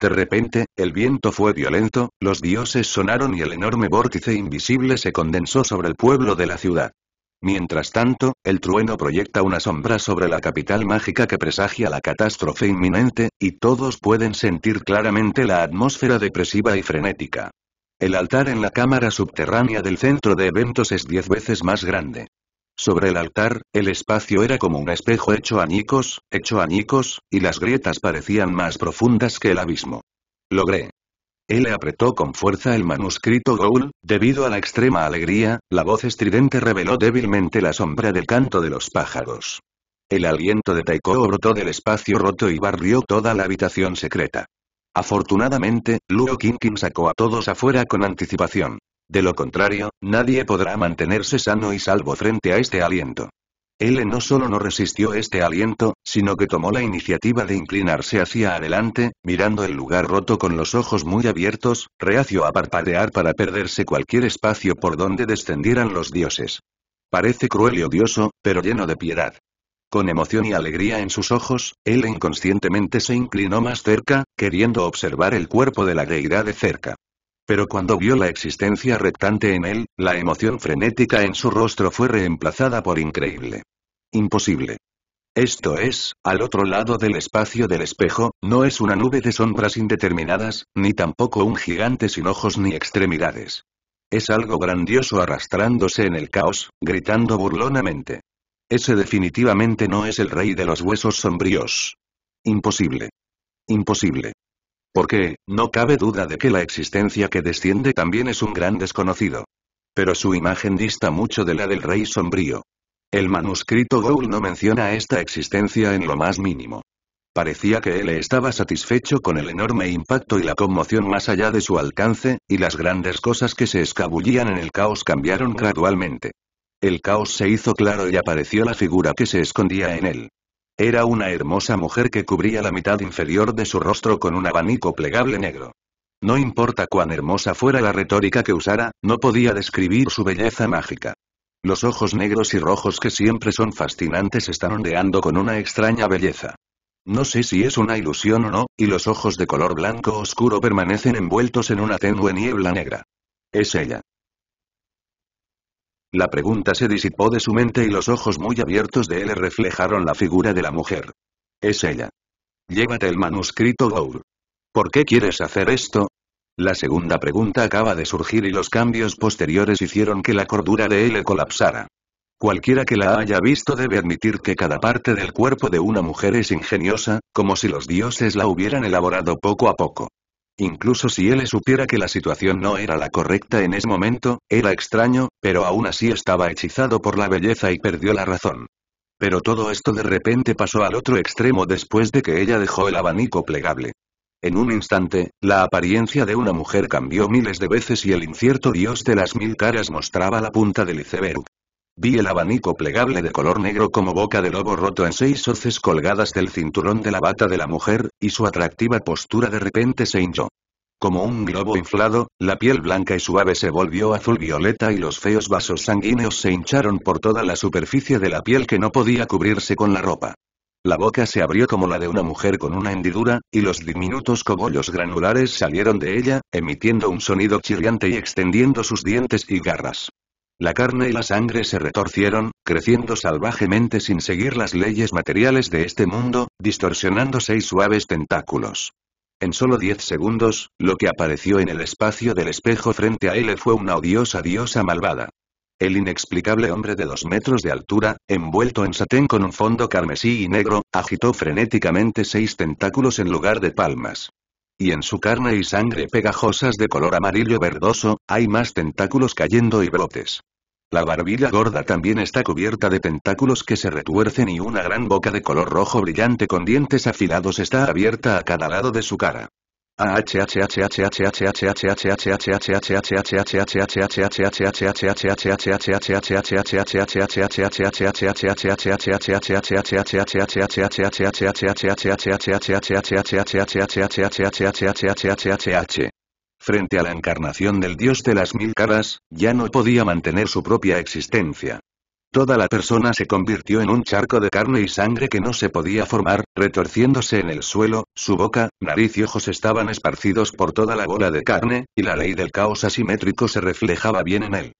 De repente, el viento fue violento, los dioses sonaron y el enorme vórtice invisible se condensó sobre el pueblo de la ciudad. Mientras tanto, el trueno proyecta una sombra sobre la capital mágica que presagia la catástrofe inminente, y todos pueden sentir claramente la atmósfera depresiva y frenética. El altar en la cámara subterránea del centro de eventos es diez veces más grande. Sobre el altar, el espacio era como un espejo hecho añicos, hecho añicos, y las grietas parecían más profundas que el abismo. Logré. Él apretó con fuerza el manuscrito Goul, debido a la extrema alegría, la voz estridente reveló débilmente la sombra del canto de los pájaros. El aliento de Taiko brotó del espacio roto y barrió toda la habitación secreta. Afortunadamente, Luo Kinkin sacó a todos afuera con anticipación. De lo contrario, nadie podrá mantenerse sano y salvo frente a este aliento. Él no solo no resistió este aliento, sino que tomó la iniciativa de inclinarse hacia adelante, mirando el lugar roto con los ojos muy abiertos, reacio a parpadear para perderse cualquier espacio por donde descendieran los dioses. Parece cruel y odioso, pero lleno de piedad. Con emoción y alegría en sus ojos, él inconscientemente se inclinó más cerca, queriendo observar el cuerpo de la deidad de cerca. Pero cuando vio la existencia rectante en él, la emoción frenética en su rostro fue reemplazada por increíble. Imposible. Esto es, al otro lado del espacio del espejo, no es una nube de sombras indeterminadas, ni tampoco un gigante sin ojos ni extremidades. Es algo grandioso arrastrándose en el caos, gritando burlonamente. Ese definitivamente no es el rey de los huesos sombríos. Imposible. Imposible. Porque, no cabe duda de que la existencia que desciende también es un gran desconocido. Pero su imagen dista mucho de la del rey sombrío. El manuscrito Goul no menciona esta existencia en lo más mínimo. Parecía que él estaba satisfecho con el enorme impacto y la conmoción más allá de su alcance, y las grandes cosas que se escabullían en el caos cambiaron gradualmente. El caos se hizo claro y apareció la figura que se escondía en él. Era una hermosa mujer que cubría la mitad inferior de su rostro con un abanico plegable negro. No importa cuán hermosa fuera la retórica que usara, no podía describir su belleza mágica. Los ojos negros y rojos que siempre son fascinantes están ondeando con una extraña belleza. No sé si es una ilusión o no, y los ojos de color blanco oscuro permanecen envueltos en una tenue niebla negra. Es ella. La pregunta se disipó de su mente y los ojos muy abiertos de él reflejaron la figura de la mujer. Es ella. Llévate el manuscrito Gour. ¿Por qué quieres hacer esto? La segunda pregunta acaba de surgir y los cambios posteriores hicieron que la cordura de él colapsara. Cualquiera que la haya visto debe admitir que cada parte del cuerpo de una mujer es ingeniosa, como si los dioses la hubieran elaborado poco a poco. Incluso si él supiera que la situación no era la correcta en ese momento, era extraño, pero aún así estaba hechizado por la belleza y perdió la razón. Pero todo esto de repente pasó al otro extremo después de que ella dejó el abanico plegable. En un instante, la apariencia de una mujer cambió miles de veces y el incierto dios de las mil caras mostraba la punta del iceberg. Vi el abanico plegable de color negro como boca de lobo roto en seis hoces colgadas del cinturón de la bata de la mujer, y su atractiva postura de repente se hinchó. Como un globo inflado, la piel blanca y suave se volvió azul violeta y los feos vasos sanguíneos se hincharon por toda la superficie de la piel que no podía cubrirse con la ropa. La boca se abrió como la de una mujer con una hendidura, y los diminutos cogollos granulares salieron de ella, emitiendo un sonido chirriante y extendiendo sus dientes y garras. La carne y la sangre se retorcieron, creciendo salvajemente sin seguir las leyes materiales de este mundo, distorsionando seis suaves tentáculos. En solo diez segundos, lo que apareció en el espacio del espejo frente a él fue una odiosa diosa malvada. El inexplicable hombre de dos metros de altura, envuelto en satén con un fondo carmesí y negro, agitó frenéticamente seis tentáculos en lugar de palmas y en su carne y sangre pegajosas de color amarillo verdoso, hay más tentáculos cayendo y brotes. La barbilla gorda también está cubierta de tentáculos que se retuercen y una gran boca de color rojo brillante con dientes afilados está abierta a cada lado de su cara. Frente a la encarnación del dios de las mil caras, ya no podía mantener su propia existencia. Toda la persona se convirtió en un charco de carne y sangre que no se podía formar, retorciéndose en el suelo, su boca, nariz y ojos estaban esparcidos por toda la bola de carne, y la ley del caos asimétrico se reflejaba bien en él.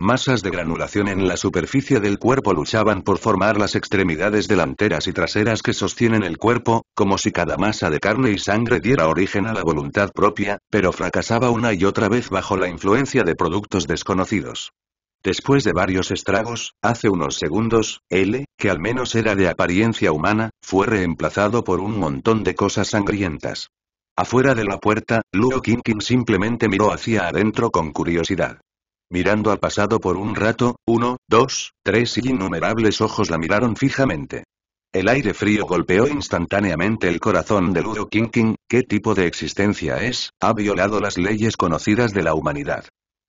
Masas de granulación en la superficie del cuerpo luchaban por formar las extremidades delanteras y traseras que sostienen el cuerpo, como si cada masa de carne y sangre diera origen a la voluntad propia, pero fracasaba una y otra vez bajo la influencia de productos desconocidos. Después de varios estragos, hace unos segundos, L, que al menos era de apariencia humana, fue reemplazado por un montón de cosas sangrientas. Afuera de la puerta, Luo Kinkin simplemente miró hacia adentro con curiosidad. Mirando al pasado por un rato, uno, dos, tres y innumerables ojos la miraron fijamente. El aire frío golpeó instantáneamente el corazón de Ludo Kinkin, ¿qué tipo de existencia es? Ha violado las leyes conocidas de la humanidad.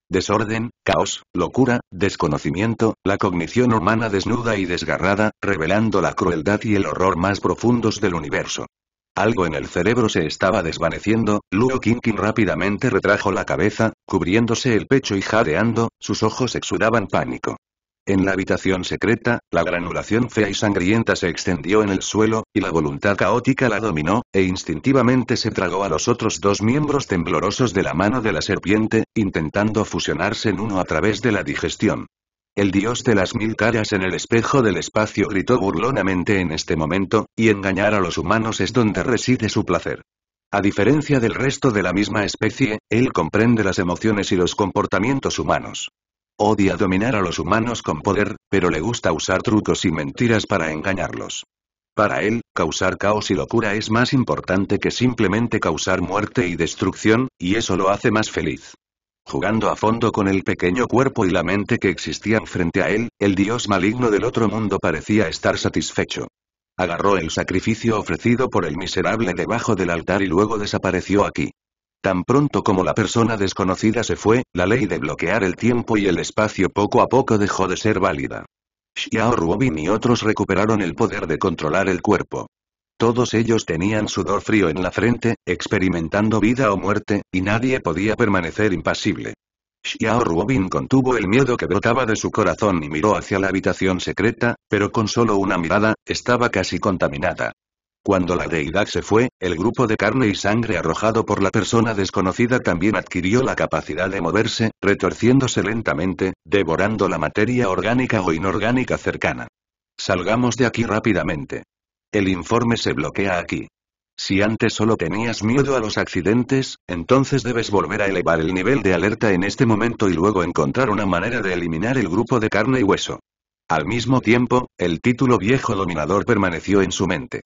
Desorden, caos, locura, desconocimiento, la cognición humana desnuda y desgarrada, revelando la crueldad y el horror más profundos del universo. Algo en el cerebro se estaba desvaneciendo, Luo Kinkin rápidamente retrajo la cabeza, cubriéndose el pecho y jadeando, sus ojos exudaban pánico. En la habitación secreta, la granulación fea y sangrienta se extendió en el suelo, y la voluntad caótica la dominó, e instintivamente se tragó a los otros dos miembros temblorosos de la mano de la serpiente, intentando fusionarse en uno a través de la digestión. El dios de las mil caras en el espejo del espacio gritó burlonamente en este momento, y engañar a los humanos es donde reside su placer. A diferencia del resto de la misma especie, él comprende las emociones y los comportamientos humanos. Odia dominar a los humanos con poder, pero le gusta usar trucos y mentiras para engañarlos. Para él, causar caos y locura es más importante que simplemente causar muerte y destrucción, y eso lo hace más feliz. Jugando a fondo con el pequeño cuerpo y la mente que existían frente a él, el dios maligno del otro mundo parecía estar satisfecho. Agarró el sacrificio ofrecido por el miserable debajo del altar y luego desapareció aquí. Tan pronto como la persona desconocida se fue, la ley de bloquear el tiempo y el espacio poco a poco dejó de ser válida. Xiao Ruobin y otros recuperaron el poder de controlar el cuerpo. Todos ellos tenían sudor frío en la frente, experimentando vida o muerte, y nadie podía permanecer impasible. Xiao Ruobin contuvo el miedo que brotaba de su corazón y miró hacia la habitación secreta, pero con solo una mirada, estaba casi contaminada. Cuando la deidad se fue, el grupo de carne y sangre arrojado por la persona desconocida también adquirió la capacidad de moverse, retorciéndose lentamente, devorando la materia orgánica o inorgánica cercana. Salgamos de aquí rápidamente. El informe se bloquea aquí. Si antes solo tenías miedo a los accidentes, entonces debes volver a elevar el nivel de alerta en este momento y luego encontrar una manera de eliminar el grupo de carne y hueso. Al mismo tiempo, el título viejo dominador permaneció en su mente.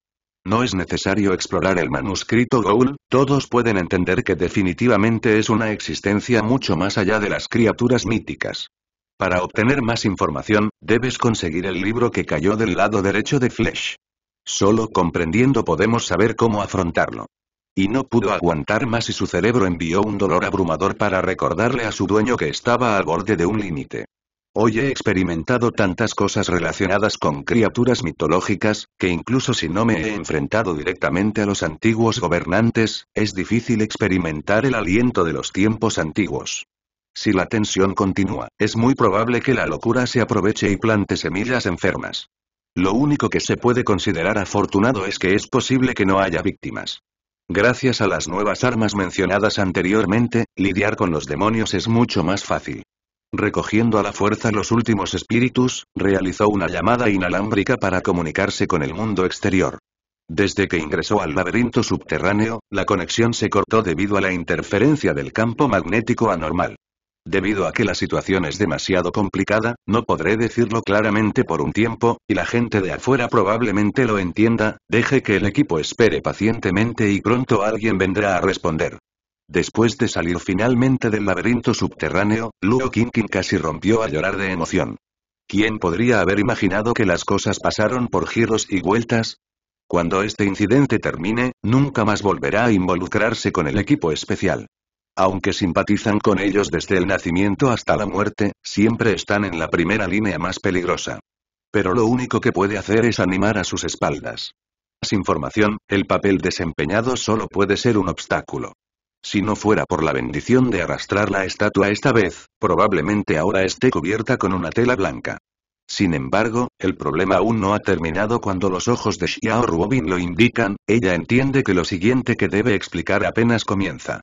No es necesario explorar el manuscrito Goul, todos pueden entender que definitivamente es una existencia mucho más allá de las criaturas míticas. Para obtener más información, debes conseguir el libro que cayó del lado derecho de Flesh. Solo comprendiendo podemos saber cómo afrontarlo. Y no pudo aguantar más y su cerebro envió un dolor abrumador para recordarle a su dueño que estaba al borde de un límite. Hoy he experimentado tantas cosas relacionadas con criaturas mitológicas, que incluso si no me he enfrentado directamente a los antiguos gobernantes, es difícil experimentar el aliento de los tiempos antiguos. Si la tensión continúa, es muy probable que la locura se aproveche y plante semillas enfermas. Lo único que se puede considerar afortunado es que es posible que no haya víctimas. Gracias a las nuevas armas mencionadas anteriormente, lidiar con los demonios es mucho más fácil. Recogiendo a la fuerza los últimos espíritus, realizó una llamada inalámbrica para comunicarse con el mundo exterior. Desde que ingresó al laberinto subterráneo, la conexión se cortó debido a la interferencia del campo magnético anormal. Debido a que la situación es demasiado complicada, no podré decirlo claramente por un tiempo, y la gente de afuera probablemente lo entienda, deje que el equipo espere pacientemente y pronto alguien vendrá a responder. Después de salir finalmente del laberinto subterráneo, Luo Kinkin casi rompió a llorar de emoción. ¿Quién podría haber imaginado que las cosas pasaron por giros y vueltas? Cuando este incidente termine, nunca más volverá a involucrarse con el equipo especial. Aunque simpatizan con ellos desde el nacimiento hasta la muerte, siempre están en la primera línea más peligrosa. Pero lo único que puede hacer es animar a sus espaldas. Sin formación, el papel desempeñado solo puede ser un obstáculo. Si no fuera por la bendición de arrastrar la estatua esta vez, probablemente ahora esté cubierta con una tela blanca. Sin embargo, el problema aún no ha terminado cuando los ojos de Xiao Ruobin lo indican, ella entiende que lo siguiente que debe explicar apenas comienza.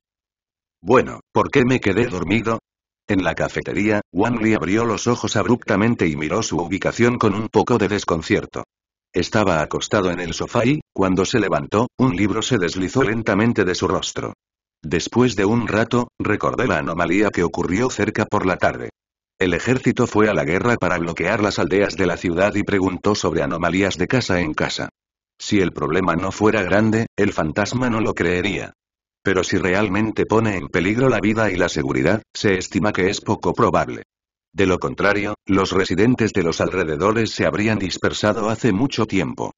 Bueno, ¿por qué me quedé dormido? En la cafetería, Wang Li abrió los ojos abruptamente y miró su ubicación con un poco de desconcierto. Estaba acostado en el sofá y, cuando se levantó, un libro se deslizó lentamente de su rostro. Después de un rato, recordé la anomalía que ocurrió cerca por la tarde. El ejército fue a la guerra para bloquear las aldeas de la ciudad y preguntó sobre anomalías de casa en casa. Si el problema no fuera grande, el fantasma no lo creería. Pero si realmente pone en peligro la vida y la seguridad, se estima que es poco probable. De lo contrario, los residentes de los alrededores se habrían dispersado hace mucho tiempo.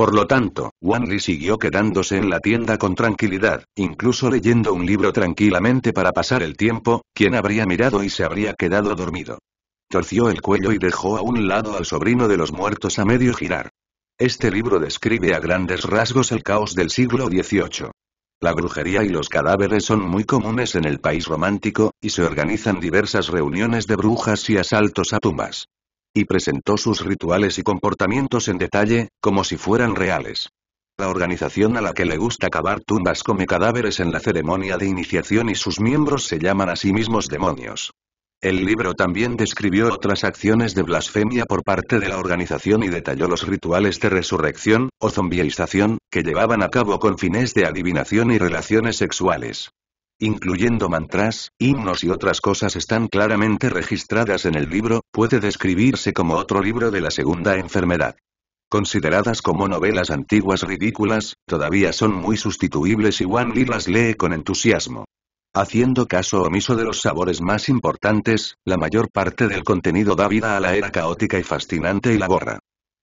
Por lo tanto, Wan Li siguió quedándose en la tienda con tranquilidad, incluso leyendo un libro tranquilamente para pasar el tiempo, quien habría mirado y se habría quedado dormido. Torció el cuello y dejó a un lado al sobrino de los muertos a medio girar. Este libro describe a grandes rasgos el caos del siglo XVIII. La brujería y los cadáveres son muy comunes en el país romántico, y se organizan diversas reuniones de brujas y asaltos a tumbas y presentó sus rituales y comportamientos en detalle, como si fueran reales. La organización a la que le gusta cavar tumbas come cadáveres en la ceremonia de iniciación y sus miembros se llaman a sí mismos demonios. El libro también describió otras acciones de blasfemia por parte de la organización y detalló los rituales de resurrección, o zombieización, que llevaban a cabo con fines de adivinación y relaciones sexuales incluyendo mantras, himnos y otras cosas están claramente registradas en el libro, puede describirse como otro libro de la segunda enfermedad. Consideradas como novelas antiguas ridículas, todavía son muy sustituibles y Wan Lee las lee con entusiasmo. Haciendo caso omiso de los sabores más importantes, la mayor parte del contenido da vida a la era caótica y fascinante y la borra.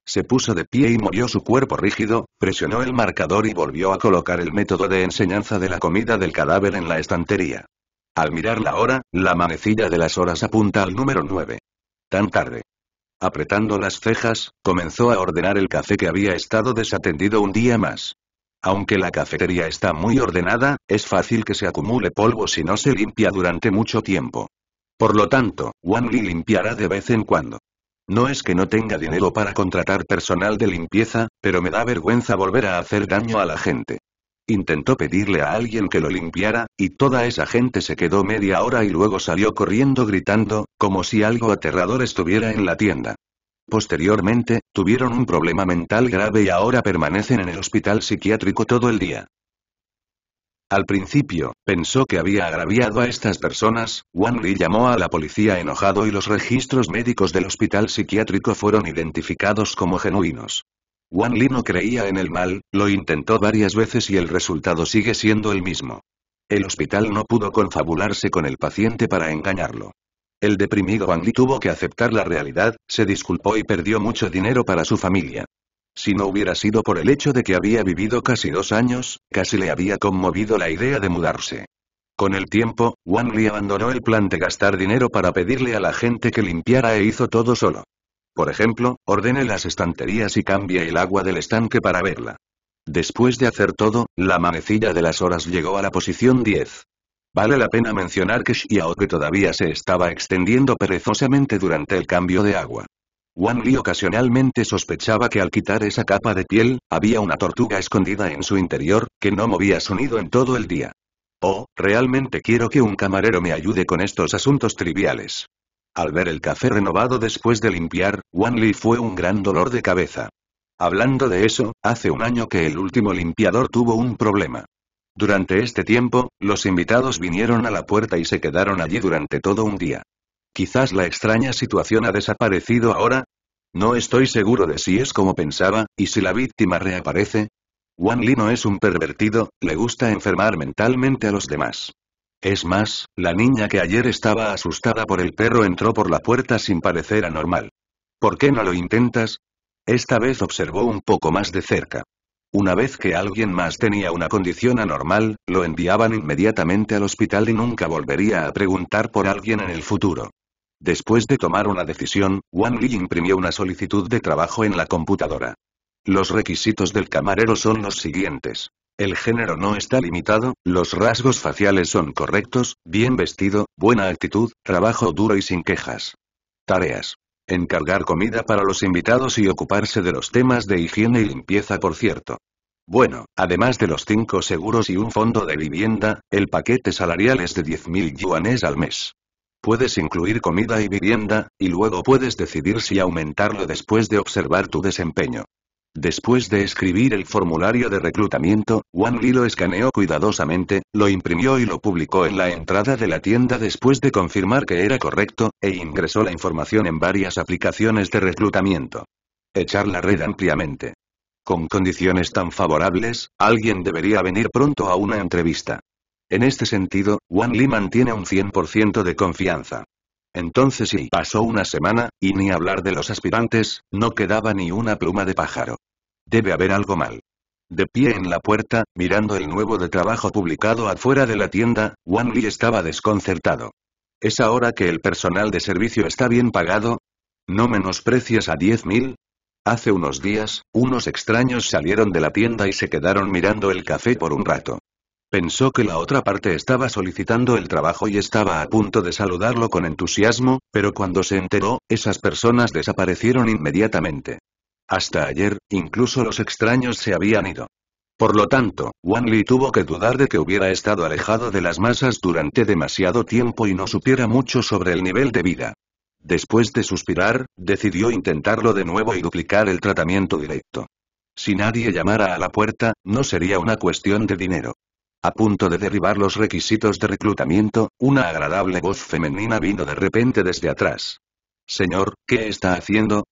Se puso de pie y movió su cuerpo rígido, presionó el marcador y volvió a colocar el método de enseñanza de la comida del cadáver en la estantería. Al mirar la hora, la manecilla de las horas apunta al número 9. Tan tarde. Apretando las cejas, comenzó a ordenar el café que había estado desatendido un día más. Aunque la cafetería está muy ordenada, es fácil que se acumule polvo si no se limpia durante mucho tiempo. Por lo tanto, Wang Li limpiará de vez en cuando. No es que no tenga dinero para contratar personal de limpieza, pero me da vergüenza volver a hacer daño a la gente. Intentó pedirle a alguien que lo limpiara, y toda esa gente se quedó media hora y luego salió corriendo gritando, como si algo aterrador estuviera en la tienda. Posteriormente, tuvieron un problema mental grave y ahora permanecen en el hospital psiquiátrico todo el día. Al principio, pensó que había agraviado a estas personas, Wang Li llamó a la policía enojado y los registros médicos del hospital psiquiátrico fueron identificados como genuinos. Wang Li no creía en el mal, lo intentó varias veces y el resultado sigue siendo el mismo. El hospital no pudo confabularse con el paciente para engañarlo. El deprimido Wang Li tuvo que aceptar la realidad, se disculpó y perdió mucho dinero para su familia. Si no hubiera sido por el hecho de que había vivido casi dos años, casi le había conmovido la idea de mudarse. Con el tiempo, Wang Li abandonó el plan de gastar dinero para pedirle a la gente que limpiara e hizo todo solo. Por ejemplo, ordene las estanterías y cambie el agua del estanque para verla. Después de hacer todo, la manecilla de las horas llegó a la posición 10. Vale la pena mencionar que Xiaoke todavía se estaba extendiendo perezosamente durante el cambio de agua. Wan Li ocasionalmente sospechaba que al quitar esa capa de piel, había una tortuga escondida en su interior, que no movía sonido en todo el día. Oh, realmente quiero que un camarero me ayude con estos asuntos triviales. Al ver el café renovado después de limpiar, Wan Li fue un gran dolor de cabeza. Hablando de eso, hace un año que el último limpiador tuvo un problema. Durante este tiempo, los invitados vinieron a la puerta y se quedaron allí durante todo un día. Quizás la extraña situación ha desaparecido ahora. No estoy seguro de si es como pensaba, y si la víctima reaparece. Wan Li no es un pervertido, le gusta enfermar mentalmente a los demás. Es más, la niña que ayer estaba asustada por el perro entró por la puerta sin parecer anormal. ¿Por qué no lo intentas? Esta vez observó un poco más de cerca. Una vez que alguien más tenía una condición anormal, lo enviaban inmediatamente al hospital y nunca volvería a preguntar por alguien en el futuro. Después de tomar una decisión, Wang Li imprimió una solicitud de trabajo en la computadora. Los requisitos del camarero son los siguientes. El género no está limitado, los rasgos faciales son correctos, bien vestido, buena actitud, trabajo duro y sin quejas. Tareas. Encargar comida para los invitados y ocuparse de los temas de higiene y limpieza por cierto. Bueno, además de los cinco seguros y un fondo de vivienda, el paquete salarial es de 10.000 yuanes al mes puedes incluir comida y vivienda, y luego puedes decidir si aumentarlo después de observar tu desempeño. Después de escribir el formulario de reclutamiento, Wanli Li lo escaneó cuidadosamente, lo imprimió y lo publicó en la entrada de la tienda después de confirmar que era correcto, e ingresó la información en varias aplicaciones de reclutamiento. Echar la red ampliamente. Con condiciones tan favorables, alguien debería venir pronto a una entrevista. En este sentido, Wan Li mantiene un 100% de confianza. Entonces si pasó una semana, y ni hablar de los aspirantes, no quedaba ni una pluma de pájaro. Debe haber algo mal. De pie en la puerta, mirando el nuevo de trabajo publicado afuera de la tienda, Wan Li estaba desconcertado. ¿Es ahora que el personal de servicio está bien pagado? ¿No menosprecias a 10.000? Hace unos días, unos extraños salieron de la tienda y se quedaron mirando el café por un rato. Pensó que la otra parte estaba solicitando el trabajo y estaba a punto de saludarlo con entusiasmo, pero cuando se enteró, esas personas desaparecieron inmediatamente. Hasta ayer, incluso los extraños se habían ido. Por lo tanto, Wan Li tuvo que dudar de que hubiera estado alejado de las masas durante demasiado tiempo y no supiera mucho sobre el nivel de vida. Después de suspirar, decidió intentarlo de nuevo y duplicar el tratamiento directo. Si nadie llamara a la puerta, no sería una cuestión de dinero. A punto de derribar los requisitos de reclutamiento, una agradable voz femenina vino de repente desde atrás. Señor, ¿qué está haciendo?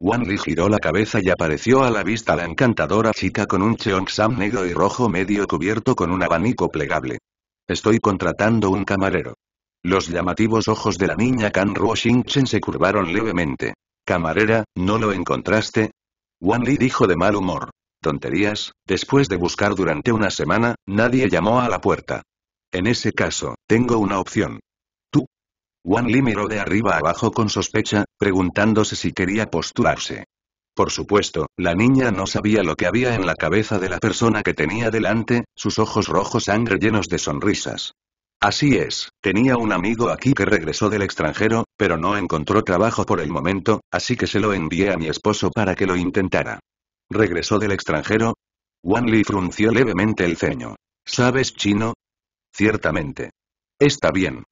Wanli Li giró la cabeza y apareció a la vista la encantadora chica con un cheongsam negro y rojo medio cubierto con un abanico plegable. Estoy contratando un camarero. Los llamativos ojos de la niña Kan Ruo se curvaron levemente. Camarera, ¿no lo encontraste? Wanli Li dijo de mal humor. Tonterías, después de buscar durante una semana, nadie llamó a la puerta. En ese caso, tengo una opción. ¿Tú? Wan Li miró de arriba abajo con sospecha, preguntándose si quería postularse. Por supuesto, la niña no sabía lo que había en la cabeza de la persona que tenía delante, sus ojos rojos sangre llenos de sonrisas. Así es, tenía un amigo aquí que regresó del extranjero, pero no encontró trabajo por el momento, así que se lo envié a mi esposo para que lo intentara. ¿Regresó del extranjero? Wan frunció levemente el ceño. ¿Sabes chino? Ciertamente. Está bien.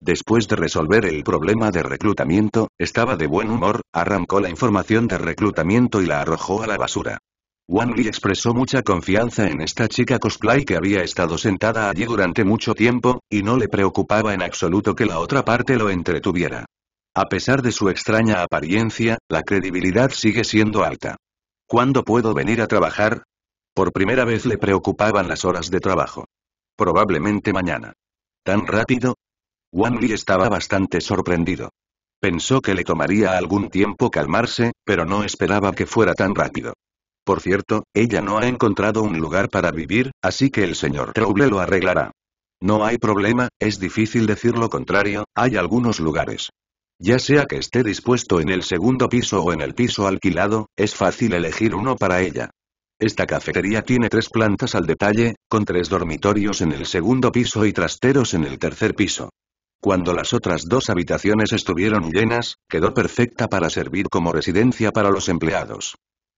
Después de resolver el problema de reclutamiento, estaba de buen humor, arrancó la información de reclutamiento y la arrojó a la basura. Wan Li expresó mucha confianza en esta chica cosplay que había estado sentada allí durante mucho tiempo, y no le preocupaba en absoluto que la otra parte lo entretuviera. A pesar de su extraña apariencia, la credibilidad sigue siendo alta. ¿Cuándo puedo venir a trabajar? Por primera vez le preocupaban las horas de trabajo. Probablemente mañana. ¿Tan rápido? Wang Li estaba bastante sorprendido. Pensó que le tomaría algún tiempo calmarse, pero no esperaba que fuera tan rápido. Por cierto, ella no ha encontrado un lugar para vivir, así que el señor Trouble lo arreglará. No hay problema, es difícil decir lo contrario, hay algunos lugares. Ya sea que esté dispuesto en el segundo piso o en el piso alquilado, es fácil elegir uno para ella. Esta cafetería tiene tres plantas al detalle, con tres dormitorios en el segundo piso y trasteros en el tercer piso. Cuando las otras dos habitaciones estuvieron llenas, quedó perfecta para servir como residencia para los empleados.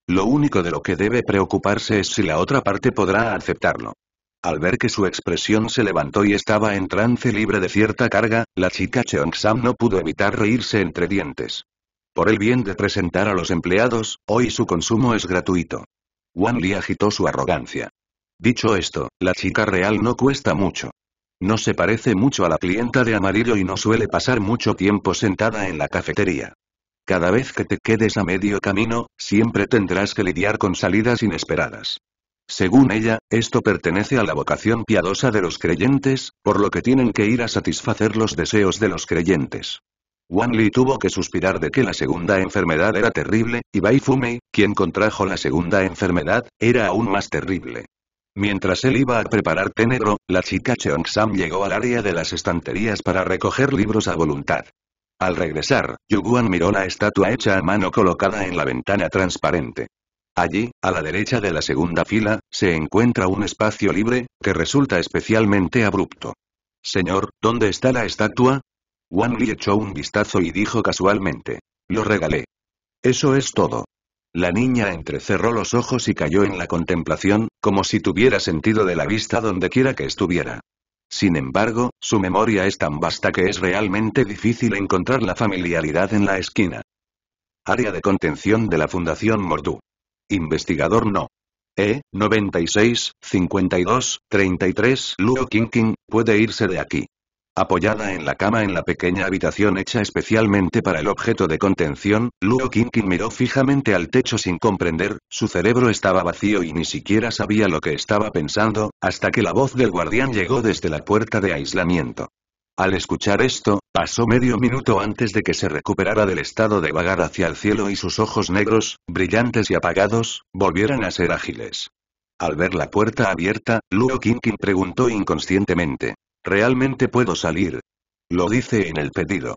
Lo único de lo que debe preocuparse es si la otra parte podrá aceptarlo. Al ver que su expresión se levantó y estaba en trance libre de cierta carga, la chica Sam no pudo evitar reírse entre dientes. Por el bien de presentar a los empleados, hoy su consumo es gratuito. Wan Li agitó su arrogancia. Dicho esto, la chica real no cuesta mucho. No se parece mucho a la clienta de amarillo y no suele pasar mucho tiempo sentada en la cafetería. Cada vez que te quedes a medio camino, siempre tendrás que lidiar con salidas inesperadas. Según ella, esto pertenece a la vocación piadosa de los creyentes, por lo que tienen que ir a satisfacer los deseos de los creyentes. Wan Li tuvo que suspirar de que la segunda enfermedad era terrible, y Bai quien contrajo la segunda enfermedad, era aún más terrible. Mientras él iba a preparar té negro, la chica Cheong Sam llegó al área de las estanterías para recoger libros a voluntad. Al regresar, Yu Guan miró la estatua hecha a mano colocada en la ventana transparente. Allí, a la derecha de la segunda fila, se encuentra un espacio libre, que resulta especialmente abrupto. Señor, ¿dónde está la estatua? Wang Li echó un vistazo y dijo casualmente. Lo regalé. Eso es todo. La niña entrecerró los ojos y cayó en la contemplación, como si tuviera sentido de la vista donde quiera que estuviera. Sin embargo, su memoria es tan vasta que es realmente difícil encontrar la familiaridad en la esquina. Área de contención de la Fundación Mordú. Investigador no. E, 96, 52, 33 Luo Qingqing, puede irse de aquí. Apoyada en la cama en la pequeña habitación hecha especialmente para el objeto de contención, Luo Qingqing miró fijamente al techo sin comprender, su cerebro estaba vacío y ni siquiera sabía lo que estaba pensando, hasta que la voz del guardián llegó desde la puerta de aislamiento. Al escuchar esto, pasó medio minuto antes de que se recuperara del estado de vagar hacia el cielo y sus ojos negros, brillantes y apagados, volvieran a ser ágiles. Al ver la puerta abierta, Luo Kinkin preguntó inconscientemente. ¿Realmente puedo salir? Lo dice en el pedido.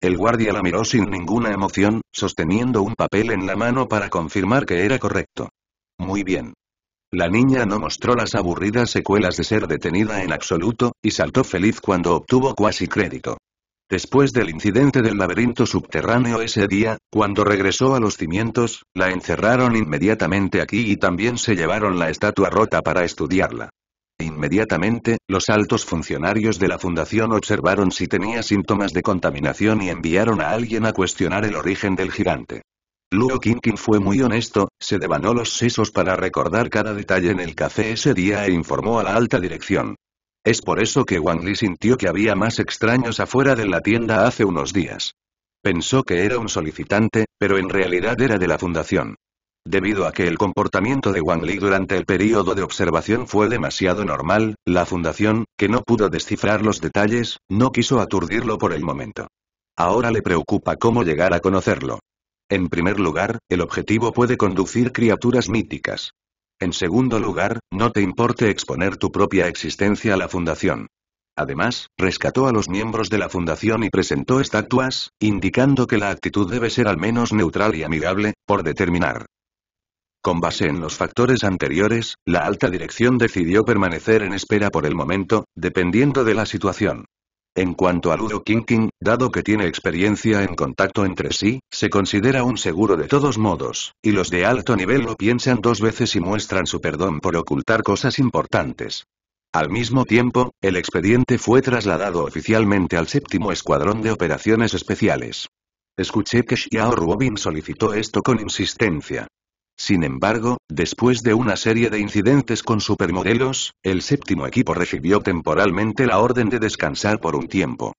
El guardia la miró sin ninguna emoción, sosteniendo un papel en la mano para confirmar que era correcto. Muy bien. La niña no mostró las aburridas secuelas de ser detenida en absoluto, y saltó feliz cuando obtuvo cuasi crédito. Después del incidente del laberinto subterráneo ese día, cuando regresó a los cimientos, la encerraron inmediatamente aquí y también se llevaron la estatua rota para estudiarla. Inmediatamente, los altos funcionarios de la fundación observaron si tenía síntomas de contaminación y enviaron a alguien a cuestionar el origen del gigante. Luo Qingqing fue muy honesto, se devanó los sesos para recordar cada detalle en el café ese día e informó a la alta dirección. Es por eso que Wang Li sintió que había más extraños afuera de la tienda hace unos días. Pensó que era un solicitante, pero en realidad era de la fundación. Debido a que el comportamiento de Wang Li durante el período de observación fue demasiado normal, la fundación, que no pudo descifrar los detalles, no quiso aturdirlo por el momento. Ahora le preocupa cómo llegar a conocerlo. En primer lugar, el objetivo puede conducir criaturas míticas. En segundo lugar, no te importe exponer tu propia existencia a la Fundación. Además, rescató a los miembros de la Fundación y presentó estatuas, indicando que la actitud debe ser al menos neutral y amigable, por determinar. Con base en los factores anteriores, la alta dirección decidió permanecer en espera por el momento, dependiendo de la situación. En cuanto al Ludo Kinking, dado que tiene experiencia en contacto entre sí, se considera un seguro de todos modos, y los de alto nivel lo piensan dos veces y muestran su perdón por ocultar cosas importantes. Al mismo tiempo, el expediente fue trasladado oficialmente al séptimo escuadrón de operaciones especiales. Escuché que Xiao Ruobin solicitó esto con insistencia. Sin embargo, después de una serie de incidentes con supermodelos, el séptimo equipo recibió temporalmente la orden de descansar por un tiempo.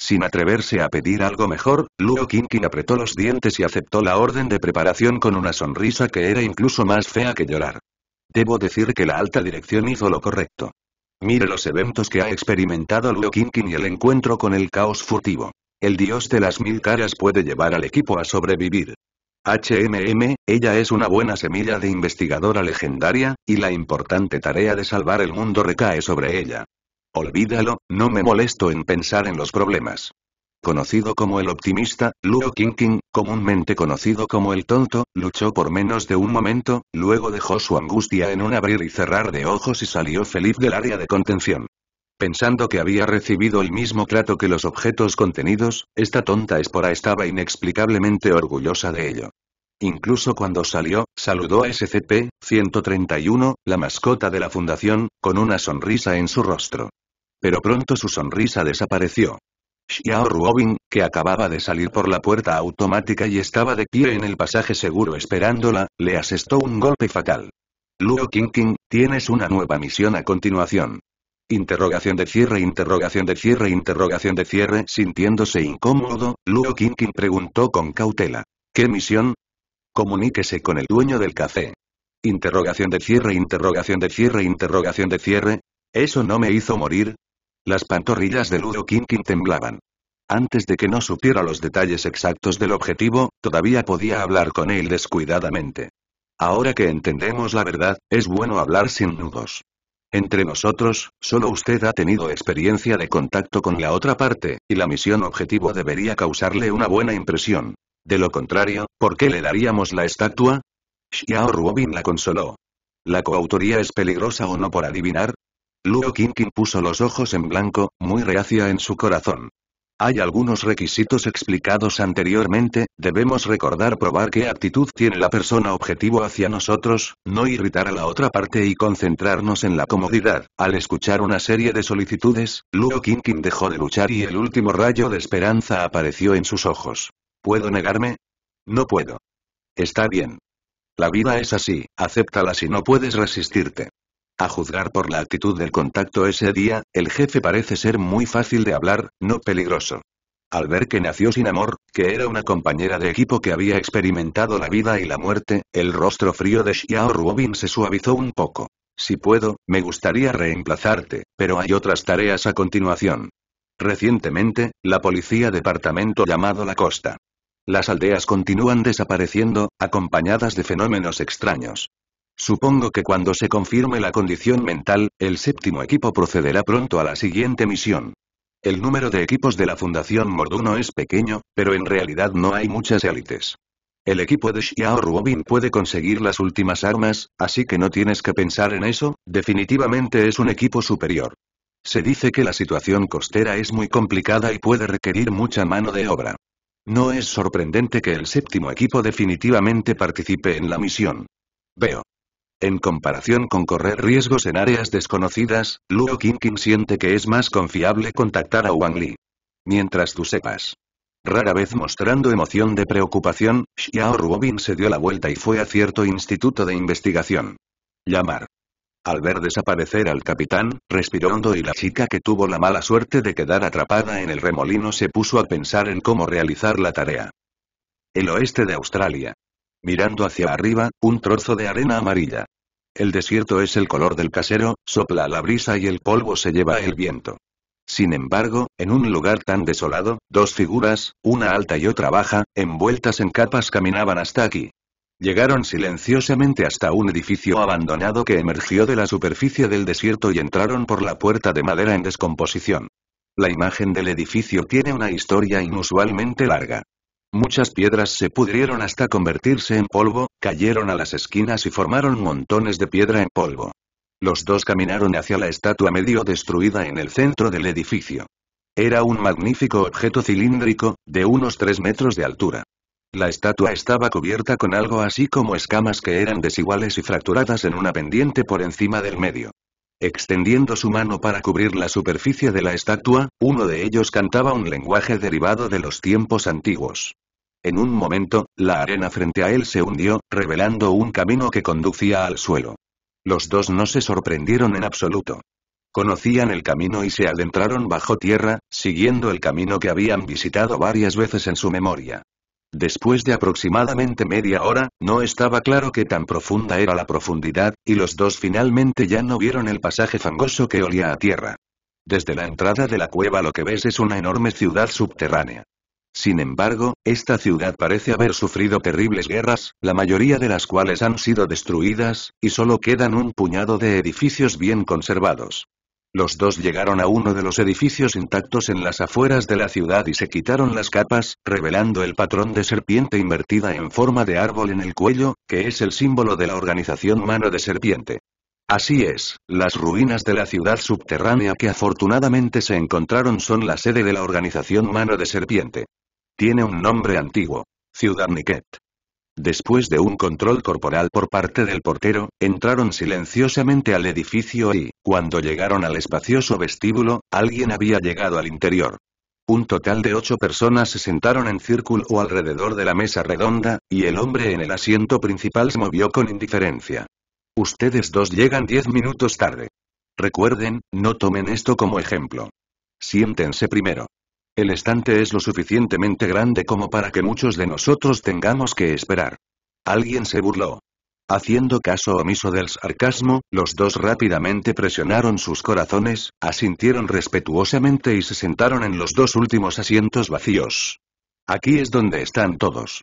Sin atreverse a pedir algo mejor, Luo Kinkin apretó los dientes y aceptó la orden de preparación con una sonrisa que era incluso más fea que llorar. Debo decir que la alta dirección hizo lo correcto. Mire los eventos que ha experimentado Luo Kinkin y el encuentro con el caos furtivo. El dios de las mil caras puede llevar al equipo a sobrevivir. HMM, ella es una buena semilla de investigadora legendaria, y la importante tarea de salvar el mundo recae sobre ella. Olvídalo, no me molesto en pensar en los problemas. Conocido como el optimista, Luo Qingqing, comúnmente conocido como el tonto, luchó por menos de un momento, luego dejó su angustia en un abrir y cerrar de ojos y salió feliz del área de contención. Pensando que había recibido el mismo trato que los objetos contenidos, esta tonta espora estaba inexplicablemente orgullosa de ello. Incluso cuando salió, saludó a SCP-131, la mascota de la fundación, con una sonrisa en su rostro. Pero pronto su sonrisa desapareció. Xiao Ruobin, que acababa de salir por la puerta automática y estaba de pie en el pasaje seguro esperándola, le asestó un golpe fatal. Luo King, tienes una nueva misión a continuación. Interrogación de cierre, interrogación de cierre, interrogación de cierre. Sintiéndose incómodo, Ludo Kinkin preguntó con cautela. ¿Qué misión? Comuníquese con el dueño del café. Interrogación de cierre, interrogación de cierre, interrogación de cierre. ¿Eso no me hizo morir? Las pantorrillas de Ludo Kinkin temblaban. Antes de que no supiera los detalles exactos del objetivo, todavía podía hablar con él descuidadamente. Ahora que entendemos la verdad, es bueno hablar sin nudos. Entre nosotros, solo usted ha tenido experiencia de contacto con la otra parte, y la misión objetivo debería causarle una buena impresión. De lo contrario, ¿por qué le daríamos la estatua? Xiao Ruobin la consoló. ¿La coautoría es peligrosa o no por adivinar? Luo Qingqing puso los ojos en blanco, muy reacia en su corazón. Hay algunos requisitos explicados anteriormente, debemos recordar probar qué actitud tiene la persona objetivo hacia nosotros, no irritar a la otra parte y concentrarnos en la comodidad. Al escuchar una serie de solicitudes, Luo Kinkin dejó de luchar y el último rayo de esperanza apareció en sus ojos. ¿Puedo negarme? No puedo. Está bien. La vida es así, acéptala si no puedes resistirte. A juzgar por la actitud del contacto ese día, el jefe parece ser muy fácil de hablar, no peligroso. Al ver que nació sin amor, que era una compañera de equipo que había experimentado la vida y la muerte, el rostro frío de Xiao Ruobin se suavizó un poco. Si puedo, me gustaría reemplazarte, pero hay otras tareas a continuación. Recientemente, la policía departamento llamado La Costa. Las aldeas continúan desapareciendo, acompañadas de fenómenos extraños. Supongo que cuando se confirme la condición mental, el séptimo equipo procederá pronto a la siguiente misión. El número de equipos de la Fundación Morduno es pequeño, pero en realidad no hay muchas élites. El equipo de Xiao puede conseguir las últimas armas, así que no tienes que pensar en eso, definitivamente es un equipo superior. Se dice que la situación costera es muy complicada y puede requerir mucha mano de obra. No es sorprendente que el séptimo equipo definitivamente participe en la misión. Veo. En comparación con correr riesgos en áreas desconocidas, Luo Qingqing siente que es más confiable contactar a Wang Li. Mientras tú sepas. Rara vez mostrando emoción de preocupación, Xiao Ruobin se dio la vuelta y fue a cierto instituto de investigación. Llamar. Al ver desaparecer al capitán, respiró hondo y la chica que tuvo la mala suerte de quedar atrapada en el remolino se puso a pensar en cómo realizar la tarea. El oeste de Australia mirando hacia arriba, un trozo de arena amarilla. El desierto es el color del casero, sopla la brisa y el polvo se lleva el viento. Sin embargo, en un lugar tan desolado, dos figuras, una alta y otra baja, envueltas en capas caminaban hasta aquí. Llegaron silenciosamente hasta un edificio abandonado que emergió de la superficie del desierto y entraron por la puerta de madera en descomposición. La imagen del edificio tiene una historia inusualmente larga. Muchas piedras se pudrieron hasta convertirse en polvo, cayeron a las esquinas y formaron montones de piedra en polvo. Los dos caminaron hacia la estatua medio destruida en el centro del edificio. Era un magnífico objeto cilíndrico, de unos tres metros de altura. La estatua estaba cubierta con algo así como escamas que eran desiguales y fracturadas en una pendiente por encima del medio. Extendiendo su mano para cubrir la superficie de la estatua, uno de ellos cantaba un lenguaje derivado de los tiempos antiguos. En un momento, la arena frente a él se hundió, revelando un camino que conducía al suelo. Los dos no se sorprendieron en absoluto. Conocían el camino y se adentraron bajo tierra, siguiendo el camino que habían visitado varias veces en su memoria. Después de aproximadamente media hora, no estaba claro qué tan profunda era la profundidad, y los dos finalmente ya no vieron el pasaje fangoso que olía a tierra. Desde la entrada de la cueva lo que ves es una enorme ciudad subterránea. Sin embargo, esta ciudad parece haber sufrido terribles guerras, la mayoría de las cuales han sido destruidas, y solo quedan un puñado de edificios bien conservados. Los dos llegaron a uno de los edificios intactos en las afueras de la ciudad y se quitaron las capas, revelando el patrón de serpiente invertida en forma de árbol en el cuello, que es el símbolo de la organización Mano de Serpiente. Así es, las ruinas de la ciudad subterránea que afortunadamente se encontraron son la sede de la organización Mano de Serpiente. Tiene un nombre antiguo. Ciudad Niquet. Después de un control corporal por parte del portero, entraron silenciosamente al edificio y, cuando llegaron al espacioso vestíbulo, alguien había llegado al interior. Un total de ocho personas se sentaron en círculo o alrededor de la mesa redonda, y el hombre en el asiento principal se movió con indiferencia. Ustedes dos llegan diez minutos tarde. Recuerden, no tomen esto como ejemplo. Siéntense primero. El estante es lo suficientemente grande como para que muchos de nosotros tengamos que esperar. Alguien se burló. Haciendo caso omiso del sarcasmo, los dos rápidamente presionaron sus corazones, asintieron respetuosamente y se sentaron en los dos últimos asientos vacíos. Aquí es donde están todos.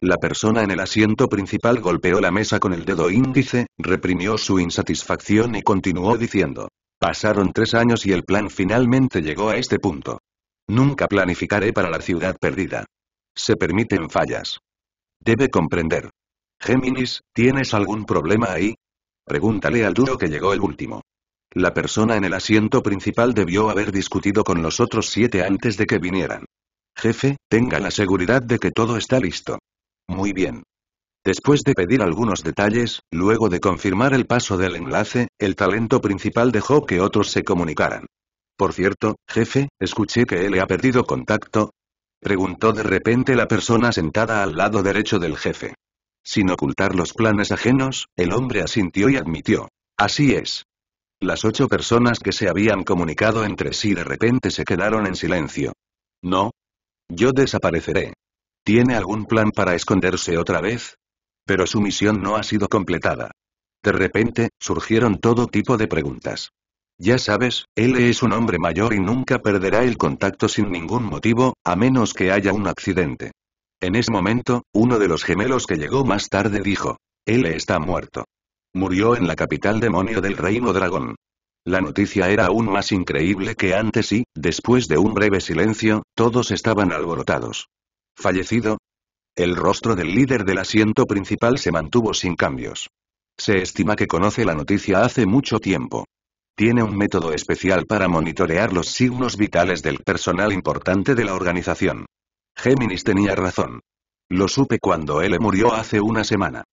La persona en el asiento principal golpeó la mesa con el dedo índice, reprimió su insatisfacción y continuó diciendo. Pasaron tres años y el plan finalmente llegó a este punto. Nunca planificaré para la ciudad perdida. Se permiten fallas. Debe comprender. Géminis, ¿tienes algún problema ahí? Pregúntale al duro que llegó el último. La persona en el asiento principal debió haber discutido con los otros siete antes de que vinieran. Jefe, tenga la seguridad de que todo está listo. Muy bien. Después de pedir algunos detalles, luego de confirmar el paso del enlace, el talento principal dejó que otros se comunicaran. Por cierto, jefe, escuché que él ha perdido contacto. Preguntó de repente la persona sentada al lado derecho del jefe. Sin ocultar los planes ajenos, el hombre asintió y admitió. Así es. Las ocho personas que se habían comunicado entre sí de repente se quedaron en silencio. No. Yo desapareceré. ¿Tiene algún plan para esconderse otra vez? Pero su misión no ha sido completada. De repente, surgieron todo tipo de preguntas. Ya sabes, él es un hombre mayor y nunca perderá el contacto sin ningún motivo, a menos que haya un accidente. En ese momento, uno de los gemelos que llegó más tarde dijo, él está muerto. Murió en la capital demonio del reino dragón. La noticia era aún más increíble que antes y, después de un breve silencio, todos estaban alborotados. ¿Fallecido? El rostro del líder del asiento principal se mantuvo sin cambios. Se estima que conoce la noticia hace mucho tiempo. Tiene un método especial para monitorear los signos vitales del personal importante de la organización. Géminis tenía razón. Lo supe cuando él murió hace una semana.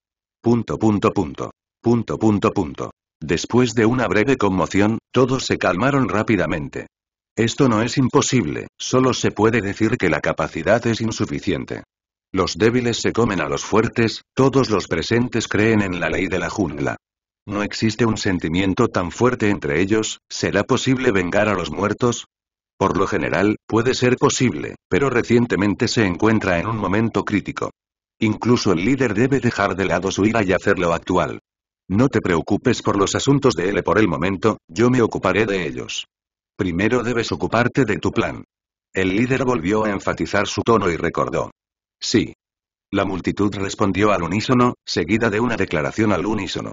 Punto punto punto. Punto punto punto. Después de una breve conmoción, todos se calmaron rápidamente. Esto no es imposible, solo se puede decir que la capacidad es insuficiente. Los débiles se comen a los fuertes, todos los presentes creen en la ley de la jungla. No existe un sentimiento tan fuerte entre ellos, ¿será posible vengar a los muertos? Por lo general, puede ser posible, pero recientemente se encuentra en un momento crítico. Incluso el líder debe dejar de lado su ira y lo actual. No te preocupes por los asuntos de él por el momento, yo me ocuparé de ellos. Primero debes ocuparte de tu plan. El líder volvió a enfatizar su tono y recordó. Sí. La multitud respondió al unísono, seguida de una declaración al unísono.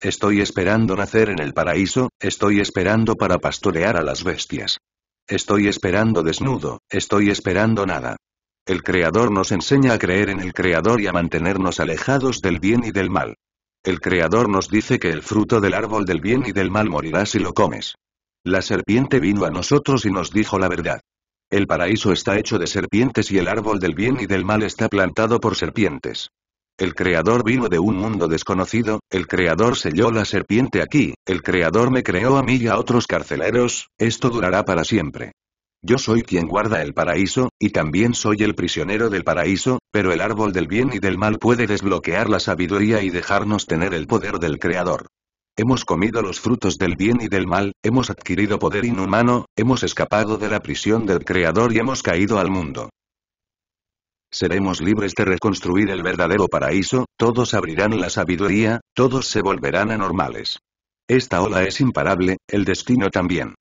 Estoy esperando nacer en el paraíso, estoy esperando para pastorear a las bestias. Estoy esperando desnudo, estoy esperando nada. El Creador nos enseña a creer en el Creador y a mantenernos alejados del bien y del mal. El Creador nos dice que el fruto del árbol del bien y del mal morirá si lo comes. La serpiente vino a nosotros y nos dijo la verdad. El paraíso está hecho de serpientes y el árbol del bien y del mal está plantado por serpientes. El creador vino de un mundo desconocido, el creador selló la serpiente aquí, el creador me creó a mí y a otros carceleros, esto durará para siempre. Yo soy quien guarda el paraíso, y también soy el prisionero del paraíso, pero el árbol del bien y del mal puede desbloquear la sabiduría y dejarnos tener el poder del creador. Hemos comido los frutos del bien y del mal, hemos adquirido poder inhumano, hemos escapado de la prisión del creador y hemos caído al mundo. Seremos libres de reconstruir el verdadero paraíso, todos abrirán la sabiduría, todos se volverán anormales. Esta ola es imparable, el destino también.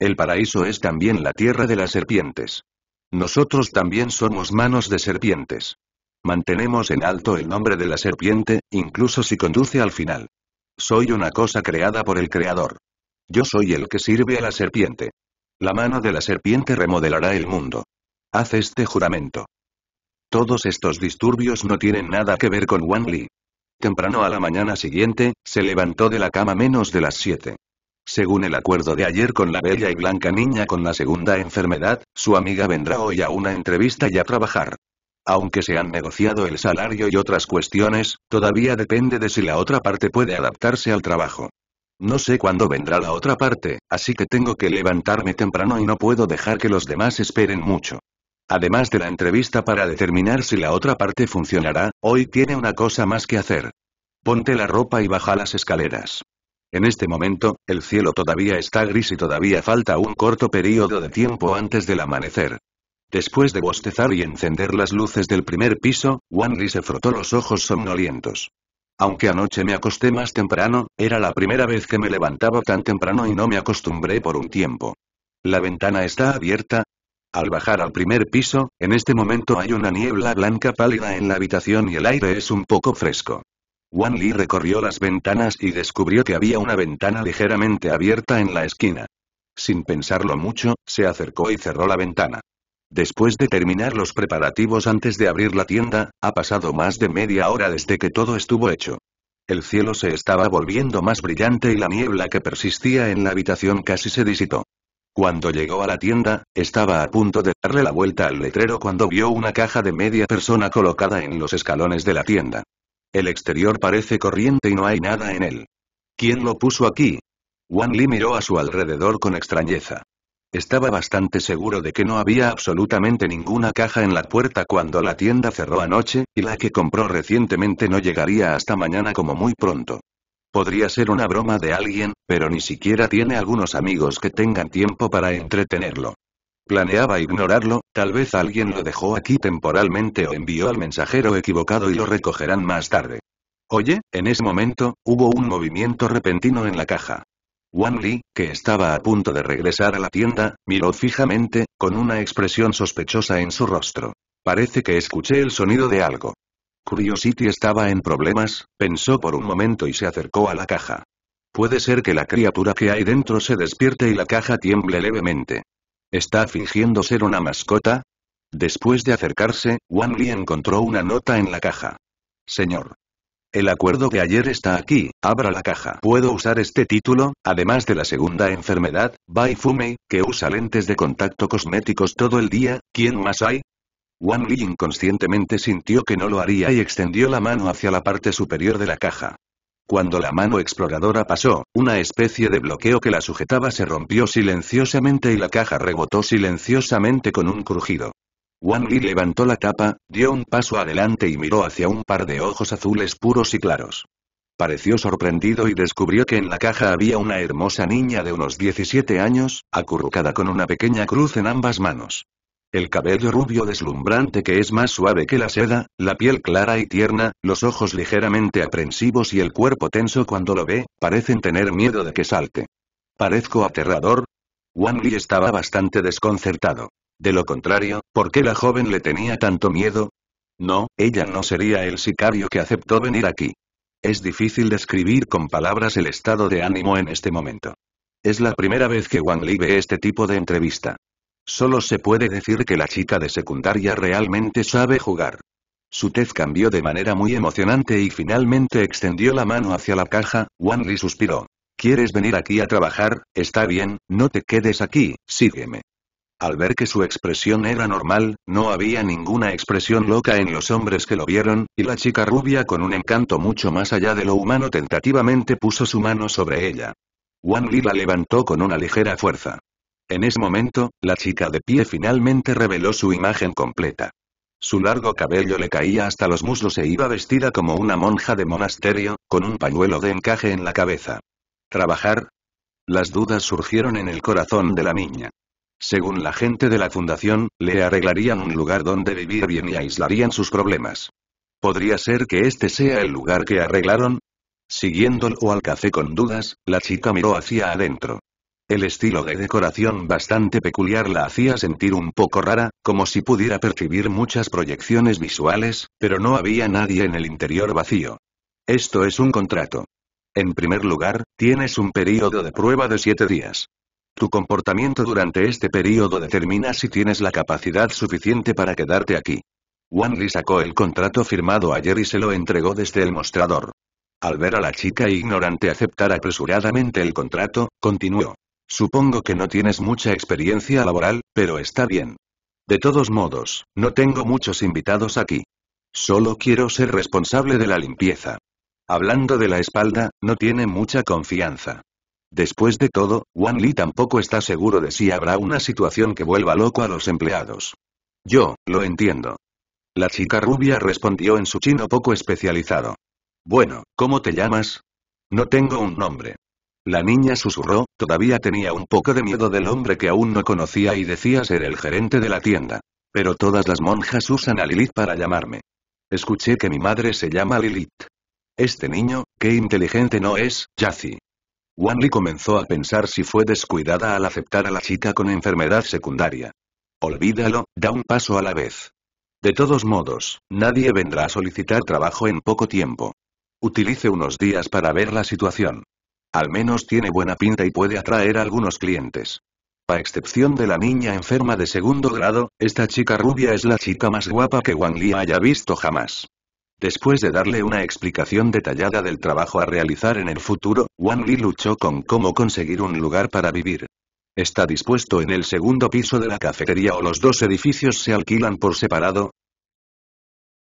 El paraíso es también la tierra de las serpientes. Nosotros también somos manos de serpientes. Mantenemos en alto el nombre de la serpiente, incluso si conduce al final. Soy una cosa creada por el Creador. Yo soy el que sirve a la serpiente. La mano de la serpiente remodelará el mundo. Haz este juramento. Todos estos disturbios no tienen nada que ver con Wang Li. Temprano a la mañana siguiente, se levantó de la cama menos de las 7. Según el acuerdo de ayer con la bella y blanca niña con la segunda enfermedad, su amiga vendrá hoy a una entrevista y a trabajar. Aunque se han negociado el salario y otras cuestiones, todavía depende de si la otra parte puede adaptarse al trabajo. No sé cuándo vendrá la otra parte, así que tengo que levantarme temprano y no puedo dejar que los demás esperen mucho. Además de la entrevista para determinar si la otra parte funcionará, hoy tiene una cosa más que hacer. Ponte la ropa y baja las escaleras. En este momento, el cielo todavía está gris y todavía falta un corto periodo de tiempo antes del amanecer. Después de bostezar y encender las luces del primer piso, Wang se frotó los ojos somnolientos. Aunque anoche me acosté más temprano, era la primera vez que me levantaba tan temprano y no me acostumbré por un tiempo. La ventana está abierta, al bajar al primer piso, en este momento hay una niebla blanca pálida en la habitación y el aire es un poco fresco. Wan Li recorrió las ventanas y descubrió que había una ventana ligeramente abierta en la esquina. Sin pensarlo mucho, se acercó y cerró la ventana. Después de terminar los preparativos antes de abrir la tienda, ha pasado más de media hora desde que todo estuvo hecho. El cielo se estaba volviendo más brillante y la niebla que persistía en la habitación casi se disipó. Cuando llegó a la tienda, estaba a punto de darle la vuelta al letrero cuando vio una caja de media persona colocada en los escalones de la tienda. El exterior parece corriente y no hay nada en él. ¿Quién lo puso aquí? Wan Li miró a su alrededor con extrañeza. Estaba bastante seguro de que no había absolutamente ninguna caja en la puerta cuando la tienda cerró anoche, y la que compró recientemente no llegaría hasta mañana como muy pronto. Podría ser una broma de alguien, pero ni siquiera tiene algunos amigos que tengan tiempo para entretenerlo. Planeaba ignorarlo, tal vez alguien lo dejó aquí temporalmente o envió al mensajero equivocado y lo recogerán más tarde. Oye, en ese momento, hubo un movimiento repentino en la caja. Wan Li, que estaba a punto de regresar a la tienda, miró fijamente, con una expresión sospechosa en su rostro. Parece que escuché el sonido de algo. Curiosity estaba en problemas, pensó por un momento y se acercó a la caja. Puede ser que la criatura que hay dentro se despierte y la caja tiemble levemente. ¿Está fingiendo ser una mascota? Después de acercarse, Wan Li encontró una nota en la caja. Señor. El acuerdo de ayer está aquí, abra la caja. Puedo usar este título, además de la segunda enfermedad, Bai Fumei, que usa lentes de contacto cosméticos todo el día, ¿quién más hay? Wang Li inconscientemente sintió que no lo haría y extendió la mano hacia la parte superior de la caja. Cuando la mano exploradora pasó, una especie de bloqueo que la sujetaba se rompió silenciosamente y la caja rebotó silenciosamente con un crujido. Wang Li levantó la tapa, dio un paso adelante y miró hacia un par de ojos azules puros y claros. Pareció sorprendido y descubrió que en la caja había una hermosa niña de unos 17 años, acurrucada con una pequeña cruz en ambas manos. El cabello rubio deslumbrante que es más suave que la seda, la piel clara y tierna, los ojos ligeramente aprensivos y el cuerpo tenso cuando lo ve, parecen tener miedo de que salte. ¿Parezco aterrador? Wang Li estaba bastante desconcertado. De lo contrario, ¿por qué la joven le tenía tanto miedo? No, ella no sería el sicario que aceptó venir aquí. Es difícil describir con palabras el estado de ánimo en este momento. Es la primera vez que Wang Li ve este tipo de entrevista. Solo se puede decir que la chica de secundaria realmente sabe jugar. Su tez cambió de manera muy emocionante y finalmente extendió la mano hacia la caja, Wan Li suspiró. ¿Quieres venir aquí a trabajar? Está bien, no te quedes aquí, sígueme. Al ver que su expresión era normal, no había ninguna expresión loca en los hombres que lo vieron, y la chica rubia con un encanto mucho más allá de lo humano tentativamente puso su mano sobre ella. Wan Li la levantó con una ligera fuerza. En ese momento, la chica de pie finalmente reveló su imagen completa. Su largo cabello le caía hasta los muslos e iba vestida como una monja de monasterio, con un pañuelo de encaje en la cabeza. ¿Trabajar? Las dudas surgieron en el corazón de la niña. Según la gente de la fundación, le arreglarían un lugar donde vivir bien y aislarían sus problemas. ¿Podría ser que este sea el lugar que arreglaron? Siguiéndolo al café con dudas, la chica miró hacia adentro. El estilo de decoración bastante peculiar la hacía sentir un poco rara, como si pudiera percibir muchas proyecciones visuales, pero no había nadie en el interior vacío. Esto es un contrato. En primer lugar, tienes un período de prueba de siete días. Tu comportamiento durante este período determina si tienes la capacidad suficiente para quedarte aquí. Wanli sacó el contrato firmado ayer y se lo entregó desde el mostrador. Al ver a la chica ignorante aceptar apresuradamente el contrato, continuó. Supongo que no tienes mucha experiencia laboral, pero está bien. De todos modos, no tengo muchos invitados aquí. Solo quiero ser responsable de la limpieza. Hablando de la espalda, no tiene mucha confianza. Después de todo, Wan Li tampoco está seguro de si habrá una situación que vuelva loco a los empleados. Yo, lo entiendo. La chica rubia respondió en su chino poco especializado. Bueno, ¿cómo te llamas? No tengo un nombre. La niña susurró, Todavía tenía un poco de miedo del hombre que aún no conocía y decía ser el gerente de la tienda. Pero todas las monjas usan a Lilith para llamarme. Escuché que mi madre se llama Lilith. Este niño, qué inteligente no es, Yazi. Wanli comenzó a pensar si fue descuidada al aceptar a la chica con enfermedad secundaria. Olvídalo, da un paso a la vez. De todos modos, nadie vendrá a solicitar trabajo en poco tiempo. Utilice unos días para ver la situación. Al menos tiene buena pinta y puede atraer a algunos clientes. A excepción de la niña enferma de segundo grado, esta chica rubia es la chica más guapa que Wang Li haya visto jamás. Después de darle una explicación detallada del trabajo a realizar en el futuro, Wang Li luchó con cómo conseguir un lugar para vivir. Está dispuesto en el segundo piso de la cafetería o los dos edificios se alquilan por separado,